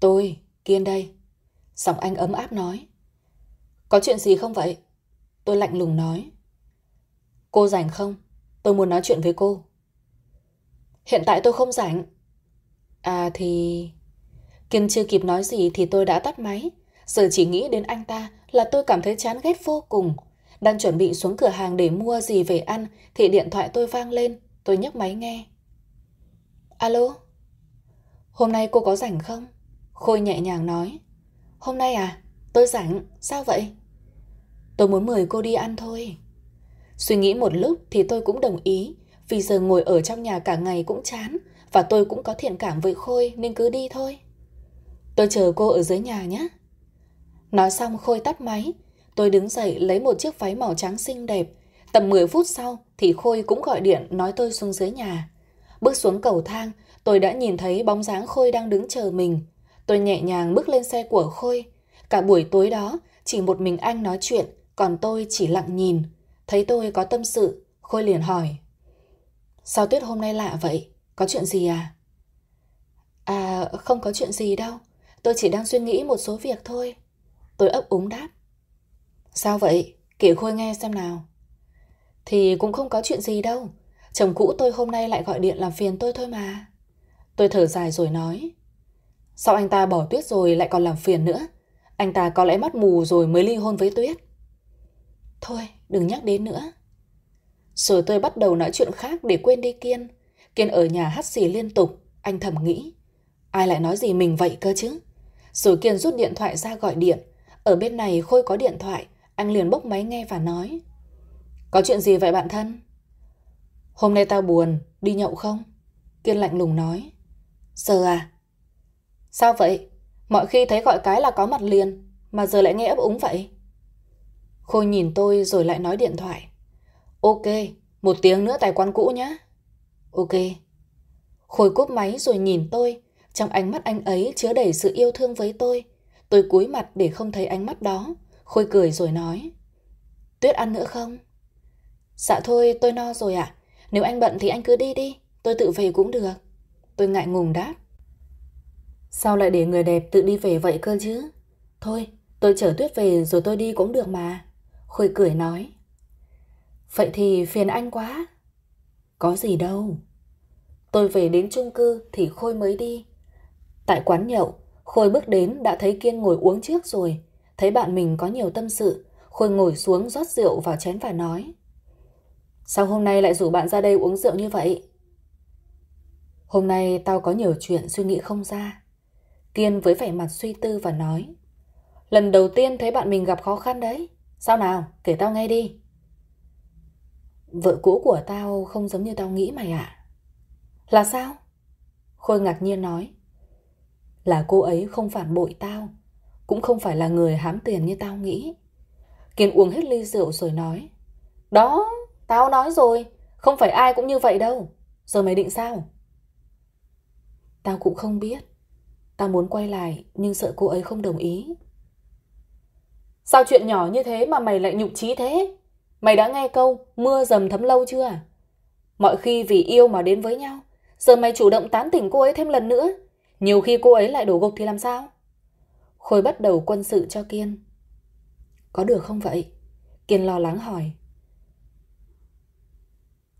Tôi, Kiên đây. Giọng anh ấm áp nói. Có chuyện gì không vậy? Tôi lạnh lùng nói. Cô rảnh không? Tôi muốn nói chuyện với cô. Hiện tại tôi không rảnh. À thì... Kiên chưa kịp nói gì thì tôi đã tắt máy. Giờ chỉ nghĩ đến anh ta là tôi cảm thấy chán ghét vô cùng. Đang chuẩn bị xuống cửa hàng để mua gì về ăn thì điện thoại tôi vang lên, tôi nhấc máy nghe. Alo? Hôm nay cô có rảnh không? Khôi nhẹ nhàng nói. Hôm nay à? Tôi rảnh, sao vậy? Tôi muốn mời cô đi ăn thôi. Suy nghĩ một lúc thì tôi cũng đồng ý, vì giờ ngồi ở trong nhà cả ngày cũng chán và tôi cũng có thiện cảm với Khôi nên cứ đi thôi. Tôi chờ cô ở dưới nhà nhé. Nói xong Khôi tắt máy, Tôi đứng dậy lấy một chiếc váy màu trắng xinh đẹp. Tầm 10 phút sau thì Khôi cũng gọi điện nói tôi xuống dưới nhà. Bước xuống cầu thang, tôi đã nhìn thấy bóng dáng Khôi đang đứng chờ mình. Tôi nhẹ nhàng bước lên xe của Khôi. Cả buổi tối đó, chỉ một mình anh nói chuyện, còn tôi chỉ lặng nhìn. Thấy tôi có tâm sự, Khôi liền hỏi. Sao tuyết hôm nay lạ vậy? Có chuyện gì à? À, không có chuyện gì đâu. Tôi chỉ đang suy nghĩ một số việc thôi. Tôi ấp úng đáp. Sao vậy? Kể Khôi nghe xem nào. Thì cũng không có chuyện gì đâu. Chồng cũ tôi hôm nay lại gọi điện làm phiền tôi thôi mà. Tôi thở dài rồi nói. Sao anh ta bỏ Tuyết rồi lại còn làm phiền nữa? Anh ta có lẽ mắt mù rồi mới ly hôn với Tuyết. Thôi, đừng nhắc đến nữa. Rồi tôi bắt đầu nói chuyện khác để quên đi Kiên. Kiên ở nhà hắt xì liên tục, anh thầm nghĩ. Ai lại nói gì mình vậy cơ chứ? Rồi Kiên rút điện thoại ra gọi điện. Ở bên này Khôi có điện thoại, anh liền bốc máy nghe và nói. Có chuyện gì vậy bạn thân? Hôm nay tao buồn, đi nhậu không? Kiên lạnh lùng nói. Giờ à? Sao vậy? Mọi khi thấy gọi cái là có mặt liền, mà giờ lại nghe ấp úng vậy? Khôi nhìn tôi rồi lại nói điện thoại. Ok, một tiếng nữa tài quan cũ nhé. Ok. Khôi cúp máy rồi nhìn tôi. Trong ánh mắt anh ấy chứa đầy sự yêu thương với tôi. Tôi cúi mặt để không thấy ánh mắt đó. Khôi cười rồi nói. Tuyết ăn nữa không? Dạ thôi tôi no rồi ạ. À. Nếu anh bận thì anh cứ đi đi. Tôi tự về cũng được. Tôi ngại ngùng đáp. Sao lại để người đẹp tự đi về vậy cơ chứ? Thôi, tôi chở Tuyết về rồi tôi đi cũng được mà. Khôi cười nói. Vậy thì phiền anh quá. Có gì đâu. Tôi về đến chung cư thì Khôi mới đi. Tại quán nhậu, Khôi bước đến đã thấy Kiên ngồi uống trước rồi. Thấy bạn mình có nhiều tâm sự, Khôi ngồi xuống rót rượu vào chén và nói. Sao hôm nay lại rủ bạn ra đây uống rượu như vậy? Hôm nay tao có nhiều chuyện suy nghĩ không ra. Kiên với vẻ mặt suy tư và nói. Lần đầu tiên thấy bạn mình gặp khó khăn đấy. Sao nào, kể tao nghe đi. Vợ cũ của tao không giống như tao nghĩ mày ạ. À? Là sao? Khôi ngạc nhiên nói. Là cô ấy không phản bội tao cũng không phải là người hám tiền như tao nghĩ. Kiên uống hết ly rượu rồi nói. Đó, tao nói rồi, không phải ai cũng như vậy đâu. Giờ mày định sao? Tao cũng không biết. Tao muốn quay lại nhưng sợ cô ấy không đồng ý. Sao chuyện nhỏ như thế mà mày lại nhục trí thế? Mày đã nghe câu mưa dầm thấm lâu chưa à? Mọi khi vì yêu mà đến với nhau, giờ mày chủ động tán tỉnh cô ấy thêm lần nữa. Nhiều khi cô ấy lại đổ gục thì làm sao? Khôi bắt đầu quân sự cho Kiên. Có được không vậy? Kiên lo lắng hỏi.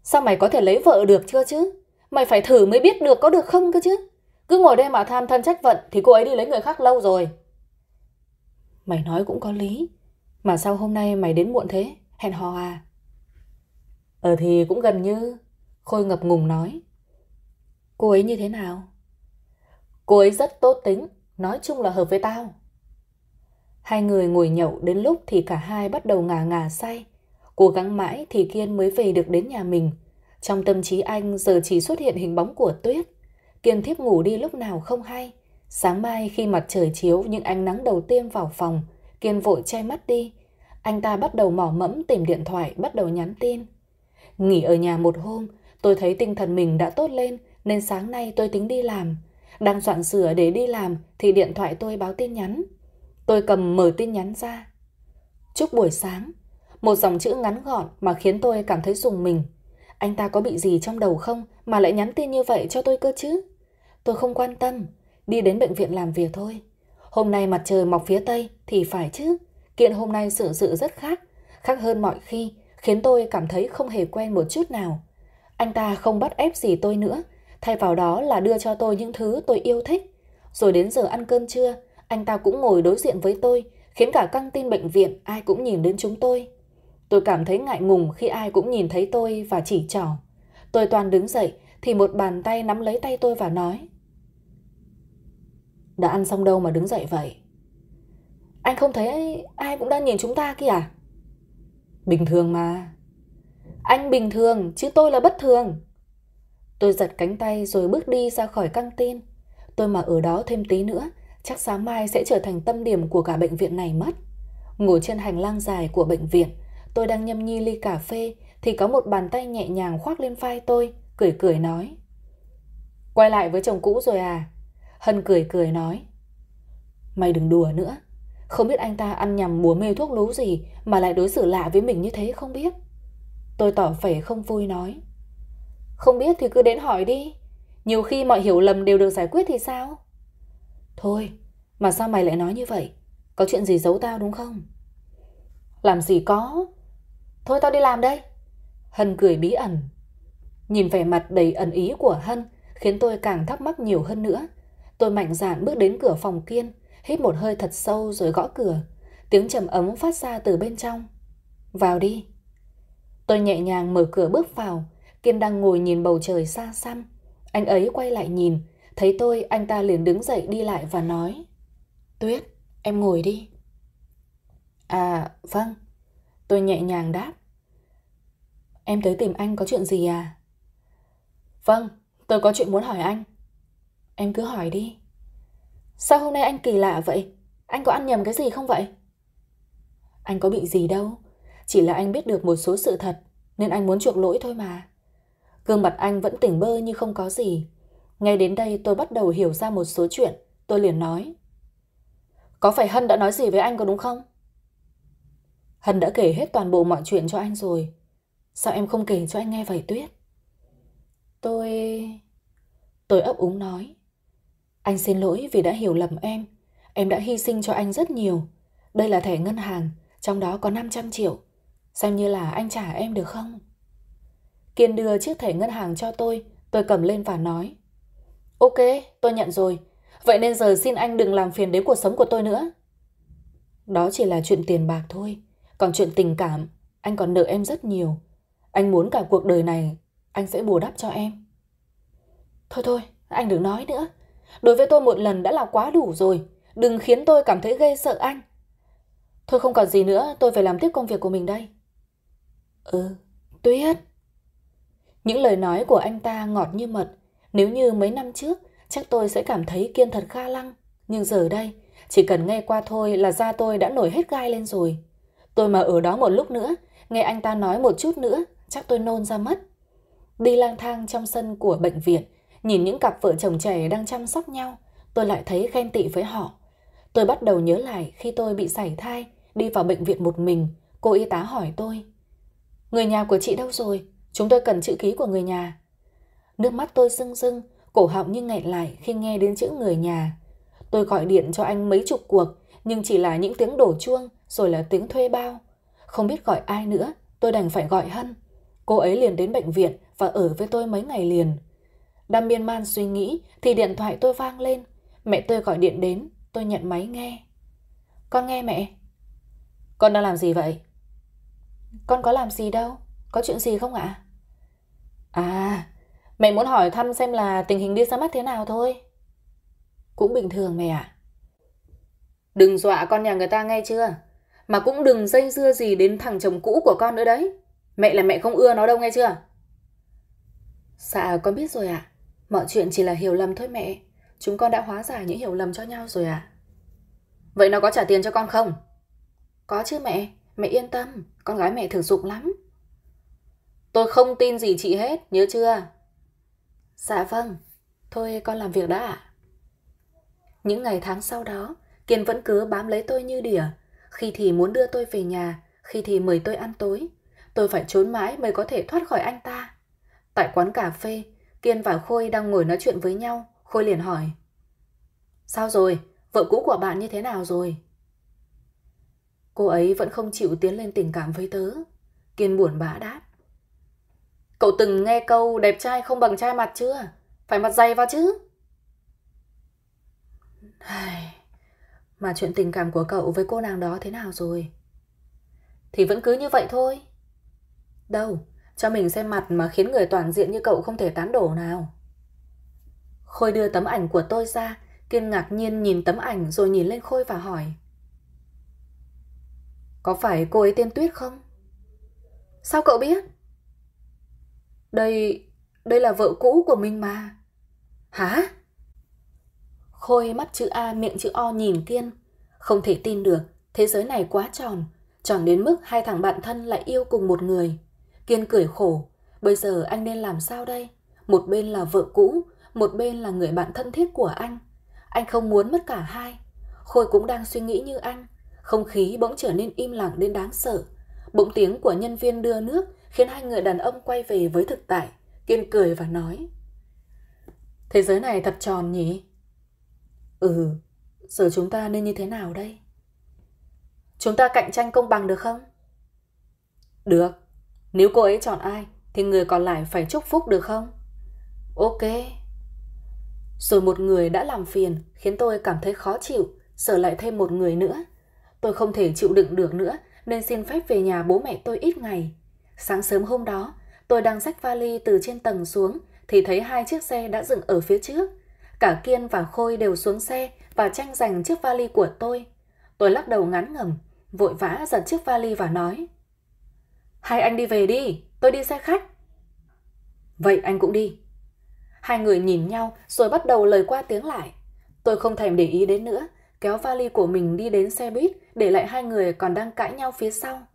Sao mày có thể lấy vợ được chưa chứ? Mày phải thử mới biết được có được không cơ chứ? Cứ ngồi đây mà than thân trách vận thì cô ấy đi lấy người khác lâu rồi. Mày nói cũng có lý. Mà sao hôm nay mày đến muộn thế? Hẹn hò à? Ờ thì cũng gần như... Khôi ngập ngùng nói. Cô ấy như thế nào? Cô ấy rất tốt tính, Nói chung là hợp với tao. Hai người ngồi nhậu đến lúc thì cả hai bắt đầu ngà ngà say. Cố gắng mãi thì Kiên mới về được đến nhà mình. Trong tâm trí anh giờ chỉ xuất hiện hình bóng của Tuyết. Kiên thiếp ngủ đi lúc nào không hay. Sáng mai khi mặt trời chiếu những ánh nắng đầu tiên vào phòng, Kiên vội che mắt đi. Anh ta bắt đầu mỏ mẫm tìm điện thoại, bắt đầu nhắn tin. Nghỉ ở nhà một hôm, tôi thấy tinh thần mình đã tốt lên nên sáng nay tôi tính đi làm. Đang soạn sửa để đi làm thì điện thoại tôi báo tin nhắn. Tôi cầm mở tin nhắn ra. Chúc buổi sáng. Một dòng chữ ngắn gọn mà khiến tôi cảm thấy rùng mình. Anh ta có bị gì trong đầu không mà lại nhắn tin như vậy cho tôi cơ chứ? Tôi không quan tâm. Đi đến bệnh viện làm việc thôi. Hôm nay mặt trời mọc phía Tây thì phải chứ. Kiện hôm nay sự sự rất khác. Khác hơn mọi khi khiến tôi cảm thấy không hề quen một chút nào. Anh ta không bắt ép gì tôi nữa Thay vào đó là đưa cho tôi những thứ tôi yêu thích. Rồi đến giờ ăn cơm trưa, anh ta cũng ngồi đối diện với tôi, khiến cả căng tin bệnh viện ai cũng nhìn đến chúng tôi. Tôi cảm thấy ngại ngùng khi ai cũng nhìn thấy tôi và chỉ trỏ. Tôi toàn đứng dậy thì một bàn tay nắm lấy tay tôi và nói. Đã ăn xong đâu mà đứng dậy vậy? Anh không thấy ai cũng đang nhìn chúng ta kìa à? Bình thường mà. Anh bình thường chứ tôi là bất thường. Tôi giật cánh tay rồi bước đi ra khỏi căng tin. Tôi mà ở đó thêm tí nữa, chắc sáng mai sẽ trở thành tâm điểm của cả bệnh viện này mất. Ngồi trên hành lang dài của bệnh viện, tôi đang nhâm nhi ly cà phê thì có một bàn tay nhẹ nhàng khoác lên vai tôi, cười cười nói. Quay lại với chồng cũ rồi à? Hân cười cười nói. Mày đừng đùa nữa, không biết anh ta ăn nhầm búa mê thuốc lú gì mà lại đối xử lạ với mình như thế không biết. Tôi tỏ vẻ không vui nói. Không biết thì cứ đến hỏi đi. Nhiều khi mọi hiểu lầm đều được giải quyết thì sao? Thôi, mà sao mày lại nói như vậy? Có chuyện gì giấu tao đúng không? Làm gì có. Thôi tao đi làm đây. Hân cười bí ẩn. Nhìn vẻ mặt đầy ẩn ý của Hân khiến tôi càng thắc mắc nhiều hơn nữa. Tôi mạnh dạn bước đến cửa phòng Kiên, hít một hơi thật sâu rồi gõ cửa. Tiếng trầm ấm phát ra từ bên trong. Vào đi. Tôi nhẹ nhàng mở cửa bước vào, Kiên đang ngồi nhìn bầu trời xa xăm. Anh ấy quay lại nhìn, thấy tôi anh ta liền đứng dậy đi lại và nói. Tuyết, em ngồi đi. À, vâng. Tôi nhẹ nhàng đáp. Em tới tìm anh có chuyện gì à? Vâng, tôi có chuyện muốn hỏi anh. Em cứ hỏi đi. Sao hôm nay anh kỳ lạ vậy? Anh có ăn nhầm cái gì không vậy? Anh có bị gì đâu. Chỉ là anh biết được một số sự thật nên anh muốn chuộc lỗi thôi mà. Gương mặt anh vẫn tỉnh bơ như không có gì. Ngay đến đây tôi bắt đầu hiểu ra một số chuyện. Tôi liền nói. Có phải Hân đã nói gì với anh có đúng không? Hân đã kể hết toàn bộ mọi chuyện cho anh rồi. Sao em không kể cho anh nghe vậy Tuyết? Tôi... Tôi ấp úng nói. Anh xin lỗi vì đã hiểu lầm em. Em đã hy sinh cho anh rất nhiều. Đây là thẻ ngân hàng, trong đó có 500 triệu. Xem như là anh trả em được không? Kiên đưa chiếc thẻ ngân hàng cho tôi, tôi cầm lên và nói. Ok, tôi nhận rồi. Vậy nên giờ xin anh đừng làm phiền đến cuộc sống của tôi nữa. Đó chỉ là chuyện tiền bạc thôi. Còn chuyện tình cảm, anh còn nợ em rất nhiều. Anh muốn cả cuộc đời này, anh sẽ bù đắp cho em. Thôi thôi, anh đừng nói nữa. Đối với tôi một lần đã là quá đủ rồi. Đừng khiến tôi cảm thấy gây sợ anh. Thôi không còn gì nữa, tôi phải làm tiếp công việc của mình đây. Ừ, Tuyết. Những lời nói của anh ta ngọt như mật. Nếu như mấy năm trước, chắc tôi sẽ cảm thấy kiên thật kha lăng. Nhưng giờ đây, chỉ cần nghe qua thôi là da tôi đã nổi hết gai lên rồi. Tôi mà ở đó một lúc nữa, nghe anh ta nói một chút nữa, chắc tôi nôn ra mất. Đi lang thang trong sân của bệnh viện, nhìn những cặp vợ chồng trẻ đang chăm sóc nhau, tôi lại thấy khen tị với họ. Tôi bắt đầu nhớ lại khi tôi bị sảy thai, đi vào bệnh viện một mình, cô y tá hỏi tôi. Người nhà của chị đâu rồi? Chúng tôi cần chữ ký của người nhà. Nước mắt tôi rưng rưng, cổ họng như nghẹn lại khi nghe đến chữ người nhà. Tôi gọi điện cho anh mấy chục cuộc, nhưng chỉ là những tiếng đổ chuông, rồi là tiếng thuê bao. Không biết gọi ai nữa, tôi đành phải gọi Hân. Cô ấy liền đến bệnh viện và ở với tôi mấy ngày liền. Đang miên man suy nghĩ thì điện thoại tôi vang lên. Mẹ tôi gọi điện đến, tôi nhận máy nghe. Con nghe mẹ. Con đang làm gì vậy? Con có làm gì đâu, có chuyện gì không ạ? À, mẹ muốn hỏi thăm xem là tình hình đi ra mắt thế nào thôi. Cũng bình thường mẹ ạ. À? Đừng dọa con nhà người ta nghe chưa? Mà cũng đừng dây dưa gì đến thằng chồng cũ của con nữa đấy. Mẹ là mẹ không ưa nó đâu nghe chưa? Dạ con biết rồi ạ. À. Mọi chuyện chỉ là hiểu lầm thôi mẹ. Chúng con đã hóa giải những hiểu lầm cho nhau rồi ạ. À. Vậy nó có trả tiền cho con không? Có chứ mẹ, mẹ yên tâm, con gái mẹ thử dụng lắm. Tôi không tin gì chị hết, nhớ chưa? Dạ vâng, thôi con làm việc đã ạ. Những ngày tháng sau đó, Kiên vẫn cứ bám lấy tôi như đỉa. Khi thì muốn đưa tôi về nhà, khi thì mời tôi ăn tối. Tôi phải trốn mãi mới có thể thoát khỏi anh ta. Tại quán cà phê, Kiên và Khôi đang ngồi nói chuyện với nhau. Khôi liền hỏi. Sao rồi? Vợ cũ của bạn như thế nào rồi? Cô ấy vẫn không chịu tiến lên tình cảm với tớ. Kiên buồn bã đáp. Cậu từng nghe câu đẹp trai không bằng trai mặt chưa? Phải mặt dày vào chứ? Mà chuyện tình cảm của cậu với cô nàng đó thế nào rồi? Thì vẫn cứ như vậy thôi. Đâu, cho mình xem mặt mà khiến người toàn diện như cậu không thể tán đổ nào. Khôi đưa tấm ảnh của tôi ra, Kiên ngạc nhiên nhìn tấm ảnh rồi nhìn lên Khôi và hỏi. Có phải cô ấy tên Tuyết không? Sao cậu biết? Đây, đây là vợ cũ của mình mà. Hả? Khôi mắt chữ A miệng chữ O nhìn Thiên. Không thể tin được, thế giới này quá tròn. Tròn đến mức hai thằng bạn thân lại yêu cùng một người. Kiên cười khổ, bây giờ anh nên làm sao đây? Một bên là vợ cũ, một bên là người bạn thân thiết của anh. Anh không muốn mất cả hai. Khôi cũng đang suy nghĩ như anh. Không khí bỗng trở nên im lặng đến đáng sợ. Bỗng tiếng của nhân viên đưa nước khiến hai người đàn ông quay về với thực tại, kiên cười và nói. Thế giới này thật tròn nhỉ? Ừ, giờ chúng ta nên như thế nào đây? Chúng ta cạnh tranh công bằng được không? Được, nếu cô ấy chọn ai thì người còn lại phải chúc phúc được không? Ok. Rồi một người đã làm phiền khiến tôi cảm thấy khó chịu, sở lại thêm một người nữa. Tôi không thể chịu đựng được nữa nên xin phép về nhà bố mẹ tôi ít ngày Sáng sớm hôm đó, tôi đang xách vali từ trên tầng xuống thì thấy hai chiếc xe đã dừng ở phía trước. Cả Kiên và Khôi đều xuống xe và tranh giành chiếc vali của tôi. Tôi lắc đầu ngán ngẩm, vội vã giật chiếc vali và nói. Hai anh đi về đi, tôi đi xe khách. Vậy anh cũng đi. Hai người nhìn nhau rồi bắt đầu lời qua tiếng lại. Tôi không thèm để ý đến nữa, kéo vali của mình đi đến xe buýt để lại hai người còn đang cãi nhau phía sau.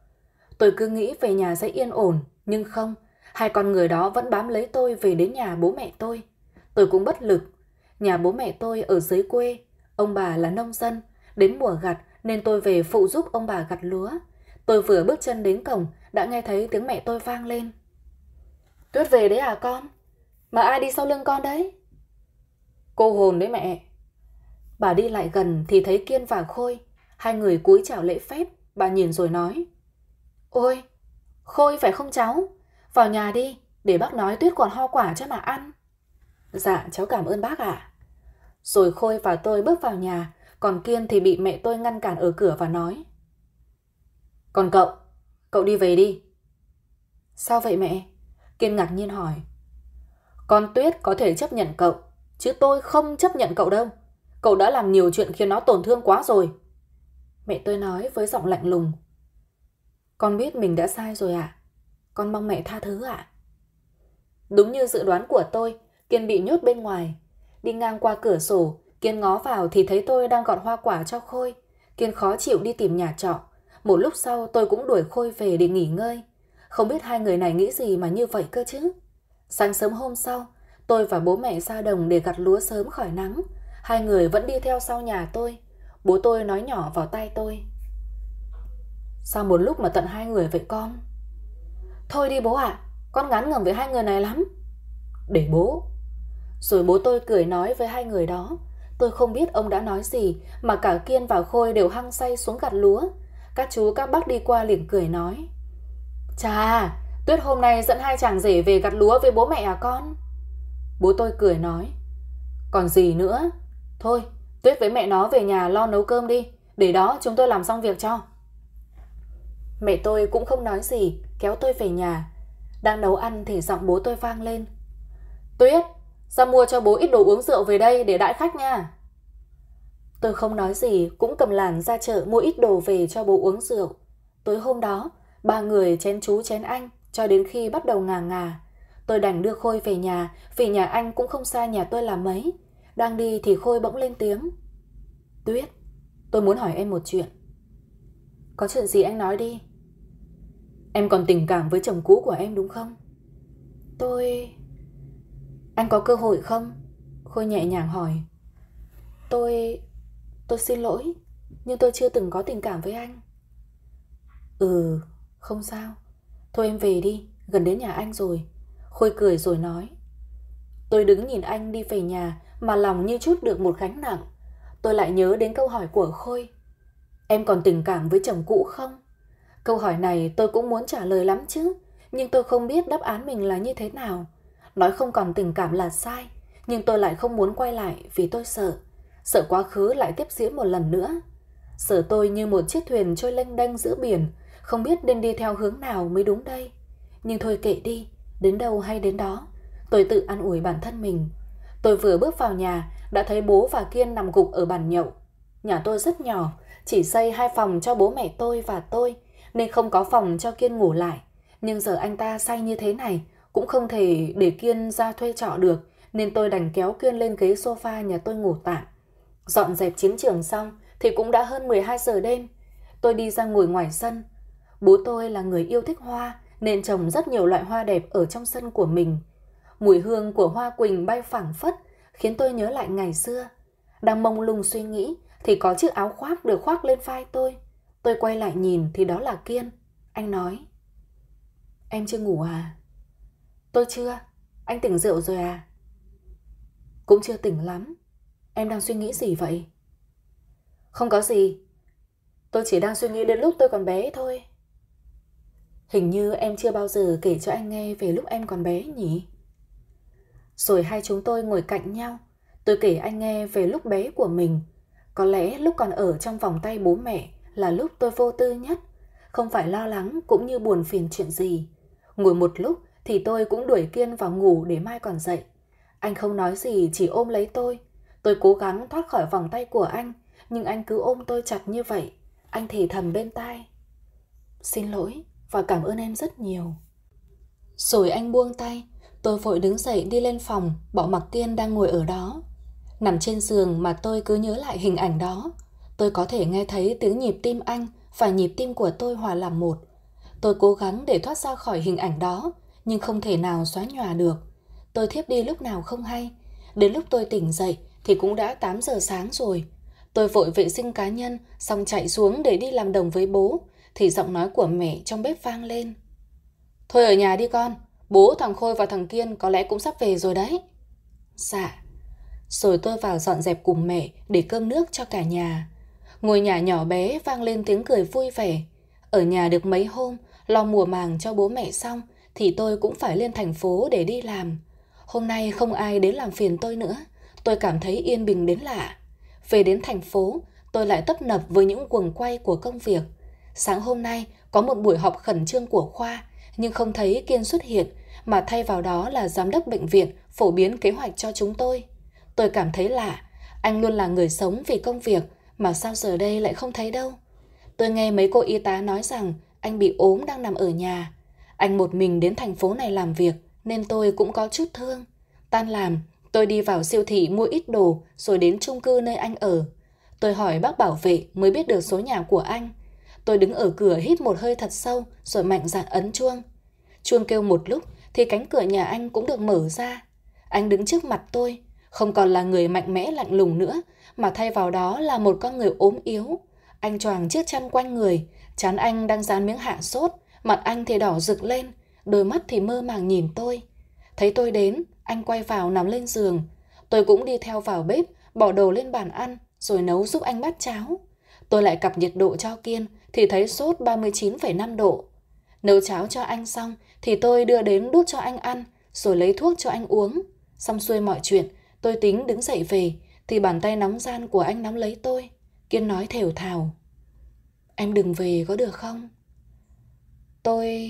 Tôi cứ nghĩ về nhà sẽ yên ổn, nhưng không, hai con người đó vẫn bám lấy tôi về đến nhà bố mẹ tôi. Tôi cũng bất lực. Nhà bố mẹ tôi ở dưới quê, ông bà là nông dân, đến mùa gặt nên tôi về phụ giúp ông bà gặt lúa. Tôi vừa bước chân đến cổng đã nghe thấy tiếng mẹ tôi vang lên. Tuyết về đấy à con? Mà ai đi sau lưng con đấy? Cô hồn đấy mẹ. Bà đi lại gần thì thấy Kiên và Khôi, hai người cúi chào lễ phép, bà nhìn rồi nói. Ôi, Khôi phải không cháu? Vào nhà đi, để bác nói Tuyết còn ho quả cho mà ăn. Dạ, cháu cảm ơn bác ạ. À. Rồi Khôi và tôi bước vào nhà, còn Kiên thì bị mẹ tôi ngăn cản ở cửa và nói. Còn cậu, cậu đi về đi. Sao vậy mẹ? Kiên ngạc nhiên hỏi. Con Tuyết có thể chấp nhận cậu, chứ tôi không chấp nhận cậu đâu. Cậu đã làm nhiều chuyện khiến nó tổn thương quá rồi. Mẹ tôi nói với giọng lạnh lùng. Con biết mình đã sai rồi ạ. À? Con mong mẹ tha thứ ạ. À? Đúng như dự đoán của tôi, Kiên bị nhốt bên ngoài. Đi ngang qua cửa sổ, Kiên ngó vào thì thấy tôi đang gọt hoa quả cho Khôi. Kiên khó chịu đi tìm nhà trọ. Một lúc sau tôi cũng đuổi Khôi về để nghỉ ngơi. Không biết hai người này nghĩ gì mà như vậy cơ chứ. Sáng sớm hôm sau, tôi và bố mẹ ra đồng để gặt lúa sớm khỏi nắng. Hai người vẫn đi theo sau nhà tôi. Bố tôi nói nhỏ vào tai tôi. Sao một lúc mà tận hai người vậy con? Thôi đi bố ạ, à, con ngán ngẩm với hai người này lắm. Để bố. Rồi bố tôi cười nói với hai người đó. Tôi không biết ông đã nói gì mà cả Kiên và Khôi đều hăng say xuống gặt lúa. Các chú các bác đi qua liền cười nói. Chà, Tuyết hôm nay dẫn hai chàng rể về gặt lúa với bố mẹ à con? Bố tôi cười nói. Còn gì nữa? Thôi, Tuyết với mẹ nó về nhà lo nấu cơm đi. Để đó chúng tôi làm xong việc cho. Mẹ tôi cũng không nói gì, kéo tôi về nhà. Đang nấu ăn thì giọng bố tôi vang lên. Tuyết, ra mua cho bố ít đồ uống rượu về đây để đãi khách nha. Tôi không nói gì, cũng cầm làn ra chợ mua ít đồ về cho bố uống rượu. Tối hôm đó, ba người chén chú chén anh, cho đến khi bắt đầu ngà ngà. Tôi đành đưa Khôi về nhà, vì nhà anh cũng không xa nhà tôi là mấy. Đang đi thì Khôi bỗng lên tiếng. Tuyết, tôi muốn hỏi em một chuyện. Có chuyện gì anh nói đi. Em còn tình cảm với chồng cũ của em đúng không? Tôi... Anh có cơ hội không? Khôi nhẹ nhàng hỏi. Tôi... Tôi xin lỗi, nhưng tôi chưa từng có tình cảm với anh. Ừ, không sao. Thôi em về đi, gần đến nhà anh rồi. Khôi cười rồi nói. Tôi đứng nhìn anh đi về nhà mà lòng như chút được một gánh nặng. Tôi lại nhớ đến câu hỏi của Khôi. Em còn tình cảm với chồng cũ không? Câu hỏi này tôi cũng muốn trả lời lắm chứ, nhưng tôi không biết đáp án mình là như thế nào. Nói không còn tình cảm là sai, nhưng tôi lại không muốn quay lại vì tôi sợ. Sợ quá khứ lại tiếp diễn một lần nữa. Sợ tôi như một chiếc thuyền trôi lênh đênh giữa biển, không biết nên đi theo hướng nào mới đúng đây. Nhưng thôi kệ đi, đến đâu hay đến đó. Tôi tự an ủi bản thân mình. Tôi vừa bước vào nhà, đã thấy bố và Kiên nằm gục ở bàn nhậu. Nhà tôi rất nhỏ, chỉ xây hai phòng cho bố mẹ tôi và tôi – nên không có phòng cho Kiên ngủ lại. Nhưng giờ anh ta say như thế này, cũng không thể để Kiên ra thuê trọ được, nên tôi đành kéo Kiên lên ghế sofa nhà tôi ngủ tạm. Dọn dẹp chiến trường xong thì cũng đã hơn 12 giờ đêm. Tôi đi ra ngồi ngoài sân. Bố tôi là người yêu thích hoa nên trồng rất nhiều loại hoa đẹp ở trong sân của mình. Mùi hương của hoa quỳnh bay phảng phất khiến tôi nhớ lại ngày xưa. Đang mông lung suy nghĩ thì có chiếc áo khoác được khoác lên vai tôi. Tôi quay lại nhìn thì đó là Kiên. Anh nói. Em chưa ngủ à? Tôi chưa. Anh tỉnh rượu rồi à? Cũng chưa tỉnh lắm. Em đang suy nghĩ gì vậy? Không có gì. Tôi chỉ đang suy nghĩ đến lúc tôi còn bé thôi. Hình như em chưa bao giờ kể cho anh nghe về lúc em còn bé nhỉ? Rồi hai chúng tôi ngồi cạnh nhau. Tôi kể anh nghe về lúc bé của mình. Có lẽ lúc còn ở trong vòng tay bố mẹ là lúc tôi vô tư nhất, không phải lo lắng cũng như buồn phiền chuyện gì. Ngồi một lúc thì tôi cũng đuổi Kiên vào ngủ để mai còn dậy. Anh không nói gì chỉ ôm lấy tôi. Tôi cố gắng thoát khỏi vòng tay của anh, nhưng anh cứ ôm tôi chặt như vậy. Anh thì thầm bên tai. Xin lỗi và cảm ơn em rất nhiều. Rồi anh buông tay, tôi vội đứng dậy đi lên phòng, bỏ mặc Kiên đang ngồi ở đó. Nằm trên giường mà tôi cứ nhớ lại hình ảnh đó, Tôi có thể nghe thấy tiếng nhịp tim anh và nhịp tim của tôi hòa làm một. Tôi cố gắng để thoát ra khỏi hình ảnh đó, nhưng không thể nào xóa nhòa được. Tôi thiếp đi lúc nào không hay. Đến lúc tôi tỉnh dậy thì cũng đã 8 giờ sáng rồi. Tôi vội vệ sinh cá nhân, xong chạy xuống để đi làm đồng với bố, thì giọng nói của mẹ trong bếp vang lên. Thôi ở nhà đi con, bố thằng Khôi và thằng Kiên có lẽ cũng sắp về rồi đấy. Dạ. Rồi tôi vào dọn dẹp cùng mẹ để cơm nước cho cả nhà. Ngôi nhà nhỏ bé vang lên tiếng cười vui vẻ. Ở nhà được mấy hôm, lo mùa màng cho bố mẹ xong, thì tôi cũng phải lên thành phố để đi làm. Hôm nay không ai đến làm phiền tôi nữa, tôi cảm thấy yên bình đến lạ. Về đến thành phố, tôi lại tấp nập với những quần quay của công việc. Sáng hôm nay có một buổi họp khẩn trương của khoa, nhưng không thấy Kiên xuất hiện, mà thay vào đó là giám đốc bệnh viện phổ biến kế hoạch cho chúng tôi. Tôi cảm thấy lạ, anh luôn là người sống vì công việc, mà sao giờ đây lại không thấy đâu? Tôi nghe mấy cô y tá nói rằng anh bị ốm đang nằm ở nhà. Anh một mình đến thành phố này làm việc nên tôi cũng có chút thương. Tan làm, tôi đi vào siêu thị mua ít đồ rồi đến chung cư nơi anh ở. Tôi hỏi bác bảo vệ mới biết được số nhà của anh. Tôi đứng ở cửa hít một hơi thật sâu rồi mạnh dạn ấn chuông. Chuông kêu một lúc thì cánh cửa nhà anh cũng được mở ra. Anh đứng trước mặt tôi, không còn là người mạnh mẽ lạnh lùng nữa mà thay vào đó là một con người ốm yếu. Anh choàng chiếc chăn quanh người, chán anh đang dán miếng hạ sốt, mặt anh thì đỏ rực lên, đôi mắt thì mơ màng nhìn tôi. Thấy tôi đến, anh quay vào nằm lên giường. Tôi cũng đi theo vào bếp, bỏ đồ lên bàn ăn, rồi nấu giúp anh bát cháo. Tôi lại cặp nhiệt độ cho Kiên, thì thấy sốt 39,5 độ. Nấu cháo cho anh xong, thì tôi đưa đến đút cho anh ăn, rồi lấy thuốc cho anh uống. Xong xuôi mọi chuyện, tôi tính đứng dậy về, thì bàn tay nóng gian của anh nắm lấy tôi, Kiên nói thều thào. Em đừng về có được không? Tôi...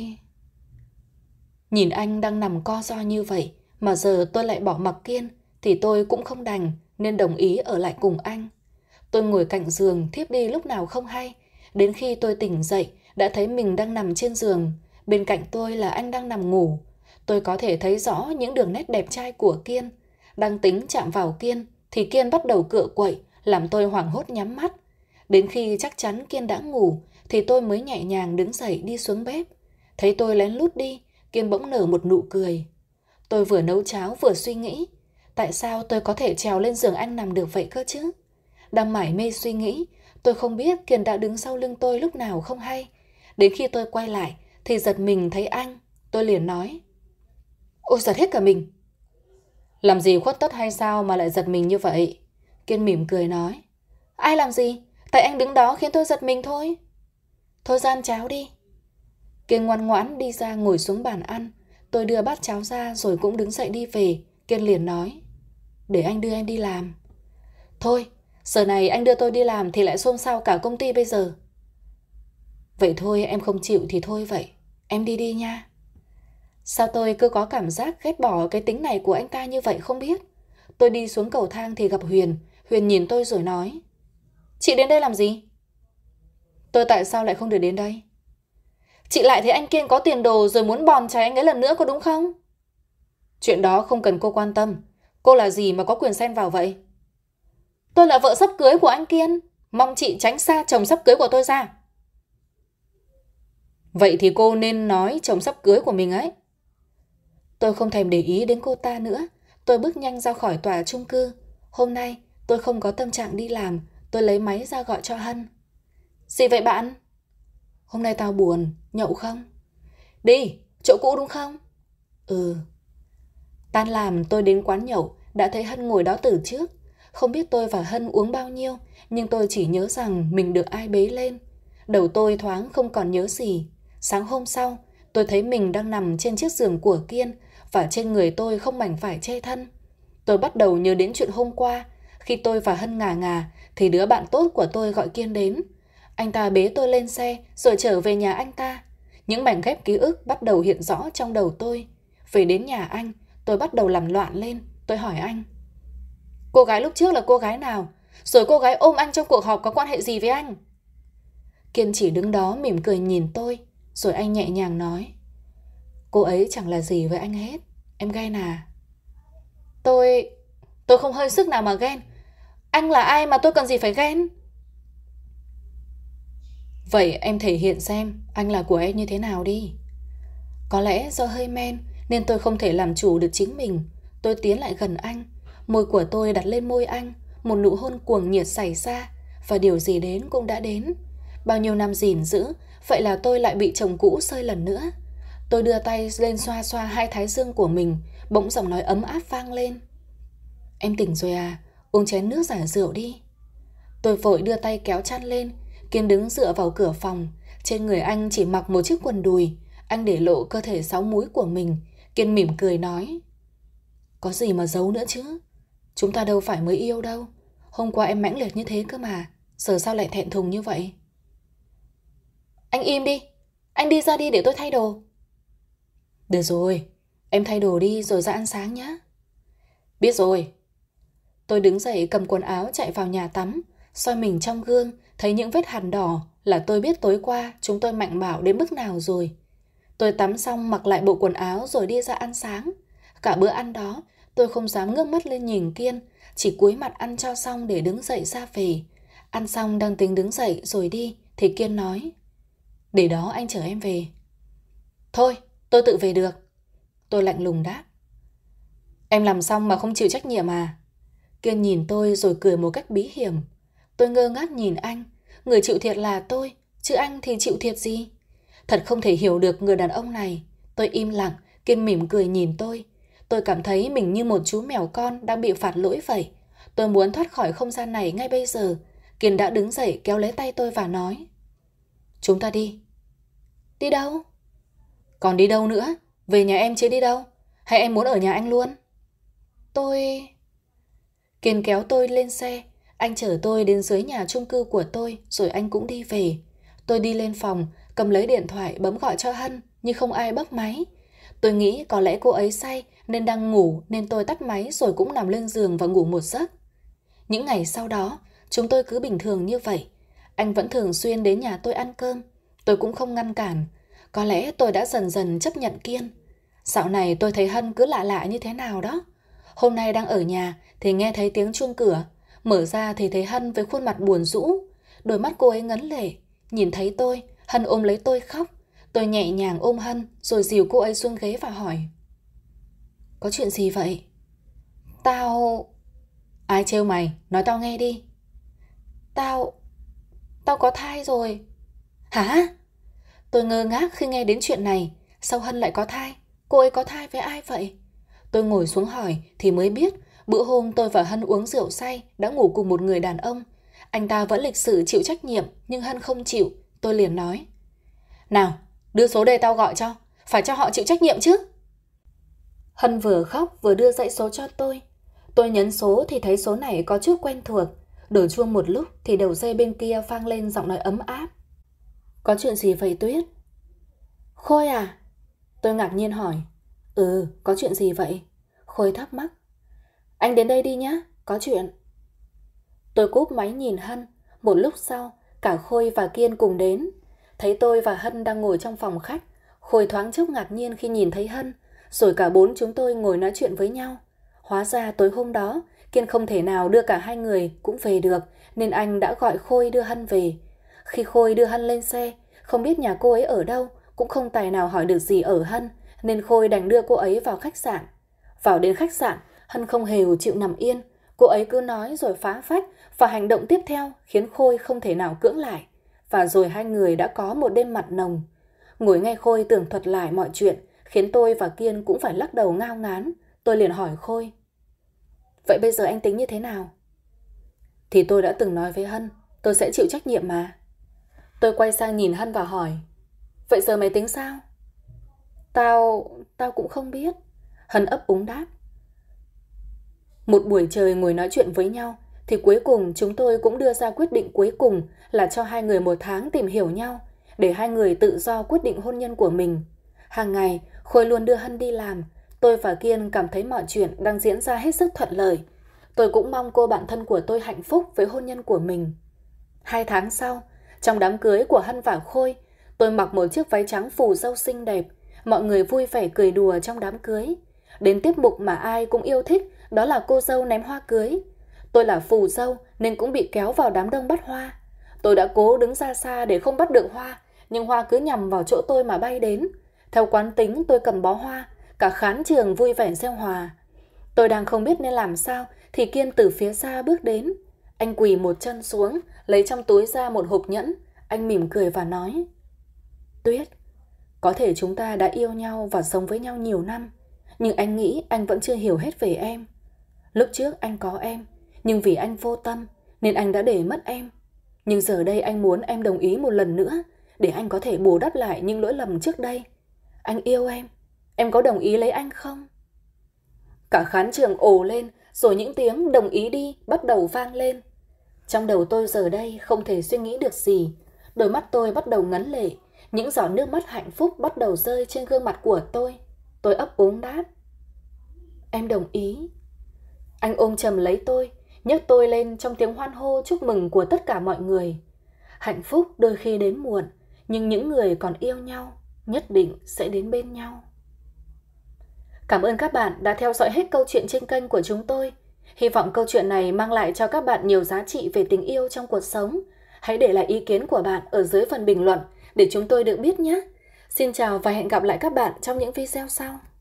Nhìn anh đang nằm co do như vậy mà giờ tôi lại bỏ mặc Kiên thì tôi cũng không đành nên đồng ý ở lại cùng anh. Tôi ngồi cạnh giường thiếp đi lúc nào không hay. Đến khi tôi tỉnh dậy đã thấy mình đang nằm trên giường. Bên cạnh tôi là anh đang nằm ngủ. Tôi có thể thấy rõ những đường nét đẹp trai của Kiên. Đang tính chạm vào Kiên thì Kiên bắt đầu cựa quậy, làm tôi hoảng hốt nhắm mắt. Đến khi chắc chắn Kiên đã ngủ, thì tôi mới nhẹ nhàng đứng dậy đi xuống bếp. Thấy tôi lén lút đi, Kiên bỗng nở một nụ cười. Tôi vừa nấu cháo vừa suy nghĩ, tại sao tôi có thể trèo lên giường anh nằm được vậy cơ chứ? Đang mải mê suy nghĩ, tôi không biết Kiên đã đứng sau lưng tôi lúc nào không hay. Đến khi tôi quay lại, thì giật mình thấy anh, tôi liền nói. Ôi giật hết cả mình, làm gì khuất tất hay sao mà lại giật mình như vậy? Kiên mỉm cười nói. Ai làm gì? Tại anh đứng đó khiến tôi giật mình thôi. Thôi gian cháo đi. Kiên ngoan ngoãn đi ra ngồi xuống bàn ăn. Tôi đưa bát cháo ra rồi cũng đứng dậy đi về. Kiên liền nói. Để anh đưa em đi làm. Thôi, giờ này anh đưa tôi đi làm thì lại xôn xao cả công ty bây giờ. Vậy thôi em không chịu thì thôi vậy. Em đi đi nha. Sao tôi cứ có cảm giác ghét bỏ cái tính này của anh ta như vậy không biết? Tôi đi xuống cầu thang thì gặp Huyền. Huyền nhìn tôi rồi nói. Chị đến đây làm gì? Tôi tại sao lại không được đến đây? Chị lại thấy anh Kiên có tiền đồ rồi muốn bòn trái anh ấy lần nữa có đúng không? Chuyện đó không cần cô quan tâm. Cô là gì mà có quyền xen vào vậy? Tôi là vợ sắp cưới của anh Kiên. Mong chị tránh xa chồng sắp cưới của tôi ra. Vậy thì cô nên nói chồng sắp cưới của mình ấy. Tôi không thèm để ý đến cô ta nữa. Tôi bước nhanh ra khỏi tòa trung cư. Hôm nay, tôi không có tâm trạng đi làm. Tôi lấy máy ra gọi cho Hân. Gì vậy bạn? Hôm nay tao buồn, nhậu không? Đi, chỗ cũ đúng không? Ừ. Tan làm tôi đến quán nhậu, đã thấy Hân ngồi đó từ trước. Không biết tôi và Hân uống bao nhiêu, nhưng tôi chỉ nhớ rằng mình được ai bế lên. Đầu tôi thoáng không còn nhớ gì. Sáng hôm sau, tôi thấy mình đang nằm trên chiếc giường của Kiên và trên người tôi không mảnh vải che thân. Tôi bắt đầu nhớ đến chuyện hôm qua, khi tôi và Hân ngà ngà thì đứa bạn tốt của tôi gọi Kiên đến. Anh ta bế tôi lên xe rồi trở về nhà anh ta. Những mảnh ghép ký ức bắt đầu hiện rõ trong đầu tôi. Về đến nhà anh, tôi bắt đầu làm loạn lên. Tôi hỏi anh. Cô gái lúc trước là cô gái nào? Rồi cô gái ôm anh trong cuộc họp có quan hệ gì với anh? Kiên chỉ đứng đó mỉm cười nhìn tôi, rồi anh nhẹ nhàng nói. Cô ấy chẳng là gì với anh hết Em ghen à Tôi... tôi không hơi sức nào mà ghen Anh là ai mà tôi cần gì phải ghen Vậy em thể hiện xem Anh là của em như thế nào đi Có lẽ do hơi men Nên tôi không thể làm chủ được chính mình Tôi tiến lại gần anh Môi của tôi đặt lên môi anh Một nụ hôn cuồng nhiệt xảy ra Và điều gì đến cũng đã đến Bao nhiêu năm gìn giữ Vậy là tôi lại bị chồng cũ sơi lần nữa Tôi đưa tay lên xoa xoa hai thái dương của mình, bỗng giọng nói ấm áp vang lên. Em tỉnh rồi à, uống chén nước giải rượu đi. Tôi vội đưa tay kéo chăn lên, Kiên đứng dựa vào cửa phòng. Trên người anh chỉ mặc một chiếc quần đùi, anh để lộ cơ thể sáu múi của mình. Kiên mỉm cười nói. Có gì mà giấu nữa chứ? Chúng ta đâu phải mới yêu đâu. Hôm qua em mãnh liệt như thế cơ mà, giờ sao lại thẹn thùng như vậy? Anh im đi, anh đi ra đi để tôi thay đồ. Được rồi, em thay đồ đi rồi ra ăn sáng nhá. Biết rồi. Tôi đứng dậy cầm quần áo chạy vào nhà tắm, soi mình trong gương, thấy những vết hằn đỏ là tôi biết tối qua chúng tôi mạnh bạo đến mức nào rồi. Tôi tắm xong mặc lại bộ quần áo rồi đi ra ăn sáng. Cả bữa ăn đó, tôi không dám ngước mắt lên nhìn Kiên, chỉ cúi mặt ăn cho xong để đứng dậy ra về. Ăn xong đang tính đứng dậy rồi đi, thì Kiên nói. Để đó anh chở em về. Thôi, Tôi tự về được. Tôi lạnh lùng đáp. Em làm xong mà không chịu trách nhiệm à? Kiên nhìn tôi rồi cười một cách bí hiểm. Tôi ngơ ngác nhìn anh. Người chịu thiệt là tôi, chứ anh thì chịu thiệt gì? Thật không thể hiểu được người đàn ông này. Tôi im lặng, Kiên mỉm cười nhìn tôi. Tôi cảm thấy mình như một chú mèo con đang bị phạt lỗi vậy. Tôi muốn thoát khỏi không gian này ngay bây giờ. Kiên đã đứng dậy kéo lấy tay tôi và nói. Chúng ta đi. Đi đâu? Còn đi đâu nữa? Về nhà em chưa đi đâu? Hay em muốn ở nhà anh luôn? Tôi... Kiên kéo tôi lên xe. Anh chở tôi đến dưới nhà chung cư của tôi rồi anh cũng đi về. Tôi đi lên phòng, cầm lấy điện thoại bấm gọi cho Hân nhưng không ai bắt máy. Tôi nghĩ có lẽ cô ấy say nên đang ngủ nên tôi tắt máy rồi cũng nằm lên giường và ngủ một giấc. Những ngày sau đó, chúng tôi cứ bình thường như vậy. Anh vẫn thường xuyên đến nhà tôi ăn cơm. Tôi cũng không ngăn cản, có lẽ tôi đã dần dần chấp nhận Kiên. Dạo này tôi thấy Hân cứ lạ lạ như thế nào đó. Hôm nay đang ở nhà thì nghe thấy tiếng chuông cửa. Mở ra thì thấy Hân với khuôn mặt buồn rũ. Đôi mắt cô ấy ngấn lệ. Nhìn thấy tôi, Hân ôm lấy tôi khóc. Tôi nhẹ nhàng ôm Hân rồi dìu cô ấy xuống ghế và hỏi. Có chuyện gì vậy? Tao... Ai trêu mày? Nói tao nghe đi. Tao... Tao có thai rồi. Hả? Tôi ngơ ngác khi nghe đến chuyện này. Sao Hân lại có thai? Cô ấy có thai với ai vậy? Tôi ngồi xuống hỏi thì mới biết bữa hôm tôi và Hân uống rượu say đã ngủ cùng một người đàn ông. Anh ta vẫn lịch sự chịu trách nhiệm nhưng Hân không chịu. Tôi liền nói. Nào, đưa số đề tao gọi cho. Phải cho họ chịu trách nhiệm chứ. Hân vừa khóc vừa đưa dãy số cho tôi. Tôi nhấn số thì thấy số này có chút quen thuộc. Đổ chuông một lúc thì đầu dây bên kia phang lên giọng nói ấm áp. Có chuyện gì vậy Tuyết? Khôi à? Tôi ngạc nhiên hỏi. Ừ, có chuyện gì vậy? Khôi thắc mắc. Anh đến đây đi nhé, có chuyện. Tôi cúp máy nhìn Hân. Một lúc sau, cả Khôi và Kiên cùng đến. Thấy tôi và Hân đang ngồi trong phòng khách. Khôi thoáng chốc ngạc nhiên khi nhìn thấy Hân. Rồi cả bốn chúng tôi ngồi nói chuyện với nhau. Hóa ra tối hôm đó, Kiên không thể nào đưa cả hai người cũng về được, nên anh đã gọi Khôi đưa Hân về. Khi Khôi đưa Hân lên xe, không biết nhà cô ấy ở đâu, cũng không tài nào hỏi được gì ở Hân, nên Khôi đành đưa cô ấy vào khách sạn. Vào đến khách sạn, Hân không hề chịu nằm yên, cô ấy cứ nói rồi phá phách và hành động tiếp theo khiến Khôi không thể nào cưỡng lại. Và rồi hai người đã có một đêm mặt nồng. Ngồi nghe Khôi tường thuật lại mọi chuyện, khiến tôi và Kiên cũng phải lắc đầu ngao ngán. Tôi liền hỏi Khôi. Vậy bây giờ anh tính như thế nào? Thì tôi đã từng nói với Hân, tôi sẽ chịu trách nhiệm mà. Tôi quay sang nhìn Hân và hỏi Vậy giờ mày tính sao? Tao... tao cũng không biết Hân ấp úng đáp Một buổi trời ngồi nói chuyện với nhau Thì cuối cùng chúng tôi cũng đưa ra quyết định cuối cùng Là cho hai người một tháng tìm hiểu nhau Để hai người tự do quyết định hôn nhân của mình Hàng ngày Khôi luôn đưa Hân đi làm Tôi và Kiên cảm thấy mọi chuyện đang diễn ra hết sức thuận lợi Tôi cũng mong cô bạn thân của tôi hạnh phúc với hôn nhân của mình Hai tháng sau, trong đám cưới của Hân và Khôi, tôi mặc một chiếc váy trắng phù dâu xinh đẹp. Mọi người vui vẻ cười đùa trong đám cưới. Đến tiếp mục mà ai cũng yêu thích, đó là cô dâu ném hoa cưới. Tôi là phù dâu nên cũng bị kéo vào đám đông bắt hoa. Tôi đã cố đứng ra xa để không bắt được hoa, nhưng hoa cứ nhằm vào chỗ tôi mà bay đến. Theo quán tính tôi cầm bó hoa, cả khán trường vui vẻ gieo hòa. Tôi đang không biết nên làm sao thì Kiên từ phía xa bước đến. Anh quỳ một chân xuống, lấy trong túi ra một hộp nhẫn, anh mỉm cười và nói. Tuyết, có thể chúng ta đã yêu nhau và sống với nhau nhiều năm, nhưng anh nghĩ anh vẫn chưa hiểu hết về em. Lúc trước anh có em, nhưng vì anh vô tâm nên anh đã để mất em. Nhưng giờ đây anh muốn em đồng ý một lần nữa để anh có thể bù đắp lại những lỗi lầm trước đây. Anh yêu em, em có đồng ý lấy anh không? Cả khán trường ồ lên rồi những tiếng đồng ý đi bắt đầu vang lên. Trong đầu tôi giờ đây không thể suy nghĩ được gì. Đôi mắt tôi bắt đầu ngấn lệ, những giọt nước mắt hạnh phúc bắt đầu rơi trên gương mặt của tôi. Tôi ấp úng đáp. Em đồng ý. Anh ôm chầm lấy tôi, nhấc tôi lên trong tiếng hoan hô chúc mừng của tất cả mọi người. Hạnh phúc đôi khi đến muộn, nhưng những người còn yêu nhau nhất định sẽ đến bên nhau. Cảm ơn các bạn đã theo dõi hết câu chuyện trên kênh của chúng tôi. Hy vọng câu chuyện này mang lại cho các bạn nhiều giá trị về tình yêu trong cuộc sống. Hãy để lại ý kiến của bạn ở dưới phần bình luận để chúng tôi được biết nhé. Xin chào và hẹn gặp lại các bạn trong những video sau.